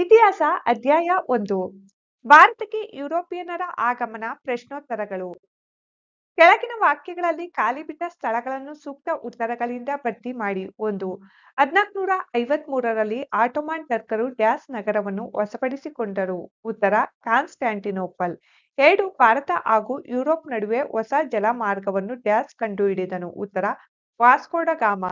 ಇತಿಹಾಸ ಅಧ್ಯಾಯ ಒಂದು ಭಾರತಕ್ಕೆ ಯುರೋಪಿಯನ್ನರ ಆಗಮನ ಪ್ರಶ್ನೋತ್ತರಗಳು ಕೆಳಗಿನ ವಾಕ್ಯಗಳಲ್ಲಿ ಖಾಲಿ ಬಿದ್ದ ಸ್ಥಳಗಳನ್ನು ಸೂಕ್ತ ಉತ್ತರಗಳಿಂದ ಭರ್ತಿ ಮಾಡಿ ಒಂದು ಹದಿನಾಲ್ಕುನೂರ ಐವತ್ ಮೂರರಲ್ಲಿ ಆಟೋಮಾನ್ ಟರ್ಕರು ಡ್ಯಾಸ್ ನಗರವನ್ನು ವಶಪಡಿಸಿಕೊಂಡರು ಉತ್ತರ ಕಾನ್ಸ್ಟ್ಯಾಂಟಿನೋಪಲ್ ಎರಡು ಭಾರತ ಹಾಗೂ ಯುರೋಪ್ ನಡುವೆ ಹೊಸ ಮಾರ್ಗವನ್ನು ಡ್ಯಾಸ್ ಕಂಡುಹಿಡಿದನು ಉತ್ತರ ವಾಸ್ಕೋಡಗಾಮ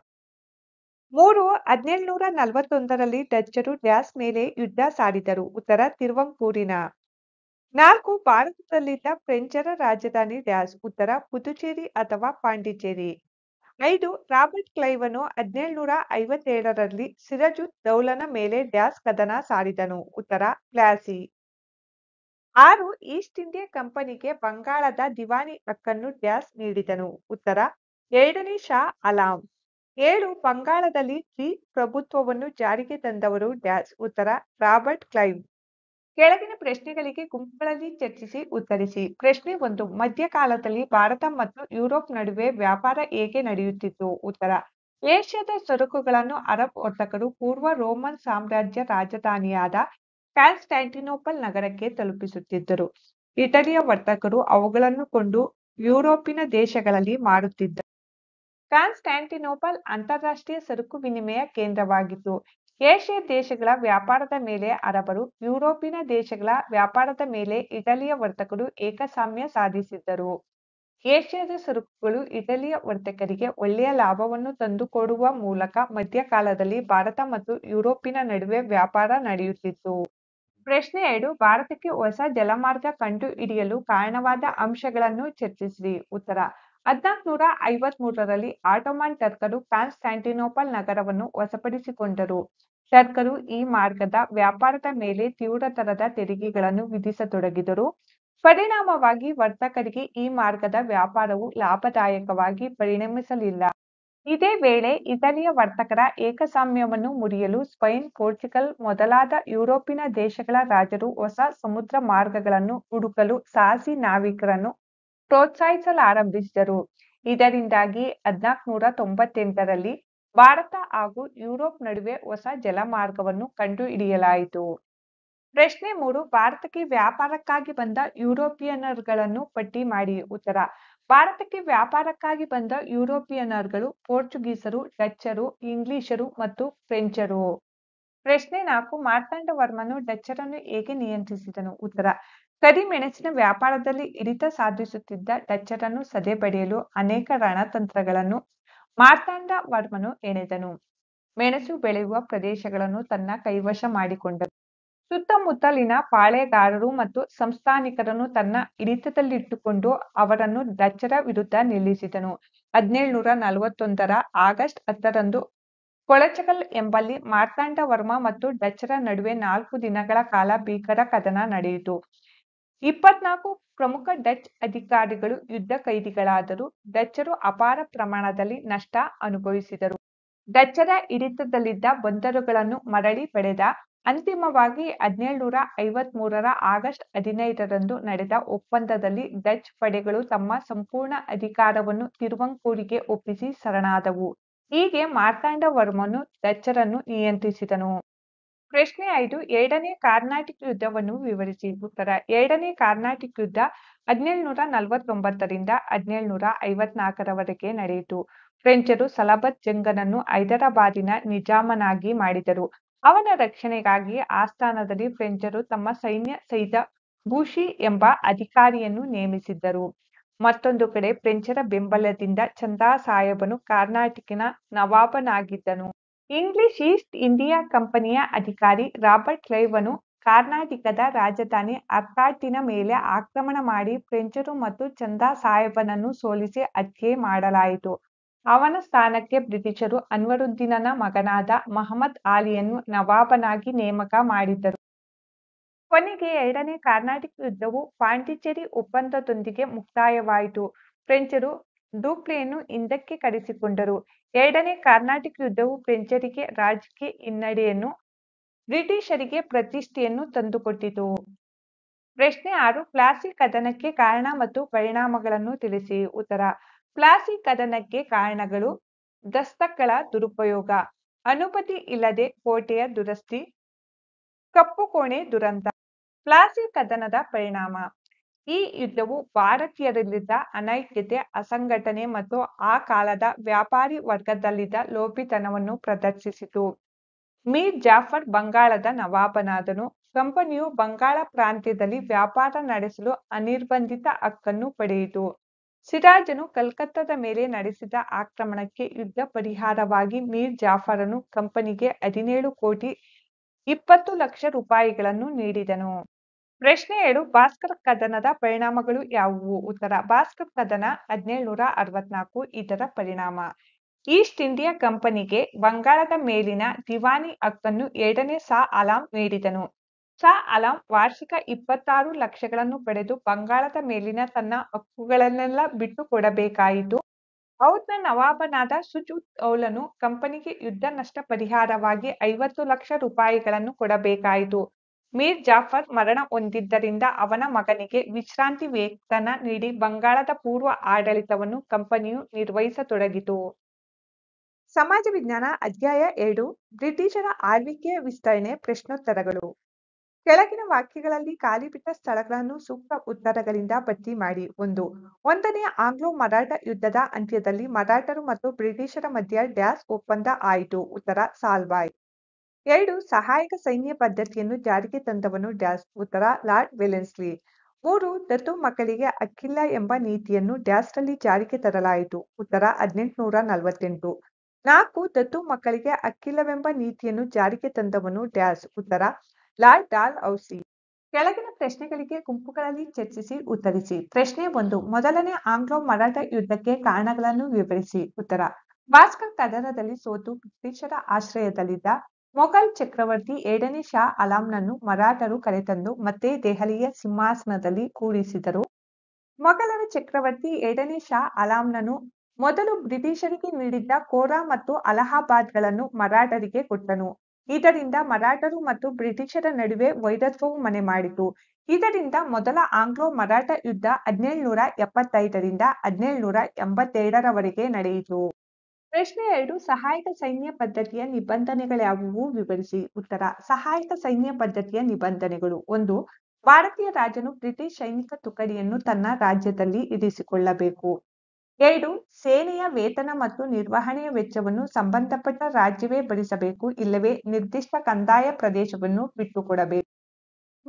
ಮೂರು ಹದಿನೇಳುನೂರ ನಲವತ್ತೊಂದರಲ್ಲಿ ಡಚ್ಚರು ಡ್ಯಾಸ್ ಮೇಲೆ ಯುದ್ಧ ಸಾರಿದರು ಉತ್ತರ ತಿರುವಂಕೂರಿನ ನಾಲ್ಕು ಭಾರತದಲ್ಲಿದ್ದ ಫ್ರೆಂಚರ ರಾಜಧಾನಿ ಡ್ಯಾಸ್ ಉತ್ತರ ಪುದುಚೇರಿ ಅಥವಾ ಪಾಂಡಿಚೇರಿ ಐದು ರಾಬರ್ಟ್ ಕ್ಲೈವನು ಹದಿನೇಳುನೂರ ಐವತ್ತೇಳರಲ್ಲಿ ಸಿರಜುತ್ ದೌಲನ ಮೇಲೆ ಡ್ಯಾಸ್ ಕದನ ಸಾರಿದನು ಉತ್ತರ ಪ್ಲಾಸಿ ಆರು ಈಸ್ಟ್ ಇಂಡಿಯಾ ಕಂಪನಿಗೆ ಬಂಗಾಳದ ದಿವಾನಿ ಹಕ್ಕನ್ನು ಡ್ಯಾಸ್ ನೀಡಿದನು ಉತ್ತರ ಎರಡನೇ ಶಾ ಅಲಾಂ ಏಳು ಬಂಗಾಳದಲ್ಲಿ ಜಿ ಪ್ರಭುತ್ವವನ್ನು ಜಾರಿಗೆ ತಂದವರು ಡ್ಯಾಸ್ ಉತ್ತರ ರಾಬರ್ಟ್ ಕ್ಲೈವ್ ಕೆಳಗಿನ ಪ್ರಶ್ನೆಗಳಿಗೆ ಗುಂಪುಗಳಲ್ಲಿ ಚರ್ಚಿಸಿ ಉತ್ತರಿಸಿ ಪ್ರಶ್ನೆ ಒಂದು ಮಧ್ಯಕಾಲದಲ್ಲಿ ಭಾರತ ಮತ್ತು ಯುರೋಪ್ ನಡುವೆ ವ್ಯಾಪಾರ ಹೇಗೆ ನಡೆಯುತ್ತಿತ್ತು ಉತ್ತರ ಏಷ್ಯಾದ ಸರಕುಗಳನ್ನು ಅರಬ್ ವರ್ತಕರು ಪೂರ್ವ ರೋಮನ್ ಸಾಮ್ರಾಜ್ಯ ರಾಜಧಾನಿಯಾದ ಕ್ಯಾನ್ಸ್ಟ್ಯಾಂಟಿನೋಪಲ್ ನಗರಕ್ಕೆ ತಲುಪಿಸುತ್ತಿದ್ದರು ಇಟಲಿಯ ವರ್ತಕರು ಅವುಗಳನ್ನು ಕೊಂಡು ಯುರೋಪಿನ ದೇಶಗಳಲ್ಲಿ ಮಾರುತ್ತಿದ್ದರು ಕಾನ್ಸ್ಟ್ಯಾಂಟಿನೋಪಲ್ ಅಂತಾರಾಷ್ಟ್ರೀಯ ಸರಕು ವಿನಿಮಯ ಕೇಂದ್ರವಾಗಿತ್ತು ಏಷ್ಯಾ ದೇಶಗಳ ವ್ಯಾಪಾರದ ಮೇಲೆ ಅರಬರು ಯುರೋಪಿನ ದೇಶಗಳ ವ್ಯಾಪಾರದ ಮೇಲೆ ಇಟಲಿಯ ವರ್ತಕರು ಏಕಸಾಮ್ಯ ಸಾಧಿಸಿದ್ದರು ಏಷ್ಯಾದ ಸರಕುಗಳು ಇಟಲಿಯ ವರ್ತಕರಿಗೆ ಒಳ್ಳೆಯ ಲಾಭವನ್ನು ತಂದುಕೊಡುವ ಮೂಲಕ ಮಧ್ಯಕಾಲದಲ್ಲಿ ಭಾರತ ಮತ್ತು ಯುರೋಪಿನ ನಡುವೆ ವ್ಯಾಪಾರ ನಡೆಯುತ್ತಿತ್ತು ಪ್ರಶ್ನೆ ಎರಡು ಭಾರತಕ್ಕೆ ಹೊಸ ಜಲಮಾರ್ಗ ಕಂಡುಹಿಡಿಯಲು ಕಾರಣವಾದ ಅಂಶಗಳನ್ನು ಚರ್ಚಿಸಿ ಉತ್ತರ ಹದಿನಾಲ್ಕುನೂರ ಐವತ್ ಮೂರರಲ್ಲಿ ಆಟೋಮನ್ ಟರ್ಕರು ಕಾನ್ಸ್ಟ್ಯಾಂಟಿನೋಪಲ್ ನಗರವನ್ನು ವಶಪಡಿಸಿಕೊಂಡರು ಟರ್ಕರು ಈ ಮಾರ್ಗದ ವ್ಯಾಪಾರದ ಮೇಲೆ ತೀವ್ರತರದ ತೆರಿಗೆಗಳನ್ನು ವಿಧಿಸತೊಡಗಿದರು ಪರಿಣಾಮವಾಗಿ ವರ್ತಕರಿಗೆ ಈ ಮಾರ್ಗದ ವ್ಯಾಪಾರವು ಲಾಭದಾಯಕವಾಗಿ ಪರಿಣಮಿಸಲಿಲ್ಲ ಇದೇ ವೇಳೆ ಇಟಲಿಯ ವರ್ತಕರ ಏಕಸಾಮ್ಯವನ್ನು ಮುರಿಯಲು ಸ್ಪೈನ್ ಪೋರ್ಚುಗಲ್ ಮೊದಲಾದ ಯುರೋಪಿನ ದೇಶಗಳ ರಾಜರು ಹೊಸ ಸಮುದ್ರ ಮಾರ್ಗಗಳನ್ನು ಹುಡುಕಲು ಸಾಹಸಿ ನಾವಿಕರನ್ನು ಪ್ರೋತ್ಸಾಹಿಸಲಾರಂಭಿಸಿದರು ಇದರಿಂದಾಗಿ ನೂರ ತೊಂಬತ್ತೆಂಟರಲ್ಲಿ ಭಾರತ ಹಾಗೂ ಯುರೋಪ್ ನಡುವೆ ಹೊಸ ಜಲಮಾರ್ಗವನ್ನು ಕಂಡುಹಿಡಿಯಲಾಯಿತು ಪ್ರಶ್ನೆ ಮೂರು ಭಾರತಕ್ಕೆ ವ್ಯಾಪಾರಕ್ಕಾಗಿ ಬಂದ ಯುರೋಪಿಯನರ್ಗಳನ್ನು ಪಟ್ಟಿ ಮಾಡಿ ಉತ್ತರ ಭಾರತಕ್ಕೆ ವ್ಯಾಪಾರಕ್ಕಾಗಿ ಬಂದ ಯುರೋಪಿಯನರ್ಗಳು ಪೋರ್ಚುಗೀಸರು ಡಚ್ಚರು ಇಂಗ್ಲಿಷರು ಮತ್ತು ಫ್ರೆಂಚರು ಪ್ರಶ್ನೆ ನಾಲ್ಕು ಮಾರ್ತಾಂಡ ವರ್ಮನು ಡಚ್ಚರನ್ನು ಹೇಗೆ ನಿಯಂತ್ರಿಸಿದನು ಉತ್ತರ ಕರಿಮೆಣಸಿನ ವ್ಯಾಪಾರದಲ್ಲಿ ಹಿಡಿತ ಸಾಧಿಸುತ್ತಿದ್ದ ಡಚ್ಚರನ್ನು ಸದೆಬಡಿಯಲು ಅನೇಕ ರಣತಂತ್ರಗಳನ್ನು ಮಾರ್ತಾಂಡ ವರ್ಮನು ಎಣೆದನು ಮೆಣಸು ಬೆಳೆಯುವ ಪ್ರದೇಶಗಳನ್ನು ತನ್ನ ಕೈವಶ ಮಾಡಿಕೊಂಡನು ಸುತ್ತಮುತ್ತಲಿನ ಪಾಳೆಗಾರರು ಮತ್ತು ಸಂಸ್ಥಾನಿಕರನ್ನು ತನ್ನ ಹಿಡಿತದಲ್ಲಿಟ್ಟುಕೊಂಡು ಅವರನ್ನು ಡಚ್ಚರ ವಿರುದ್ಧ ನಿಲ್ಲಿಸಿದನು ಹದಿನೇಳುನೂರ ನಲವತ್ತೊಂದರ ಆಗಸ್ಟ್ ಹತ್ತರಂದು ಕೊಳಚಗಲ್ ಎಂಬಲ್ಲಿ ಮಾರ್ತಾಂಡ ವರ್ಮ ಮತ್ತು ಡಚ್ಚರ ನಡುವೆ ನಾಲ್ಕು ದಿನಗಳ ಕಾಲ ಭೀಕರ ಕದನ ನಡೆಯಿತು ಇಪ್ಪತ್ನಾಲ್ಕು ಪ್ರಮುಖ ಡಚ್ ಅಧಿಕಾರಿಗಳು ಯುದ್ಧ ಕೈದಿಗಳಾದರೂ ಡಚ್ಚರು ಅಪಾರ ಪ್ರಮಾಣದಲ್ಲಿ ನಷ್ಟ ಅನುಭವಿಸಿದರು ಡಚ್ಚರ ಹಿಡಿತದಲ್ಲಿದ್ದ ಬಂದರುಗಳನ್ನು ಮರಳಿ ಪಡೆದ ಅಂತಿಮವಾಗಿ ನೂರ ಐವತ್ ಮೂರರ ಆಗಸ್ಟ್ ಹದಿನೈದರಂದು ನಡೆದ ಒಪ್ಪಂದದಲ್ಲಿ ಡಚ್ ಪಡೆಗಳು ತಮ್ಮ ಸಂಪೂರ್ಣ ಅಧಿಕಾರವನ್ನು ತಿರುವಂಕೂರಿಗೆ ಒಪ್ಪಿಸಿ ಶರಣಾದವು ಹೀಗೆ ಮಾರ್ತಾಂಡ ವರ್ಮನು ಡಚ್ಚರನ್ನು ನಿಯಂತ್ರಿಸಿದನು ಪ್ರಶ್ನೆ ಐದು ಎರಡನೇ ಕಾರ್ನಾಟಿಕ್ ಯುದ್ಧವನ್ನು ವಿವರಿಸಿ ಉತ್ತರ ಎರಡನೇ ಕಾರ್ನಾಟಿಕ್ ಯುದ್ಧ ಹದಿನೇಳುನೂರ ನಲವತ್ತೊಂಬತ್ತರಿಂದ ಹದಿನೇಳುನೂರ ಐವತ್ನಾಲ್ಕರವರೆಗೆ ನಡೆಯಿತು ಫ್ರೆಂಚರು ಸಲಬತ್ ಜಂಗನನ್ನು ಹೈದರಾಬಾದಿನ ನಿಜಾಮನಾಗಿ ಮಾಡಿದರು ಅವನ ರಕ್ಷಣೆಗಾಗಿ ಆಸ್ಥಾನದಲ್ಲಿ ಫ್ರೆಂಚರು ತಮ್ಮ ಸೈನ್ಯ ಸಹಿತ ಭೂಷಿ ಎಂಬ ಅಧಿಕಾರಿಯನ್ನು ನೇಮಿಸಿದ್ದರು ಮತ್ತೊಂದು ಕಡೆ ಫ್ರೆಂಚರ ಬೆಂಬಲದಿಂದ ಚಂದಾ ಸಾಹೇಬನು ಕರ್ನಾಟಕಿನ ನವಾಬನಾಗಿದ್ದನು ಇಂಗ್ಲಿಷ್ ಈಸ್ಟ್ ಇಂಡಿಯಾ ಕಂಪನಿಯ ಅಧಿಕಾರಿ ರಾಬರ್ಟ್ ಕ್ಲೈವನು ಕರ್ನಾಟಕದ ರಾಜಧಾನಿ ಅರ್ಕಾಟಿನ ಮೇಲೆ ಆಕ್ರಮಣ ಮಾಡಿ ಫ್ರೆಂಚರು ಮತ್ತು ಚಂದಾ ಸಾಹೇಬನನ್ನು ಸೋಲಿಸಿ ಹತ್ಯೆ ಮಾಡಲಾಯಿತು ಅವನ ಸ್ಥಾನಕ್ಕೆ ಬ್ರಿಟಿಷರು ಅನ್ವರುದ್ದೀನನ ಮಗನಾದ ಮಹಮ್ಮದ್ ಆಲಿಯನ್ನು ನವಾಬನಾಗಿ ನೇಮಕ ಮಾಡಿದ್ದರು ಕೊನೆಗೆ ಎರಡನೇ ಕರ್ನಾಟಕ ಯುದ್ಧವು ಪಾಂಡಿಚೇರಿ ಒಪ್ಪಂದದೊಂದಿಗೆ ಮುಕ್ತಾಯವಾಯಿತು ಫ್ರೆಂಚರು ದೂಪ್ಲೆಯನ್ನು ಹಿಂದಕ್ಕೆ ಕರೆಸಿಕೊಂಡರು ಎರಡನೇ ಕರ್ನಾಟಕ ಯುದ್ಧವು ಫ್ರೆಂಚರಿಗೆ ರಾಜಕೀಯ ಹಿನ್ನಡೆಯನ್ನು ಬ್ರಿಟಿಷರಿಗೆ ಪ್ರತಿಷ್ಠೆಯನ್ನು ತಂದುಕೊಟ್ಟಿತು ಪ್ರಶ್ನೆ ಆರು ಪ್ಲಾಸಿ ಕದನಕ್ಕೆ ಕಾರಣ ಮತ್ತು ಪರಿಣಾಮಗಳನ್ನು ತಿಳಿಸಿ ಉತ್ತರ ಪ್ಲಾಸಿ ಕದನಕ್ಕೆ ಕಾರಣಗಳು ದಸ್ತಕಗಳ ದುರುಪಯೋಗ ಅನುಮತಿ ಇಲ್ಲದೆ ಕೋಟೆಯ ದುರಸ್ತಿ ಕಪ್ಪು ಕೋಣೆ ದುರಂತ ಪ್ಲಾಸಿ ಕದನದ ಪರಿಣಾಮ ಈ ಯುದ್ಧವು ಭಾರತೀಯರಲ್ಲಿದ್ದ ಅನೈಕ್ಯತೆ ಅಸಂಘಟನೆ ಮತ್ತು ಆ ಕಾಲದ ವ್ಯಾಪಾರಿ ವರ್ಗದಲ್ಲಿದ್ದ ಲೋಪಿತನವನ್ನು ಪ್ರದರ್ಶಿಸಿತು ಮೀರ್ ಜಾಫರ್ ಬಂಗಾಳದ ನವಾಬನಾದನು ಕಂಪನಿಯು ಬಂಗಾಳ ಪ್ರಾಂತ್ಯದಲ್ಲಿ ವ್ಯಾಪಾರ ನಡೆಸಲು ಅನಿರ್ಬಂಧಿತ ಹಕ್ಕನ್ನು ಪಡೆಯಿತು ಸಿರಾಜನು ಕಲ್ಕತ್ತಾದ ಮೇಲೆ ನಡೆಸಿದ ಆಕ್ರಮಣಕ್ಕೆ ಯುದ್ಧ ಪರಿಹಾರವಾಗಿ ಮೀರ್ ಜಾಫರನ್ನು ಕಂಪನಿಗೆ ಹದಿನೇಳು ಕೋಟಿ ಇಪ್ಪತ್ತು ಲಕ್ಷ ರೂಪಾಯಿಗಳನ್ನು ನೀಡಿದನು ಪ್ರಶ್ನೆ ಏಳು ಭಾಸ್ಕರ್ ಕದನದ ಪರಿಣಾಮಗಳು ಯಾವುವು ಉತ್ತರ ಭಾಸ್ಕರ್ ಕದನ ಹದಿನೇಳುನೂರ ಅರವತ್ನಾಲ್ಕು ಇದರ ಪರಿಣಾಮ ಈಸ್ಟ್ ಇಂಡಿಯಾ ಕಂಪನಿಗೆ ಬಂಗಾಳದ ಮೇಲಿನ ದಿವಾನಿ ಹಕ್ಕನ್ನು ಎರಡನೇ ಸಾ ಅಲಾಂ ನೀಡಿದನು ಸಾ ಅಲಾಂ ವಾರ್ಷಿಕ ಇಪ್ಪತ್ತಾರು ಲಕ್ಷಗಳನ್ನು ಪಡೆದು ಬಂಗಾಳದ ಮೇಲಿನ ತನ್ನ ಹಕ್ಕುಗಳನ್ನೆಲ್ಲ ಬಿಟ್ಟು ಕೊಡಬೇಕಾಯಿತು ಔದ್ನ ನವಾಬನಾದ ಸುಜುತ್ ಔಲನು ಕಂಪನಿಗೆ ಯುದ್ಧ ನಷ್ಟ ಪರಿಹಾರವಾಗಿ ಐವತ್ತು ಲಕ್ಷ ರೂಪಾಯಿಗಳನ್ನು ಕೊಡಬೇಕಾಯಿತು ಮೀರ್ ಜಾಫರ್ ಮರಣ ಹೊಂದಿದ್ದರಿಂದ ಅವನ ಮಗನಿಗೆ ವಿಶ್ರಾಂತಿ ವೇತನ ನೀಡಿ ಬಂಗಾಳದ ಪೂರ್ವ ಆಡಳಿತವನ್ನು ಕಂಪನಿಯು ನಿರ್ವಹಿಸತೊಡಗಿತು ಸಮಾಜ ವಿಜ್ಞಾನ ಅಧ್ಯಾಯ ಎರಡು ಬ್ರಿಟಿಷರ ಆಳ್ವಿಕೆಯ ವಿಸ್ತರಣೆ ಪ್ರಶ್ನೋತ್ತರಗಳು ಕೆಳಗಿನ ವಾಕ್ಯಗಳಲ್ಲಿ ಖಾಲಿ ಬಿಟ್ಟ ಸ್ಥಳಗಳನ್ನು ಸೂಕ್ತ ಉತ್ತರಗಳಿಂದ ಪಟ್ಟಿ ಮಾಡಿ ಒಂದು ಒಂದನೆಯ ಆಂಗ್ಲೋ ಮರಾಠ ಯುದ್ಧದ ಅಂತ್ಯದಲ್ಲಿ ಮರಾಠರು ಮತ್ತು ಬ್ರಿಟಿಷರ ಮಧ್ಯೆ ಡ್ಯಾಸ್ ಒಪ್ಪಂದ ಆಯಿತು ಉತ್ತರ ಸಾಲ್ವಾಯ್ ಎರಡು ಸಹಾಯಕ ಸೈನ್ಯ ಪದ್ಧತಿಯನ್ನು ಜಾರಿಗೆ ತಂದವನು ಡ್ಯಾಸ್ ಉತ್ತರ ಲಾರ್ಡ್ ವೆಲೆನ್ಸ್ಲಿ ಮೂರು ದತ್ತು ಮಕ್ಕಳಿಗೆ ಅಕ್ಕಿಲ್ಲ ಎಂಬ ನೀತಿಯನ್ನು ಡ್ಯಾಸ್ ನಲ್ಲಿ ಜಾರಿಗೆ ತರಲಾಯಿತು ಉತ್ತರ ಹದಿನೆಂಟುನೂರ ನಲವತ್ತೆಂಟು ನಾಲ್ಕು ದತ್ತು ಮಕ್ಕಳಿಗೆ ಅಕ್ಕಿಲ್ಲವೆಂಬ ನೀತಿಯನ್ನು ಜಾರಿಗೆ ತಂದವನು ಡ್ಯಾಸ್ ಉತ್ತರ ಲಾರ್ಡ್ ಡಾಲ್ ಔಸಿ ಕೆಳಗಿನ ಪ್ರಶ್ನೆಗಳಿಗೆ ಗುಂಪುಗಳಲ್ಲಿ ಚರ್ಚಿಸಿ ಉತ್ತರಿಸಿ ಪ್ರಶ್ನೆ ಒಂದು ಮೊದಲನೇ ಆಂಗ್ಲೋ ಮರಾಠ ಯುದ್ಧಕ್ಕೆ ಕಾರಣಗಳನ್ನು ವಿವರಿಸಿ ಉತ್ತರ ಭಾಸ್ಕರ್ ಕದನದಲ್ಲಿ ಸೋತು ಬ್ರಿಟಿಷರ ಆಶ್ರಯದಲ್ಲಿದ್ದ ಮೊಘಲ್ ಚಕ್ರವರ್ತಿ ಏಳನೇ ಶಾ ಅಲಾಂನನ್ನು ಮರಾಠರು ಕರೆತಂದು ಮತ್ತೆ ದೆಹಲಿಯ ಸಿಂಹಾಸನದಲ್ಲಿ ಕೂರಿಸಿದರು ಮೊಘಲರ ಚಕ್ರವರ್ತಿ ಏಳನೇ ಶಾ ಅಲಾಂನನು ಮೊದಲು ಬ್ರಿಟಿಷರಿಗೆ ನೀಡಿದ್ದ ಕೋರಾ ಮತ್ತು ಅಲಹಾಬಾದ್ಗಳನ್ನು ಮರಾಠರಿಗೆ ಕೊಟ್ಟನು ಇದರಿಂದ ಮರಾಠರು ಮತ್ತು ಬ್ರಿಟಿಷರ ನಡುವೆ ವೈರತ್ವವು ಮನೆ ಮಾಡಿತು ಇದರಿಂದ ಮೊದಲ ಆಂಗ್ಲೋ ಮರಾಠ ಯುದ್ಧ ಹದಿನೇಳು ನೂರ ಎಪ್ಪತ್ತೈದರಿಂದ ಹದಿನೇಳು ನೂರ ಎಂಬತ್ತೆರಡರವರೆಗೆ ನಡೆಯಿತು ಪ್ರಶ್ನೆ ಎರಡು ಸಹಾಯಕ ಸೈನ್ಯ ಪದ್ಧತಿಯ ನಿಬಂಧನೆಗಳ್ಯಾವುವು ವಿವರಿಸಿ ಉತ್ತರ ಸಹಾಯಕ ಸೈನ್ಯ ಪದ್ಧತಿಯ ನಿಬಂಧನೆಗಳು ಒಂದು ಭಾರತೀಯ ರಾಜನು ಬ್ರಿಟಿಷ್ ಸೈನಿಕ ತುಕಡಿಯನ್ನು ತನ್ನ ರಾಜ್ಯದಲ್ಲಿ ಇರಿಸಿಕೊಳ್ಳಬೇಕು ಎರಡು ಸೇನೆಯ ವೇತನ ಮತ್ತು ನಿರ್ವಹಣೆಯ ವೆಚ್ಚವನ್ನು ಸಂಬಂಧಪಟ್ಟ ರಾಜ್ಯವೇ ಭರಿಸಬೇಕು ಇಲ್ಲವೇ ನಿರ್ದಿಷ್ಟ ಕಂದಾಯ ಪ್ರದೇಶವನ್ನು ಬಿಟ್ಟುಕೊಡಬೇಕು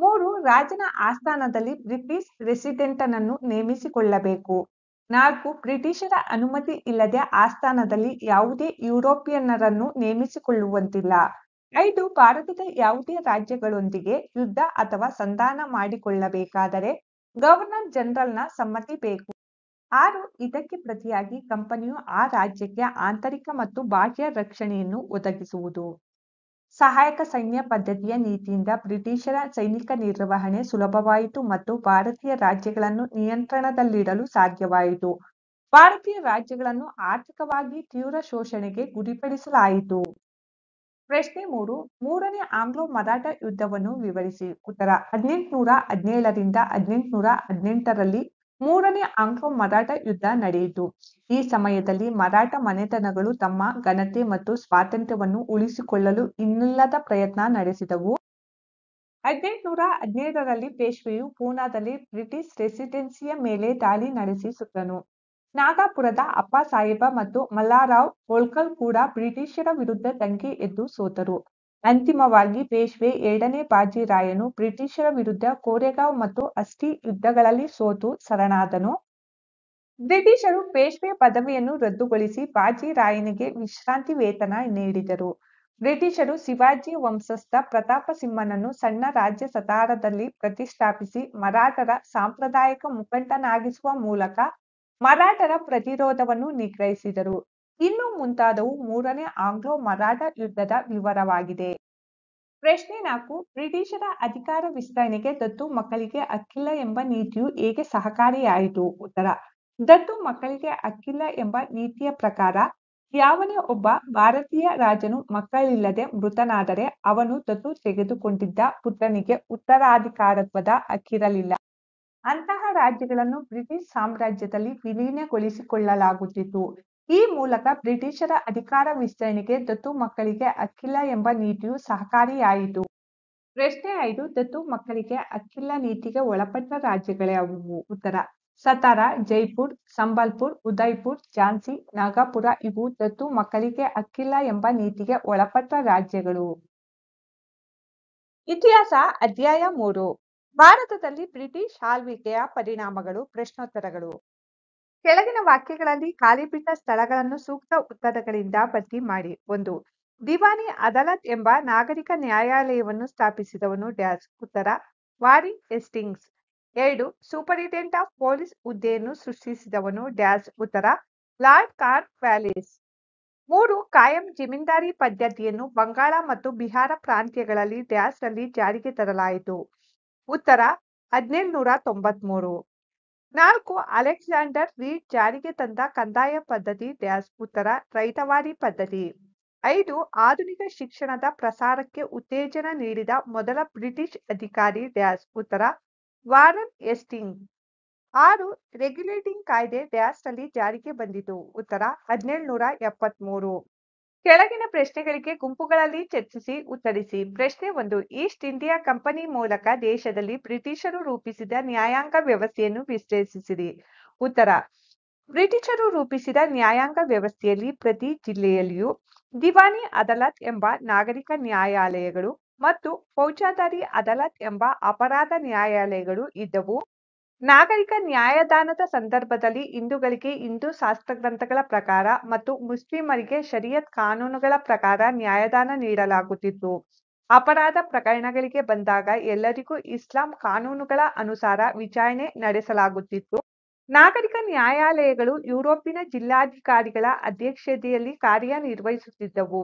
ಮೂರು ರಾಜನ ಆಸ್ಥಾನದಲ್ಲಿ ಬ್ರಿಟಿಷ್ ರೆಸಿಡೆಂಟನನ್ನು ನೇಮಿಸಿಕೊಳ್ಳಬೇಕು ನಾಲ್ಕು ಬ್ರಿಟಿಷರ ಅನುಮತಿ ಇಲ್ಲದೆ ಆಸ್ಥಾನದಲ್ಲಿ ಯಾವುದೇ ಯುರೋಪಿಯನ್ನರನ್ನು ನೇಮಿಸಿಕೊಳ್ಳುವಂತಿಲ್ಲ ಐದು ಭಾರತದ ಯಾವುದೇ ರಾಜ್ಯಗಳೊಂದಿಗೆ ಯುದ್ಧ ಅಥವಾ ಸಂಧಾನ ಮಾಡಿಕೊಳ್ಳಬೇಕಾದರೆ ಗವರ್ನರ್ ಜನರಲ್ನ ಸಮ್ಮತಿ ಬೇಕು ಆರು ಇದಕ್ಕೆ ಪ್ರತಿಯಾಗಿ ಕಂಪನಿಯು ಆ ರಾಜ್ಯಕ್ಕೆ ಆಂತರಿಕ ಮತ್ತು ಬಾಹ್ಯ ರಕ್ಷಣೆಯನ್ನು ಒದಗಿಸುವುದು ಸಹಾಯಕ ಸೈನ್ಯ ಪದ್ಧತಿಯ ನೀತಿಯಿಂದ ಬ್ರಿಟಿಷರ ಸೈನಿಕ ನಿರ್ವಹಣೆ ಸುಲಭವಾಯಿತು ಮತ್ತು ಭಾರತೀಯ ರಾಜ್ಯಗಳನ್ನು ನಿಯಂತ್ರಣದಲ್ಲಿಡಲು ಸಾಧ್ಯವಾಯಿತು ಭಾರತೀಯ ರಾಜ್ಯಗಳನ್ನು ಆರ್ಥಿಕವಾಗಿ ತೀವ್ರ ಶೋಷಣೆಗೆ ಗುರಿಪಡಿಸಲಾಯಿತು ಪ್ರಶ್ನೆ ಮೂರು ಮೂರನೇ ಆಂಗ್ಲೋ ಮರಾಠ ಯುದ್ಧವನ್ನು ವಿವರಿಸಿ ಉತ್ತರ ಹದಿನೆಂಟುನೂರ ಹದಿನೇಳರಿಂದ ಹದಿನೆಂಟುನೂರ ಹದಿನೆಂಟರಲ್ಲಿ ಮೂರನೇ ಆಂಗ್ಲೋ ಮರಾಠ ಯುದ್ಧ ನಡೆಯಿತು ಈ ಸಮಯದಲ್ಲಿ ಮರಾಠ ಮನೆತನಗಳು ತಮ್ಮ ಘನತೆ ಮತ್ತು ಸ್ವಾತಂತ್ರ್ಯವನ್ನು ಉಳಿಸಿಕೊಳ್ಳಲು ಇನ್ನಿಲ್ಲದ ಪ್ರಯತ್ನ ನಡೆಸಿದವು ಹದಿನೆಂಟುನೂರ ಹದಿನೈದರಲ್ಲಿ ಪೇಶ್ವೆಯು ಪೂನಾದಲ್ಲಿ ಬ್ರಿಟಿಷ್ ರೆಸಿಡೆನ್ಸಿಯ ಮೇಲೆ ದಾಳಿ ನಡೆಸಿ ಸುತ್ತನು ನಾಗಾಪುರದ ಅಪ್ಪ ಸಾಹೇಬ ಮತ್ತು ಮಲ್ಲಾರಾವ್ ಹೋಳ್ಕಲ್ ಕೂಡ ಬ್ರಿಟಿಷರ ವಿರುದ್ಧ ದಂಗೆ ಎದ್ದು ಸೋತರು ಅಂತಿಮವಾಗಿ ಪೇಶ್ವೆ ಎರಡನೇ ಬಾಜಿರಾಯನು ಬ್ರಿಟಿಷರ ವಿರುದ್ಧ ಕೋರೆಗಾಂವ್ ಮತ್ತು ಅಸ್ಟಿ ಯುದ್ಧಗಳಲ್ಲಿ ಸೋತು ಶರಣಾದನು. ಬ್ರಿಟಿಷರು ಪೇಶ್ವೆ ಪದವಿಯನ್ನು ರದ್ದುಗೊಳಿಸಿ ಬಾಜಿರಾಯನಿಗೆ ವಿಶ್ರಾಂತಿ ವೇತನ ನೀಡಿದರು. ಬ್ರಿಟಿಷರು ಶಿವಾಜಿ ವಂಶಸ್ಥ ಪ್ರತಾಪಸಿಂಹನನ್ನು ಸಣ್ಣ ರಾಜ್ಯ ಸತಾರದಲ್ಲಿ ಪ್ರತಿಷ್ಠಾಪಿಸಿ ಮರಾಠರ ಸಾಂಪ್ರದಾಯಿಕ ಮುಖಂಡನಾಗಿಸುವ ಮೂಲಕ ಮರಾಠರ ಪ್ರತಿರೋಧವನ್ನು ನಿಗ್ರಹಿಸಿದರು. ಇನ್ನು ಮುಂತಾದವು ಮೂರನೇ ಆಂಗ್ಲೋ ಮರಾಠ ಯುದ್ಧದ ವಿವರವಾಗಿದೆ ಪ್ರಶ್ನೆ ನಾಲ್ಕು ಬ್ರಿಟಿಷರ ಅಧಿಕಾರ ವಿಸ್ತರಣೆಗೆ ದತ್ತು ಮಕ್ಕಳಿಗೆ ಅಕ್ಕಿಲ್ಲ ಎಂಬ ನೀತಿಯು ಹೇಗೆ ಸಹಕಾರಿಯಾಯಿತು ಉತ್ತರ ದತ್ತು ಮಕ್ಕಳಿಗೆ ಅಕ್ಕಿಲ್ಲ ಎಂಬ ನೀತಿಯ ಪ್ರಕಾರ ಯಾವನೇ ಒಬ್ಬ ಭಾರತೀಯ ರಾಜನು ಮಕ್ಕಳಿಲ್ಲದೆ ಮೃತನಾದರೆ ಅವನು ದತ್ತು ತೆಗೆದುಕೊಂಡಿದ್ದ ಪುತ್ರನಿಗೆ ಉತ್ತರಾಧಿಕಾರತ್ವದ ಅಕ್ಕಿರಲಿಲ್ಲ ಅಂತಹ ರಾಜ್ಯಗಳನ್ನು ಬ್ರಿಟಿಷ್ ಸಾಮ್ರಾಜ್ಯದಲ್ಲಿ ವಿಲೀನಗೊಳಿಸಿಕೊಳ್ಳಲಾಗುತ್ತಿತ್ತು ಈ ಮೂಲಕ ಬ್ರಿಟಿಷರ ಅಧಿಕಾರ ವಿಸ್ತರಣೆಗೆ ದತ್ತು ಮಕ್ಕಳಿಗೆ ಅಕ್ಕಿಲ್ಲ ಎಂಬ ನೀತಿಯು ಸಹಕಾರಿಯಾಯಿತು ಪ್ರಶ್ನೆ ಐದು ದತ್ತು ಮಕ್ಕಳಿಗೆ ಅಕ್ಕಿಲ್ಲ ನೀತಿಗೆ ಒಳಪಟ್ಟ ರಾಜ್ಯಗಳ್ಯಾವುವು ಉತ್ತರ ಸತಾರ ಜೈಪುರ್ ಸಂಬಲ್ಪುರ್ ಉದಯ್ಪುರ್ ಝಾನ್ಸಿ ನಾಗಪುರ ಇವು ದತ್ತು ಮಕ್ಕಳಿಗೆ ಅಕ್ಕಿಲ್ಲ ಎಂಬ ನೀತಿಗೆ ಒಳಪಟ್ಟ ರಾಜ್ಯಗಳು ಇತಿಹಾಸ ಅಧ್ಯಾಯ ಮೂರು ಭಾರತದಲ್ಲಿ ಬ್ರಿಟಿಷ್ ಆಳ್ವಿಕೆಯ ಪರಿಣಾಮಗಳು ಪ್ರಶ್ನೋತ್ತರಗಳು ಕೆಳಗಿನ ವಾಕ್ಯಗಳಲ್ಲಿ ಖಾಲಿ ಬಿಟ್ಟ ಸ್ಥಳಗಳನ್ನು ಸೂಕ್ತ ಉತ್ತರಗಳಿಂದ ಭರ್ತಿ ಮಾಡಿ ಒಂದು ದಿವಾನಿ ಅದಾಲತ್ ಎಂಬ ನಾಗರಿಕ ನ್ಯಾಯಾಲಯವನ್ನು ಸ್ಥಾಪಿಸಿದವನು ಡ್ಯಾಶ್ ಉತ್ತರ ವಾರಿ ಎಸ್ಟಿಂಗ್ಸ್ ಎರಡು ಸೂಪರಿಂಟೆಂಡೆಂಟ್ ಆಫ್ ಪೊಲೀಸ್ ಹುದ್ದೆಯನ್ನು ಸೃಷ್ಟಿಸಿದವನು ಡ್ಯಾಸ್ ಉತ್ತರ ಲಾರ್ಡ್ ಕಾರ್ ವ್ಯಾಲಿಸ್ ಮೂರು ಕಾಯಂ ಜಮೀನ್ದಾರಿ ಪದ್ಧತಿಯನ್ನು ಬಂಗಾಳ ಮತ್ತು ಬಿಹಾರ ಪ್ರಾಂತ್ಯಗಳಲ್ಲಿ ಡ್ಯಾಸ್ ನಲ್ಲಿ ಜಾರಿಗೆ ತರಲಾಯಿತು ಉತ್ತರ ಹದಿನೇಳು ನೂರ ಮೂರು ನಾಲ್ಕು ಅಲೆಕ್ಸಾಂಡರ್ ರೀಡ್ ಜಾರಿಗೆ ತಂದ ಕಂದಾಯ ಪದ್ಧತಿ ಡ್ಯಾಸ್ ಉತ್ತರ ರೈತವಾರಿ ಪದ್ಧತಿ ಐದು ಆಧುನಿಕ ಶಿಕ್ಷಣದ ಪ್ರಸಾರಕ್ಕೆ ಉತ್ತೇಜನ ನೀಡಿದ ಮೊದಲ ಬ್ರಿಟಿಷ್ ಅಧಿಕಾರಿ ಡ್ಯಾಸ್ ಉತ್ತರ ವಾರನ್ ಎಸ್ಟಿಂಗ್ ಆರು ರೆಗ್ಯುಲೇಟಿಂಗ್ ಕಾಯ್ದೆ ಡ್ಯಾಸ್ನಲ್ಲಿ ಜಾರಿಗೆ ಬಂದಿತು ಉತ್ತರ ಹದಿನೇಳು ನೂರ ಎಪ್ಪತ್ಮೂರು ಕೆಳಗಿನ ಪ್ರಶ್ನೆಗಳಿಗೆ ಗುಂಪುಗಳಲ್ಲಿ ಚರ್ಚಿಸಿ ಉತ್ತರಿಸಿ ಪ್ರಶ್ನೆ ಒಂದು ಈಸ್ಟ್ ಇಂಡಿಯಾ ಕಂಪನಿ ಮೂಲಕ ದೇಶದಲ್ಲಿ ಬ್ರಿಟಿಷರು ರೂಪಿಸಿದ ನ್ಯಾಯಾಂಗ ವ್ಯವಸ್ಥೆಯನ್ನು ವಿಶ್ಲೇಷಿಸಿರಿ ಉತ್ತರ ಬ್ರಿಟಿಷರು ರೂಪಿಸಿದ ನ್ಯಾಯಾಂಗ ವ್ಯವಸ್ಥೆಯಲ್ಲಿ ಪ್ರತಿ ಜಿಲ್ಲೆಯಲ್ಲಿಯೂ ದಿವಾನಿ ಅದಾಲತ್ ಎಂಬ ನಾಗರಿಕ ನ್ಯಾಯಾಲಯಗಳು ಮತ್ತು ಫೌಜದಾರಿ ಅದಾಲತ್ ಎಂಬ ಅಪರಾಧ ನ್ಯಾಯಾಲಯಗಳು ಇದ್ದವು ನಾಗರಿಕ ನ್ಯಾಯದಾನದ ಸಂದರ್ಭದಲ್ಲಿ ಹಿಂದೂಗಳಿಗೆ ಹಿಂದೂ ಗ್ರಂಥಗಳ ಪ್ರಕಾರ ಮತ್ತು ಮುಸ್ಲಿಮರಿಗೆ ಶರಿಯತ್ ಕಾನೂನುಗಳ ಪ್ರಕಾರ ನ್ಯಾಯದಾನ ನೀಡಲಾಗುತ್ತಿತ್ತು ಅಪರಾಧ ಪ್ರಕರಣಗಳಿಗೆ ಬಂದಾಗ ಎಲ್ಲರಿಗೂ ಇಸ್ಲಾಂ ಕಾನೂನುಗಳ ಅನುಸಾರ ವಿಚಾರಣೆ ನಡೆಸಲಾಗುತ್ತಿತ್ತು ನಾಗರಿಕ ನ್ಯಾಯಾಲಯಗಳು ಯುರೋಪಿನ ಜಿಲ್ಲಾಧಿಕಾರಿಗಳ ಅಧ್ಯಕ್ಷತೆಯಲ್ಲಿ ಕಾರ್ಯನಿರ್ವಹಿಸುತ್ತಿದ್ದವು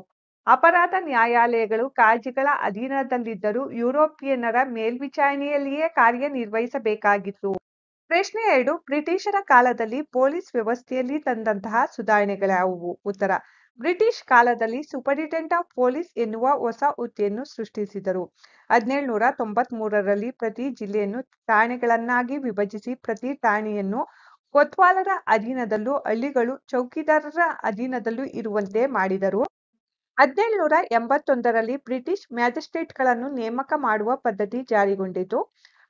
ಅಪರಾಧ ನ್ಯಾಯಾಲಯಗಳು ಕಾಳಜಿಗಳ ಅಧೀನದಲ್ಲಿದ್ದರೂ ಯುರೋಪಿಯನ್ನರ ಮೇಲ್ವಿಚಾರಣೆಯಲ್ಲಿಯೇ ಕಾರ್ಯನಿರ್ವಹಿಸಬೇಕಾಗಿತ್ತು ಪ್ರಶ್ನೆ ಎರಡು ಬ್ರಿಟಿಷರ ಕಾಲದಲ್ಲಿ ಪೊಲೀಸ್ ವ್ಯವಸ್ಥೆಯಲ್ಲಿ ತಂದಂತಹ ಸುಧಾರಣೆಗಳ್ಯಾವುವು ಉತ್ತರ ಬ್ರಿಟಿಷ್ ಕಾಲದಲ್ಲಿ ಸೂಪರಿಂಟೆಂಟ್ ಆಫ್ ಪೊಲೀಸ್ ಎನ್ನುವ ಹೊಸ ಹುದ್ದೆಯನ್ನು ಸೃಷ್ಟಿಸಿದರು ನೂರ ತೊಂಬತ್ ಮೂರರಲ್ಲಿ ಪ್ರತಿ ಜಿಲ್ಲೆಯನ್ನು ಠಾಣೆಗಳನ್ನಾಗಿ ವಿಭಜಿಸಿ ಪ್ರತಿ ಠಾಣೆಯನ್ನು ಕೊತ್ವಾಲರ ಅಧೀನದಲ್ಲೂ ಹಳ್ಳಿಗಳು ಚೌಕಿದಾರರ ಅಧೀನದಲ್ಲೂ ಇರುವಂತೆ ಮಾಡಿದರು ಹದಿನೇಳುನೂರ ಎಂಬತ್ತೊಂದರಲ್ಲಿ ಬ್ರಿಟಿಷ್ ಮ್ಯಾಜಿಸ್ಟ್ರೇಟ್ಗಳನ್ನು ನೇಮಕ ಮಾಡುವ ಪದ್ಧತಿ ಜಾರಿಗೊಂಡಿತು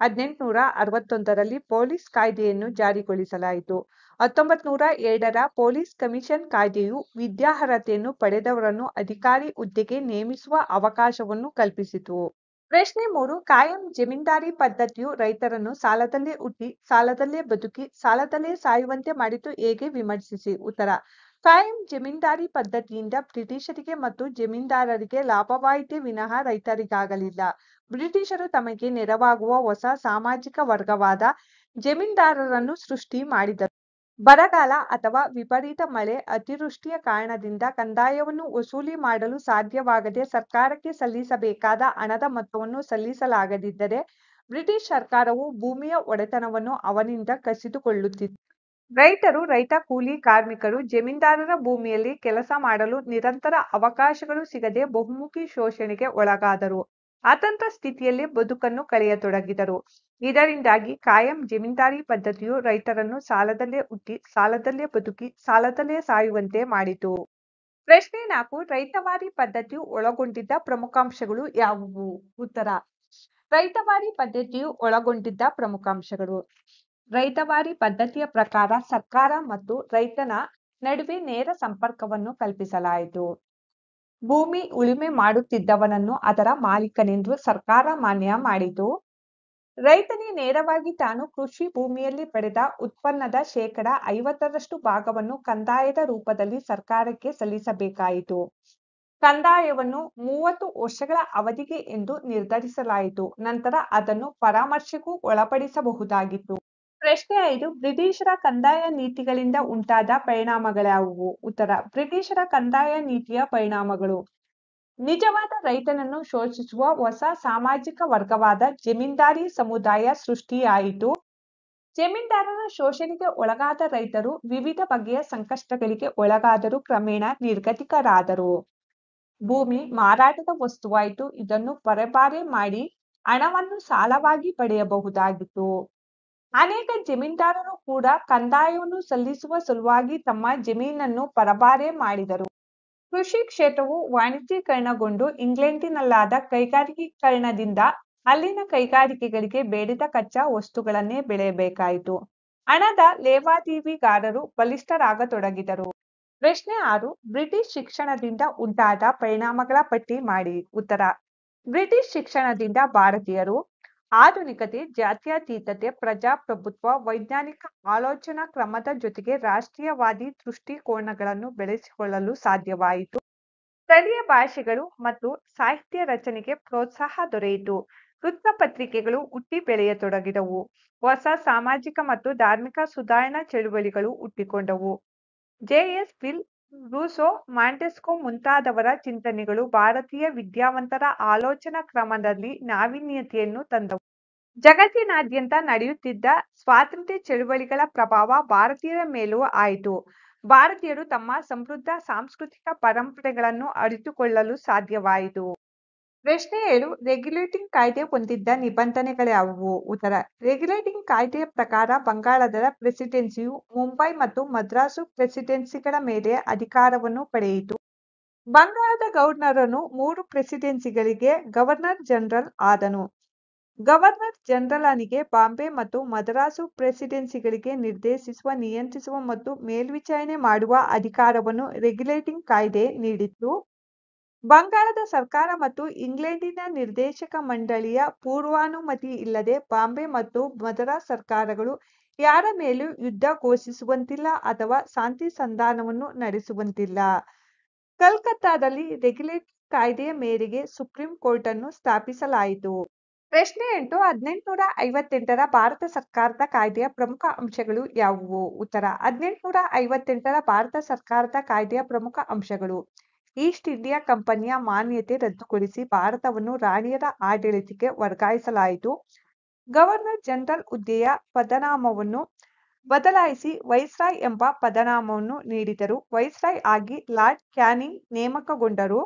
ಹದಿನೆಂಟುನೂರ ಅರವತ್ತೊಂದರಲ್ಲಿ ಪೊಲೀಸ್ ಕಾಯ್ದೆಯನ್ನು ಜಾರಿಗೊಳಿಸಲಾಯಿತು ಹತ್ತೊಂಬತ್ ನೂರ ಎರಡರ ಪೊಲೀಸ್ ಕಮಿಷನ್ ಕಾಯ್ದೆಯು ವಿದ್ಯಾರ್ಹತೆಯನ್ನು ಪಡೆದವರನ್ನು ಅಧಿಕಾರಿ ಹುದ್ದೆಗೆ ನೇಮಿಸುವ ಅವಕಾಶವನ್ನು ಕಲ್ಪಿಸಿತು ಪ್ರಶ್ನೆ ಮೂರು ಕಾಯಂ ಜಮೀನ್ದಾರಿ ಪದ್ಧತಿಯು ರೈತರನ್ನು ಸಾಲದಲ್ಲೇ ಹುಟ್ಟಿ ಸಾಲದಲ್ಲೇ ಬದುಕಿ ಸಾಲದಲ್ಲೇ ಸಾಯುವಂತೆ ಮಾಡಿತು ಹೇಗೆ ವಿಮರ್ಶಿಸಿ ಉತ್ತರ ಕಾಯಂ ಜಮೀನ್ದಾರಿ ಪದ್ಧತಿಯಿಂದ ಬ್ರಿಟಿಷರಿಗೆ ಮತ್ತು ಜಮೀನ್ದಾರರಿಗೆ ಲಾಭವಾಯಿತೇ ವಿನಃ ರೈತರಿಗಾಗಲಿಲ್ಲ ಬ್ರಿಟಿಷರು ತಮಗೆ ನೆರವಾಗುವ ಹೊಸ ಸಾಮಾಜಿಕ ವರ್ಗವಾದ ಜಮೀನ್ದಾರರನ್ನು ಸೃಷ್ಟಿ ಮಾಡಿದರು ಬರಗಾಲ ಅಥವಾ ವಿಪರೀತ ಮಳೆ ಅತಿವೃಷ್ಟಿಯ ಕಾರಣದಿಂದ ಕಂದಾಯವನ್ನು ವಸೂಲಿ ಮಾಡಲು ಸಾಧ್ಯವಾಗದೆ ಸರ್ಕಾರಕ್ಕೆ ಸಲ್ಲಿಸಬೇಕಾದ ಹಣದ ಮೊತ್ತವನ್ನು ಸಲ್ಲಿಸಲಾಗದಿದ್ದರೆ ಬ್ರಿಟಿಷ್ ಸರ್ಕಾರವು ಭೂಮಿಯ ಒಡೆತನವನ್ನು ಅವನಿಂದ ಕಸಿದುಕೊಳ್ಳುತ್ತಿತ್ತು ರೈತರು ರೈತ ಕೂಲಿ ಕಾರ್ಮಿಕರು ಜಮೀನ್ದಾರರ ಭೂಮಿಯಲ್ಲಿ ಕೆಲಸ ಮಾಡಲು ನಿರಂತರ ಅವಕಾಶಗಳು ಸಿಗದೆ ಬಹುಮುಖಿ ಶೋಷಣೆಗೆ ಒಳಗಾದರು ಅತಂತ್ರ ಸ್ಥಿತಿಯಲ್ಲಿ ಬದುಕನ್ನು ಕಳೆಯತೊಡಗಿದರು ಇದರಿಂದಾಗಿ ಕಾಯಂ ಜಮೀನ್ದಾರಿ ಪದ್ಧತಿಯು ರೈತರನ್ನು ಸಾಲದಲ್ಲೇ ಹುಟ್ಟಿ ಸಾಲದಲ್ಲೇ ಬದುಕಿ ಸಾಲದಲ್ಲೇ ಸಾಯುವಂತೆ ಮಾಡಿತು ಪ್ರಶ್ನೆ ನಾಲ್ಕು ರೈತವಾರಿ ಪದ್ಧತಿಯು ಒಳಗೊಂಡಿದ್ದ ಪ್ರಮುಖಾಂಶಗಳು ಯಾವುವು ಉತ್ತರ ರೈತವಾರಿ ಪದ್ಧತಿಯು ಒಳಗೊಂಡಿದ್ದ ಪ್ರಮುಖಾಂಶಗಳು ರೈತವಾರಿ ಪದ್ಧತಿಯ ಪ್ರಕಾರ ಸರ್ಕಾರ ಮತ್ತು ರೈತನ ನಡುವೆ ನೇರ ಸಂಪರ್ಕವನ್ನು ಕಲ್ಪಿಸಲಾಯಿತು ಭೂಮಿ ಉಳುಮೆ ಮಾಡುತ್ತಿದ್ದವನನ್ನು ಅದರ ಮಾಲೀಕನೆಂದು ಸರ್ಕಾರ ಮಾನ್ಯ ಮಾಡಿತು ರೈತನೇ ನೇರವಾಗಿ ತಾನು ಕೃಷಿ ಭೂಮಿಯಲ್ಲಿ ಪಡೆದ ಉತ್ಪನ್ನದ ಶೇಕಡ ಐವತ್ತರಷ್ಟು ಭಾಗವನ್ನು ಕಂದಾಯದ ರೂಪದಲ್ಲಿ ಸರ್ಕಾರಕ್ಕೆ ಸಲ್ಲಿಸಬೇಕಾಯಿತು ಕಂದಾಯವನ್ನು ಮೂವತ್ತು ವರ್ಷಗಳ ಅವಧಿಗೆ ಎಂದು ನಿರ್ಧರಿಸಲಾಯಿತು ನಂತರ ಅದನ್ನು ಪರಾಮರ್ಶೆಗೂ ಒಳಪಡಿಸಬಹುದಾಗಿತ್ತು ಪ್ರಶ್ನೆ ಐದು ಬ್ರಿಟಿಷರ ಕಂದಾಯ ನೀತಿಗಳಿಂದ ಉಂಟಾದ ಪರಿಣಾಮಗಳ್ಯಾವುವು ಉತ್ತರ ಬ್ರಿಟಿಷರ ಕಂದಾಯ ನೀತಿಯ ಪರಿಣಾಮಗಳು ನಿಜವಾದ ರೈತನನ್ನು ಶೋಷಿಸುವ ಹೊಸ ಸಾಮಾಜಿಕ ವರ್ಗವಾದ ಜಮೀನ್ದಾರಿ ಸಮುದಾಯ ಸೃಷ್ಟಿಯಾಯಿತು ಜಮೀನ್ದಾರರ ಶೋಷಣೆಗೆ ಒಳಗಾದ ರೈತರು ವಿವಿಧ ಬಗೆಯ ಸಂಕಷ್ಟಗಳಿಗೆ ಒಳಗಾದರೂ ಕ್ರಮೇಣ ನಿರ್ಗತಿಕರಾದರು ಭೂಮಿ ಮಾರಾಟದ ವಸ್ತುವಾಯಿತು ಇದನ್ನು ಪರಬಾರೆ ಮಾಡಿ ಹಣವನ್ನು ಸಾಲವಾಗಿ ಪಡೆಯಬಹುದಾಗಿತ್ತು ಅನೇಕ ಜಮೀನ್ದಾರರು ಕೂಡ ಕಂದಾಯವನ್ನು ಸಲ್ಲಿಸುವ ಸಲುವಾಗಿ ತಮ್ಮ ಜಮೀನನ್ನು ಪರಭಾರೆ ಮಾಡಿದರು. ಕೃಷಿ ಕ್ಷೇತ್ರವು ವಾಣಿಜ್ಯೀಕರಣಗೊಂಡು ಇಂಗ್ಲೆಂಡಿನಲ್ಲಾದ ಕೈಗಾರಿಕೀಕರಣದಿಂದ ಅಲ್ಲಿನ ಕೈಗಾರಿಕೆಗಳಿಗೆ ಬೇಡಿದ ಕಚ್ಚಾ ವಸ್ತುಗಳನ್ನೇ ಬೆಳೆಯಬೇಕಾಯಿತು. ಹಣದ ಲೇವಾದೇವಿಗಾರರು ಬಲಿಷ್ಠರಾಗತೊಡಗಿದರು. ಪ್ರಶ್ನೆ ಆರು ಬ್ರಿಟಿಷ್ ಶಿಕ್ಷಣದಿಂದ ಉಂಟಾದ ಪರಿಣಾಮಗಳ ಪಟ್ಟಿ ಮಾಡಿ. ಉತ್ತರ: ಬ್ರಿಟಿಷ್ ಶಿಕ್ಷಣದಿಂದ ಭಾರತೀಯರು ಆಧುನಿಕತೆ ಜಾತ್ಯತೀತತೆ ಪ್ರಜಾಪ್ರಭುತ್ವ ವೈಜ್ಞಾನಿಕ ಆಲೋಚನಾ ಕ್ರಮದ ಜೊತೆಗೆ ರಾಷ್ಟ್ರೀಯವಾದಿ ದೃಷ್ಟಿಕೋನಗಳನ್ನು ಬೆಳೆಸಿಕೊಳ್ಳಲು ಸಾಧ್ಯವಾಯಿತು ಸ್ಥಳೀಯ ಭಾಷೆಗಳು ಮತ್ತು ಸಾಹಿತ್ಯ ರಚನೆಗೆ ಪ್ರೋತ್ಸಾಹ ದೊರೆಯಿತು ವೃತ್ತಪತ್ರಿಕೆಗಳು ಹುಟ್ಟಿ ಬೆಳೆಯತೊಡಗಿದವು ಹೊಸ ಸಾಮಾಜಿಕ ಮತ್ತು ಧಾರ್ಮಿಕ ಸುಧಾರಣಾ ಚಳುವಳಿಗಳು ಹುಟ್ಟಿಕೊಂಡವು ಜೆ ಎಸ್ ರೂಸೋ ಮಾಂಟೆಸ್ಕೋ ಮುಂತಾದವರ ಚಿಂತನೆಗಳು ಭಾರತೀಯ ವಿದ್ಯಾವಂತರ ಆಲೋಚನಾ ಕ್ರಮದಲ್ಲಿ ನಾವೀನ್ಯತೆಯನ್ನು ತಂದವು. ಜಗತ್ತಿನಾದ್ಯಂತ ನಡೆಯುತ್ತಿದ್ದ ಸ್ವಾತಂತ್ರ್ಯ ಚಳುವಳಿಗಳ ಪ್ರಭಾವ ಭಾರತೀಯರ ಮೇಲೂ ಆಯಿತು. ಭಾರತೀಯರು ತಮ್ಮ ಸಮೃದ್ಧ ಸಾಂಸ್ಕೃತಿಕ ಪರಂಪರೆಗಳನ್ನು ಅರಿತುಕೊಳ್ಳಲು ಸಾಧ್ಯವಾಯಿತು. ಪ್ರಶ್ನೆ ಏಳು ರೆಗ್ಯುಲೇಟಿಂಗ್ ಕಾಯ್ದೆ ಹೊಂದಿದ್ದ ಯಾವುವು ಉತ್ತರ ರೆಗ್ಯುಲೇಟಿಂಗ್ ಕಾಯ್ದೆಯ ಪ್ರಕಾರ ಬಂಗಾಳದ ಪ್ರೆಸಿಡೆನ್ಸಿಯು ಮುಂಬೈ ಮತ್ತು ಮದ್ರಾಸು ಪ್ರೆಸಿಡೆನ್ಸಿಗಳ ಮೇಲೆ ಅಧಿಕಾರವನ್ನು ಪಡೆಯಿತು ಬಂಗಾಳದ ಗವರ್ನರನ್ನು ಮೂರು ಪ್ರೆಸಿಡೆನ್ಸಿಗಳಿಗೆ ಗವರ್ನರ್ ಜನರಲ್ ಆದನು ಗವರ್ನರ್ ಅನಿಗೆ ಬಾಂಬೆ ಮತ್ತು ಮದ್ರಾಸು ಪ್ರೆಸಿಡೆನ್ಸಿಗಳಿಗೆ ನಿರ್ದೇಶಿಸುವ ನಿಯಂತ್ರಿಸುವ ಮತ್ತು ಮೇಲ್ವಿಚಾರಣೆ ಮಾಡುವ ಅಧಿಕಾರವನ್ನು ರೆಗ್ಯುಲೇಟಿಂಗ್ ಕಾಯ್ದೆ ನೀಡಿತ್ತು ಬಂಗಾಳದ ಸರ್ಕಾರ ಮತ್ತು ಇಂಗ್ಲೆಂಡಿನ ನಿರ್ದೇಶಕ ಮಂಡಳಿಯ ಪೂರ್ವಾನುಮತಿ ಇಲ್ಲದೆ ಬಾಂಬೆ ಮತ್ತು ಮದ್ರಾಸ್ ಸರ್ಕಾರಗಳು ಯಾರ ಮೇಲೂ ಯುದ್ಧ ಘೋಷಿಸುವಂತಿಲ್ಲ ಅಥವಾ ಶಾಂತಿ ಸಂಧಾನವನ್ನು ನಡೆಸುವಂತಿಲ್ಲ ಕಲ್ಕತ್ತಾದಲ್ಲಿ ರೆಗ್ಯುಲೇಟರಿ ಕಾಯ್ದೆಯ ಮೇರೆಗೆ ಸುಪ್ರೀಂ ಕೋರ್ಟ್ ಅನ್ನು ಸ್ಥಾಪಿಸಲಾಯಿತು ಪ್ರಶ್ನೆ ಎಂಟು ಹದಿನೆಂಟುನೂರ ಐವತ್ತೆಂಟರ ಭಾರತ ಸರ್ಕಾರದ ಕಾಯ್ದೆಯ ಪ್ರಮುಖ ಅಂಶಗಳು ಯಾವುವು ಉತ್ತರ ಹದಿನೆಂಟುನೂರ ಐವತ್ತೆಂಟರ ಭಾರತ ಸರ್ಕಾರದ ಕಾಯ್ದೆಯ ಪ್ರಮುಖ ಅಂಶಗಳು ಈಸ್ಟ್ ಇಂಡಿಯಾ ಕಂಪನಿಯ ಮಾನ್ಯತೆ ರದ್ದುಗೊಳಿಸಿ ಭಾರತವನ್ನು ರಾಣಿಯರ ಆಡಳಿತಕ್ಕೆ ವರ್ಗಾಯಿಸಲಾಯಿತು ಗವರ್ನರ್ ಜನರಲ್ ಹುದ್ದೆಯ ಪದನಾಮವನ್ನು ಬದಲಾಯಿಸಿ ವೈಸ್ರಾಯ್ ಎಂಬ ಪದನಾಮವನ್ನು ನೀಡಿದರು ವೈಸ್ರಾಯ್ ಆಗಿ ಲಾರ್ಡ್ ಕ್ಯಾನಿಂಗ್ ನೇಮಕಗೊಂಡರು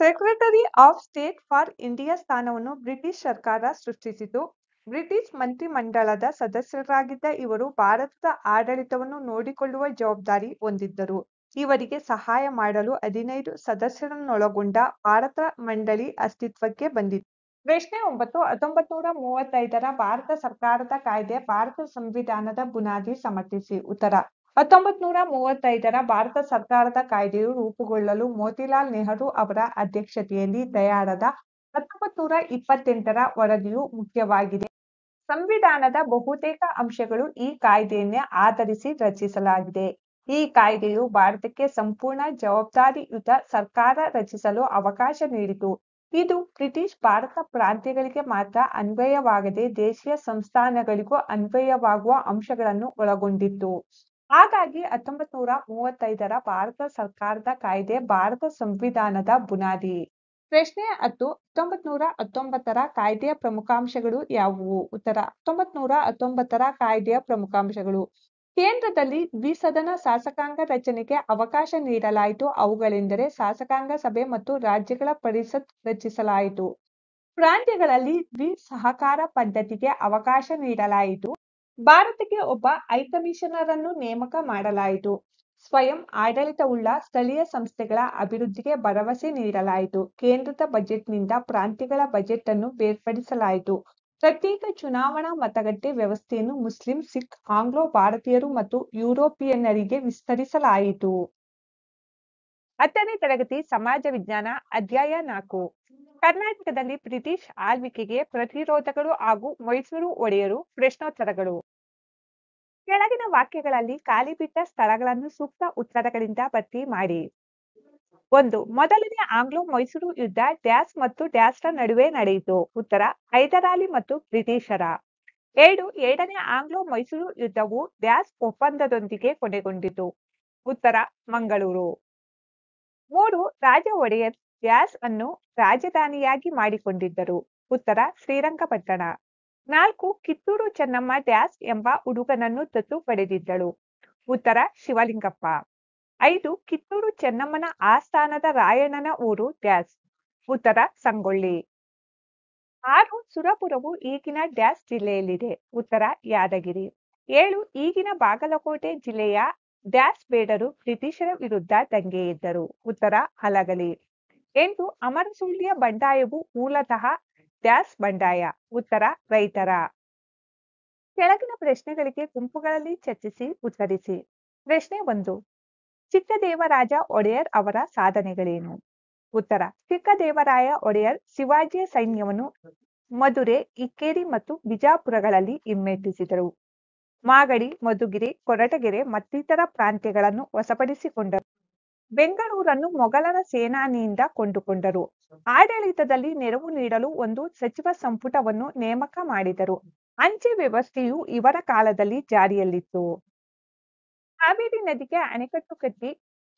secretary of state for India ಸ್ಥಾನವನ್ನು ಬ್ರಿಟಿಷ್ ಸರ್ಕಾರ ಸೃಷ್ಟಿಸಿತು ಬ್ರಿಟಿಷ್ ಮಂತ್ರಿಮಂಡಲದ ಸದಸ್ಯರಾಗಿದ್ದ ಇವರು ಭಾರತದ ಆಡಳಿತವನ್ನು ನೋಡಿಕೊಳ್ಳುವ ಜವಾಬ್ದಾರಿ ಹೊಂದಿದ್ದರು ಇವರಿಗೆ ಸಹಾಯ ಮಾಡಲು ಹದಿನೈದು ಸದಸ್ಯರನ್ನೊಳಗೊಂಡ ಭಾರತ ಮಂಡಳಿ ಅಸ್ತಿತ್ವಕ್ಕೆ ಬಂದಿತ್ತು ಪ್ರಶ್ನೆ ಒಂಬತ್ತು ಹತ್ತೊಂಬತ್ ನೂರ ಮೂವತ್ತೈದರ ಭಾರತ ಸರ್ಕಾರದ ಕಾಯ್ದೆ ಭಾರತ ಸಂವಿಧಾನದ ಬುನಾದಿ ಸಮರ್ಥಿಸಿ ಉತ್ತರ ಹತ್ತೊಂಬತ್ ನೂರ ಮೂವತ್ತೈದರ ಭಾರತ ಸರ್ಕಾರದ ಕಾಯ್ದೆಯು ರೂಪುಗೊಳ್ಳಲು ಮೋತಿಲಾಲ್ ನೆಹರು ಅವರ ಅಧ್ಯಕ್ಷತೆಯಲ್ಲಿ ತಯಾರಾದ ಹತ್ತೊಂಬತ್ ನೂರ ಇಪ್ಪತ್ತೆಂಟರ ವರದಿಯು ಮುಖ್ಯವಾಗಿದೆ ಸಂವಿಧಾನದ ಬಹುತೇಕ ಅಂಶಗಳು ಈ ಕಾಯ್ದೆಯನ್ನೇ ಆಧರಿಸಿ ರಚಿಸಲಾಗಿದೆ ಈ ಕಾಯ್ದೆಯು ಭಾರತಕ್ಕೆ ಸಂಪೂರ್ಣ ಜವಾಬ್ದಾರಿಯುತ ಸರ್ಕಾರ ರಚಿಸಲು ಅವಕಾಶ ನೀಡಿತು ಇದು ಬ್ರಿಟಿಷ್ ಭಾರತ ಪ್ರಾಂತ್ಯಗಳಿಗೆ ಮಾತ್ರ ಅನ್ವಯವಾಗದೆ ದೇಶೀಯ ಸಂಸ್ಥಾನಗಳಿಗೂ ಅನ್ವಯವಾಗುವ ಅಂಶಗಳನ್ನು ಒಳಗೊಂಡಿತ್ತು ಹಾಗಾಗಿ ಹತ್ತೊಂಬತ್ ನೂರ ಮೂವತ್ತೈದರ ಭಾರತ ಸರ್ಕಾರದ ಕಾಯ್ದೆ ಭಾರತ ಸಂವಿಧಾನದ ಬುನಾದಿ ಪ್ರಶ್ನೆ ಹತ್ತು ಹತ್ತೊಂಬತ್ ನೂರ ಹತ್ತೊಂಬತ್ತರ ಕಾಯ್ದೆಯ ಪ್ರಮುಖಾಂಶಗಳು ಯಾವುವು ಉತ್ತರ ಹತ್ತೊಂಬತ್ ನೂರ ಹತ್ತೊಂಬತ್ತರ ಕಾಯ್ದೆಯ ಪ್ರಮುಖಾಂಶಗಳು ಕೇಂದ್ರದಲ್ಲಿ ದ್ವಿಸದನ ಶಾಸಕಾಂಗ ರಚನೆಗೆ ಅವಕಾಶ ನೀಡಲಾಯಿತು ಅವುಗಳೆಂದರೆ ಶಾಸಕಾಂಗ ಸಭೆ ಮತ್ತು ರಾಜ್ಯಗಳ ಪರಿಷತ್ ರಚಿಸಲಾಯಿತು ಪ್ರಾಂತ್ಯಗಳಲ್ಲಿ ದ್ವಿ ಸಹಕಾರ ಪದ್ಧತಿಗೆ ಅವಕಾಶ ನೀಡಲಾಯಿತು ಭಾರತಕ್ಕೆ ಒಬ್ಬ ಹೈಕಮಿಷನರ್ ಅನ್ನು ನೇಮಕ ಮಾಡಲಾಯಿತು ಸ್ವಯಂ ಆಡಳಿತವುಳ್ಳ ಸ್ಥಳೀಯ ಸಂಸ್ಥೆಗಳ ಅಭಿವೃದ್ಧಿಗೆ ಭರವಸೆ ನೀಡಲಾಯಿತು ಕೇಂದ್ರದ ಬಜೆಟ್ನಿಂದ ಪ್ರಾಂತ್ಯಗಳ ಬಜೆಟ್ ಅನ್ನು ಬೇರ್ಪಡಿಸಲಾಯಿತು ಪ್ರತ್ಯೇಕ ಚುನಾವಣಾ ಮತಗಟ್ಟೆ ವ್ಯವಸ್ಥೆಯನ್ನು ಮುಸ್ಲಿಂ ಸಿಖ್ ಆಂಗ್ಲೋ ಭಾರತೀಯರು ಮತ್ತು ಯುರೋಪಿಯನ್ನರಿಗೆ ವಿಸ್ತರಿಸಲಾಯಿತು ಹತ್ತನೇ ತರಗತಿ ಸಮಾಜ ವಿಜ್ಞಾನ ಅಧ್ಯಾಯ ನಾಲ್ಕು ಕರ್ನಾಟಕದಲ್ಲಿ ಬ್ರಿಟಿಷ್ ಆಳ್ವಿಕೆಗೆ ಪ್ರತಿರೋಧಗಳು ಹಾಗೂ ಮೈಸೂರು ಒಡೆಯರು ಪ್ರಶ್ನೋತ್ತರಗಳು ಕೆಳಗಿನ ವಾಕ್ಯಗಳಲ್ಲಿ ಖಾಲಿ ಬಿಟ್ಟ ಸ್ಥಳಗಳನ್ನು ಸೂಕ್ತ ಉತ್ತರಗಳಿಂದ ಭರ್ತಿ ಮಾಡಿ ಒಂದು ಮೊದಲನೇ ಆಂಗ್ಲೋ ಮೈಸೂರು ಯುದ್ಧ ಡ್ಯಾಸ್ ಮತ್ತು ಡ್ಯಾಸ್ ರ ನಡುವೆ ನಡೆಯಿತು ಉತ್ತರ ಹೈದರಾಲಿ ಮತ್ತು ಬ್ರಿಟಿಷರ ಏಳು ಎರಡನೇ ಆಂಗ್ಲೋ ಮೈಸೂರು ಯುದ್ಧವು ಡ್ಯಾಸ್ ಒಪ್ಪಂದದೊಂದಿಗೆ ಕೊನೆಗೊಂಡಿತು ಉತ್ತರ ಮಂಗಳೂರು ಮೂರು ರಾಜ ಒಡೆಯರ್ ಡ್ಯಾಸ್ ಅನ್ನು ರಾಜಧಾನಿಯಾಗಿ ಮಾಡಿಕೊಂಡಿದ್ದರು ಉತ್ತರ ಶ್ರೀರಂಗಪಟ್ಟಣ ನಾಲ್ಕು ಕಿತ್ತೂರು ಚೆನ್ನಮ್ಮ ಡ್ಯಾಸ್ ಎಂಬ ಹುಡುಗನನ್ನು ದತ್ತು ಪಡೆದಿದ್ದಳು ಉತ್ತರ ಶಿವಲಿಂಗಪ್ಪ ಐದು ಕಿತ್ತೂರು ಚೆನ್ನಮ್ಮನ ಆಸ್ಥಾನದ ರಾಯಣ್ಣನ ಊರು ಡ್ಯಾಸ್ ಉತ್ತರ ಸಂಗೊಳ್ಳಿ ಆರು ಸುರಪುರವು ಈಗಿನ ಡ್ಯಾಸ್ ಜಿಲ್ಲೆಯಲ್ಲಿದೆ ಉತ್ತರ ಯಾದಗಿರಿ ಏಳು ಈಗಿನ ಬಾಗಲಕೋಟೆ ಜಿಲ್ಲೆಯ ಡ್ಯಾಸ್ ಬೇಡರು ಬ್ರಿಟಿಷರ ವಿರುದ್ಧ ದಂಗೆ ಇದ್ದರು ಉತ್ತರ ಹಲಗಲಿ ಎಂಟು ಅಮರಸುಳ್ಳಿಯ ಬಂಡಾಯವು ಮೂಲತಃ ಡ್ಯಾಸ್ ಬಂಡಾಯ ಉತ್ತರ ರೈತರ ಕೆಳಗಿನ ಪ್ರಶ್ನೆಗಳಿಗೆ ಗುಂಪುಗಳಲ್ಲಿ ಚರ್ಚಿಸಿ ಉತ್ತರಿಸಿ ಪ್ರಶ್ನೆ ಒಂದು ಚಿಕ್ಕದೇವರಾಜ ಒಡೆಯರ್ ಅವರ ಸಾಧನೆಗಳೇನು ಉತ್ತರ ಚಿಕ್ಕದೇವರಾಯ ಒಡೆಯರ್ ಶಿವಾಜಿಯ ಸೈನ್ಯವನ್ನು ಮಧುರೆ ಇಕ್ಕೇರಿ ಮತ್ತು ಬಿಜಾಪುರಗಳಲ್ಲಿ ಹಿಮ್ಮೆಟ್ಟಿಸಿದರು ಮಾಗಡಿ ಮಧುಗಿರಿ ಕೊರಟಗೆರೆ ಮತ್ತಿತರ ಪ್ರಾಂತ್ಯಗಳನ್ನು ವಶಪಡಿಸಿಕೊಂಡರು ಬೆಂಗಳೂರನ್ನು ಮೊಘಲರ ಸೇನಾನಿಯಿಂದ ಕೊಂಡುಕೊಂಡರು ಆಡಳಿತದಲ್ಲಿ ನೆರವು ನೀಡಲು ಒಂದು ಸಚಿವ ಸಂಪುಟವನ್ನು ನೇಮಕ ಮಾಡಿದರು ಅಂಚೆ ವ್ಯವಸ್ಥೆಯು ಇವರ ಕಾಲದಲ್ಲಿ ಜಾರಿಯಲ್ಲಿತ್ತು ಕಾವೇರಿ ನದಿಗೆ ಅಣೆಕಟ್ಟು ಕಟ್ಟಿ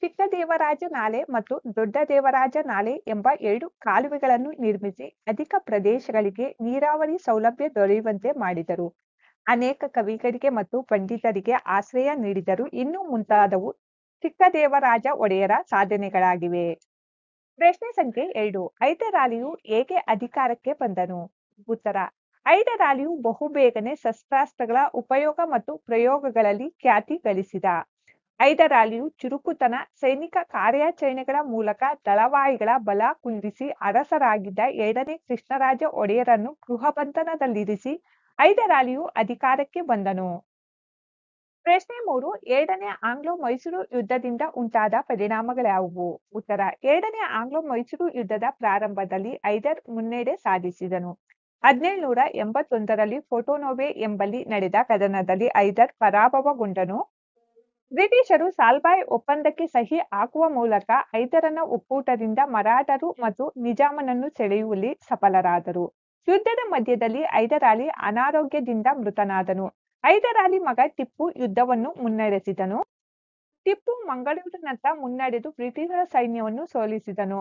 ಚಿಕ್ಕ ದೇವರಾಜ ನಾಲೆ ಮತ್ತು ದೊಡ್ಡ ದೇವರಾಜ ನಾಲೆ ಎಂಬ ಎರಡು ಕಾಲುವೆಗಳನ್ನು ನಿರ್ಮಿಸಿ ಅಧಿಕ ಪ್ರದೇಶಗಳಿಗೆ ನೀರಾವರಿ ಸೌಲಭ್ಯ ದೊರೆಯುವಂತೆ ಮಾಡಿದರು ಅನೇಕ ಕವಿಗಳಿಗೆ ಮತ್ತು ಪಂಡಿತರಿಗೆ ಆಶ್ರಯ ನೀಡಿದರು ಇನ್ನು ಮುಂತಾದವು ಚಿಕ್ಕದೇವರಾಜ ಒಡೆಯರ ಸಾಧನೆಗಳಾಗಿವೆ ಪ್ರಶ್ನೆ ಸಂಖ್ಯೆ ಎರಡು ಐದರಾಲಿಯು ಹೇಗೆ ಅಧಿಕಾರಕ್ಕೆ ಬಂದನು ಉತ್ತರ ರಾಲಿಯು ಬಹುಬೇಗನೆ ಶಸ್ತ್ರಾಸ್ತ್ರಗಳ ಉಪಯೋಗ ಮತ್ತು ಪ್ರಯೋಗಗಳಲ್ಲಿ ಖ್ಯಾತಿ ಗಳಿಸಿದ ಐದರಾಲಿಯು ಚುರುಕುತನ ಸೈನಿಕ ಕಾರ್ಯಾಚರಣೆಗಳ ಮೂಲಕ ದಳವಾಯಿಗಳ ಬಲ ಕುಂದಿಸಿ ಅರಸರಾಗಿದ್ದ ಎರಡನೇ ಕೃಷ್ಣರಾಜ ಒಡೆಯರನ್ನು ಗೃಹಬಂಧನದಲ್ಲಿರಿಸಿ ರಾಲಿಯು ಅಧಿಕಾರಕ್ಕೆ ಬಂದನು ಪ್ರಶ್ನೆ ಮೂರು ಎರಡನೇ ಆಂಗ್ಲೋ ಮೈಸೂರು ಯುದ್ಧದಿಂದ ಉಂಟಾದ ಪರಿಣಾಮಗಳ್ಯಾವುವು ಉತ್ತರ ಎರಡನೇ ಆಂಗ್ಲೋ ಮೈಸೂರು ಯುದ್ಧದ ಪ್ರಾರಂಭದಲ್ಲಿ ಐದರ್ ಮುನ್ನಡೆ ಸಾಧಿಸಿದನು ನೂರ ಎಂಬತ್ತೊಂದರಲ್ಲಿ ಫೋಟೋನೋವೆ ಎಂಬಲ್ಲಿ ನಡೆದ ಕದನದಲ್ಲಿ ಐದರ್ ಪರಾಭವಗೊಂಡನು ಬ್ರಿಟಿಷರು ಸಾಲ್ಬಾಯ್ ಒಪ್ಪಂದಕ್ಕೆ ಸಹಿ ಹಾಕುವ ಮೂಲಕ ಐದರನ ಒಕ್ಕೂಟದಿಂದ ಮರಾಠರು ಮತ್ತು ನಿಜಾಮನನ್ನು ಸೆಳೆಯುವಲ್ಲಿ ಸಫಲರಾದರು ಯುದ್ಧದ ಮಧ್ಯದಲ್ಲಿ ಐದರಾಲಿ ಅನಾರೋಗ್ಯದಿಂದ ಮೃತನಾದನು ಐದರಾಲಿ ಮಗ ಟಿಪ್ಪು ಯುದ್ಧವನ್ನು ಮುನ್ನಡೆಸಿದನು ಟಿಪ್ಪು ಮಂಗಳೂರಿನತ್ತ ಮುನ್ನಡೆದು ಬ್ರಿಟಿಷರ ಸೈನ್ಯವನ್ನು ಸೋಲಿಸಿದನು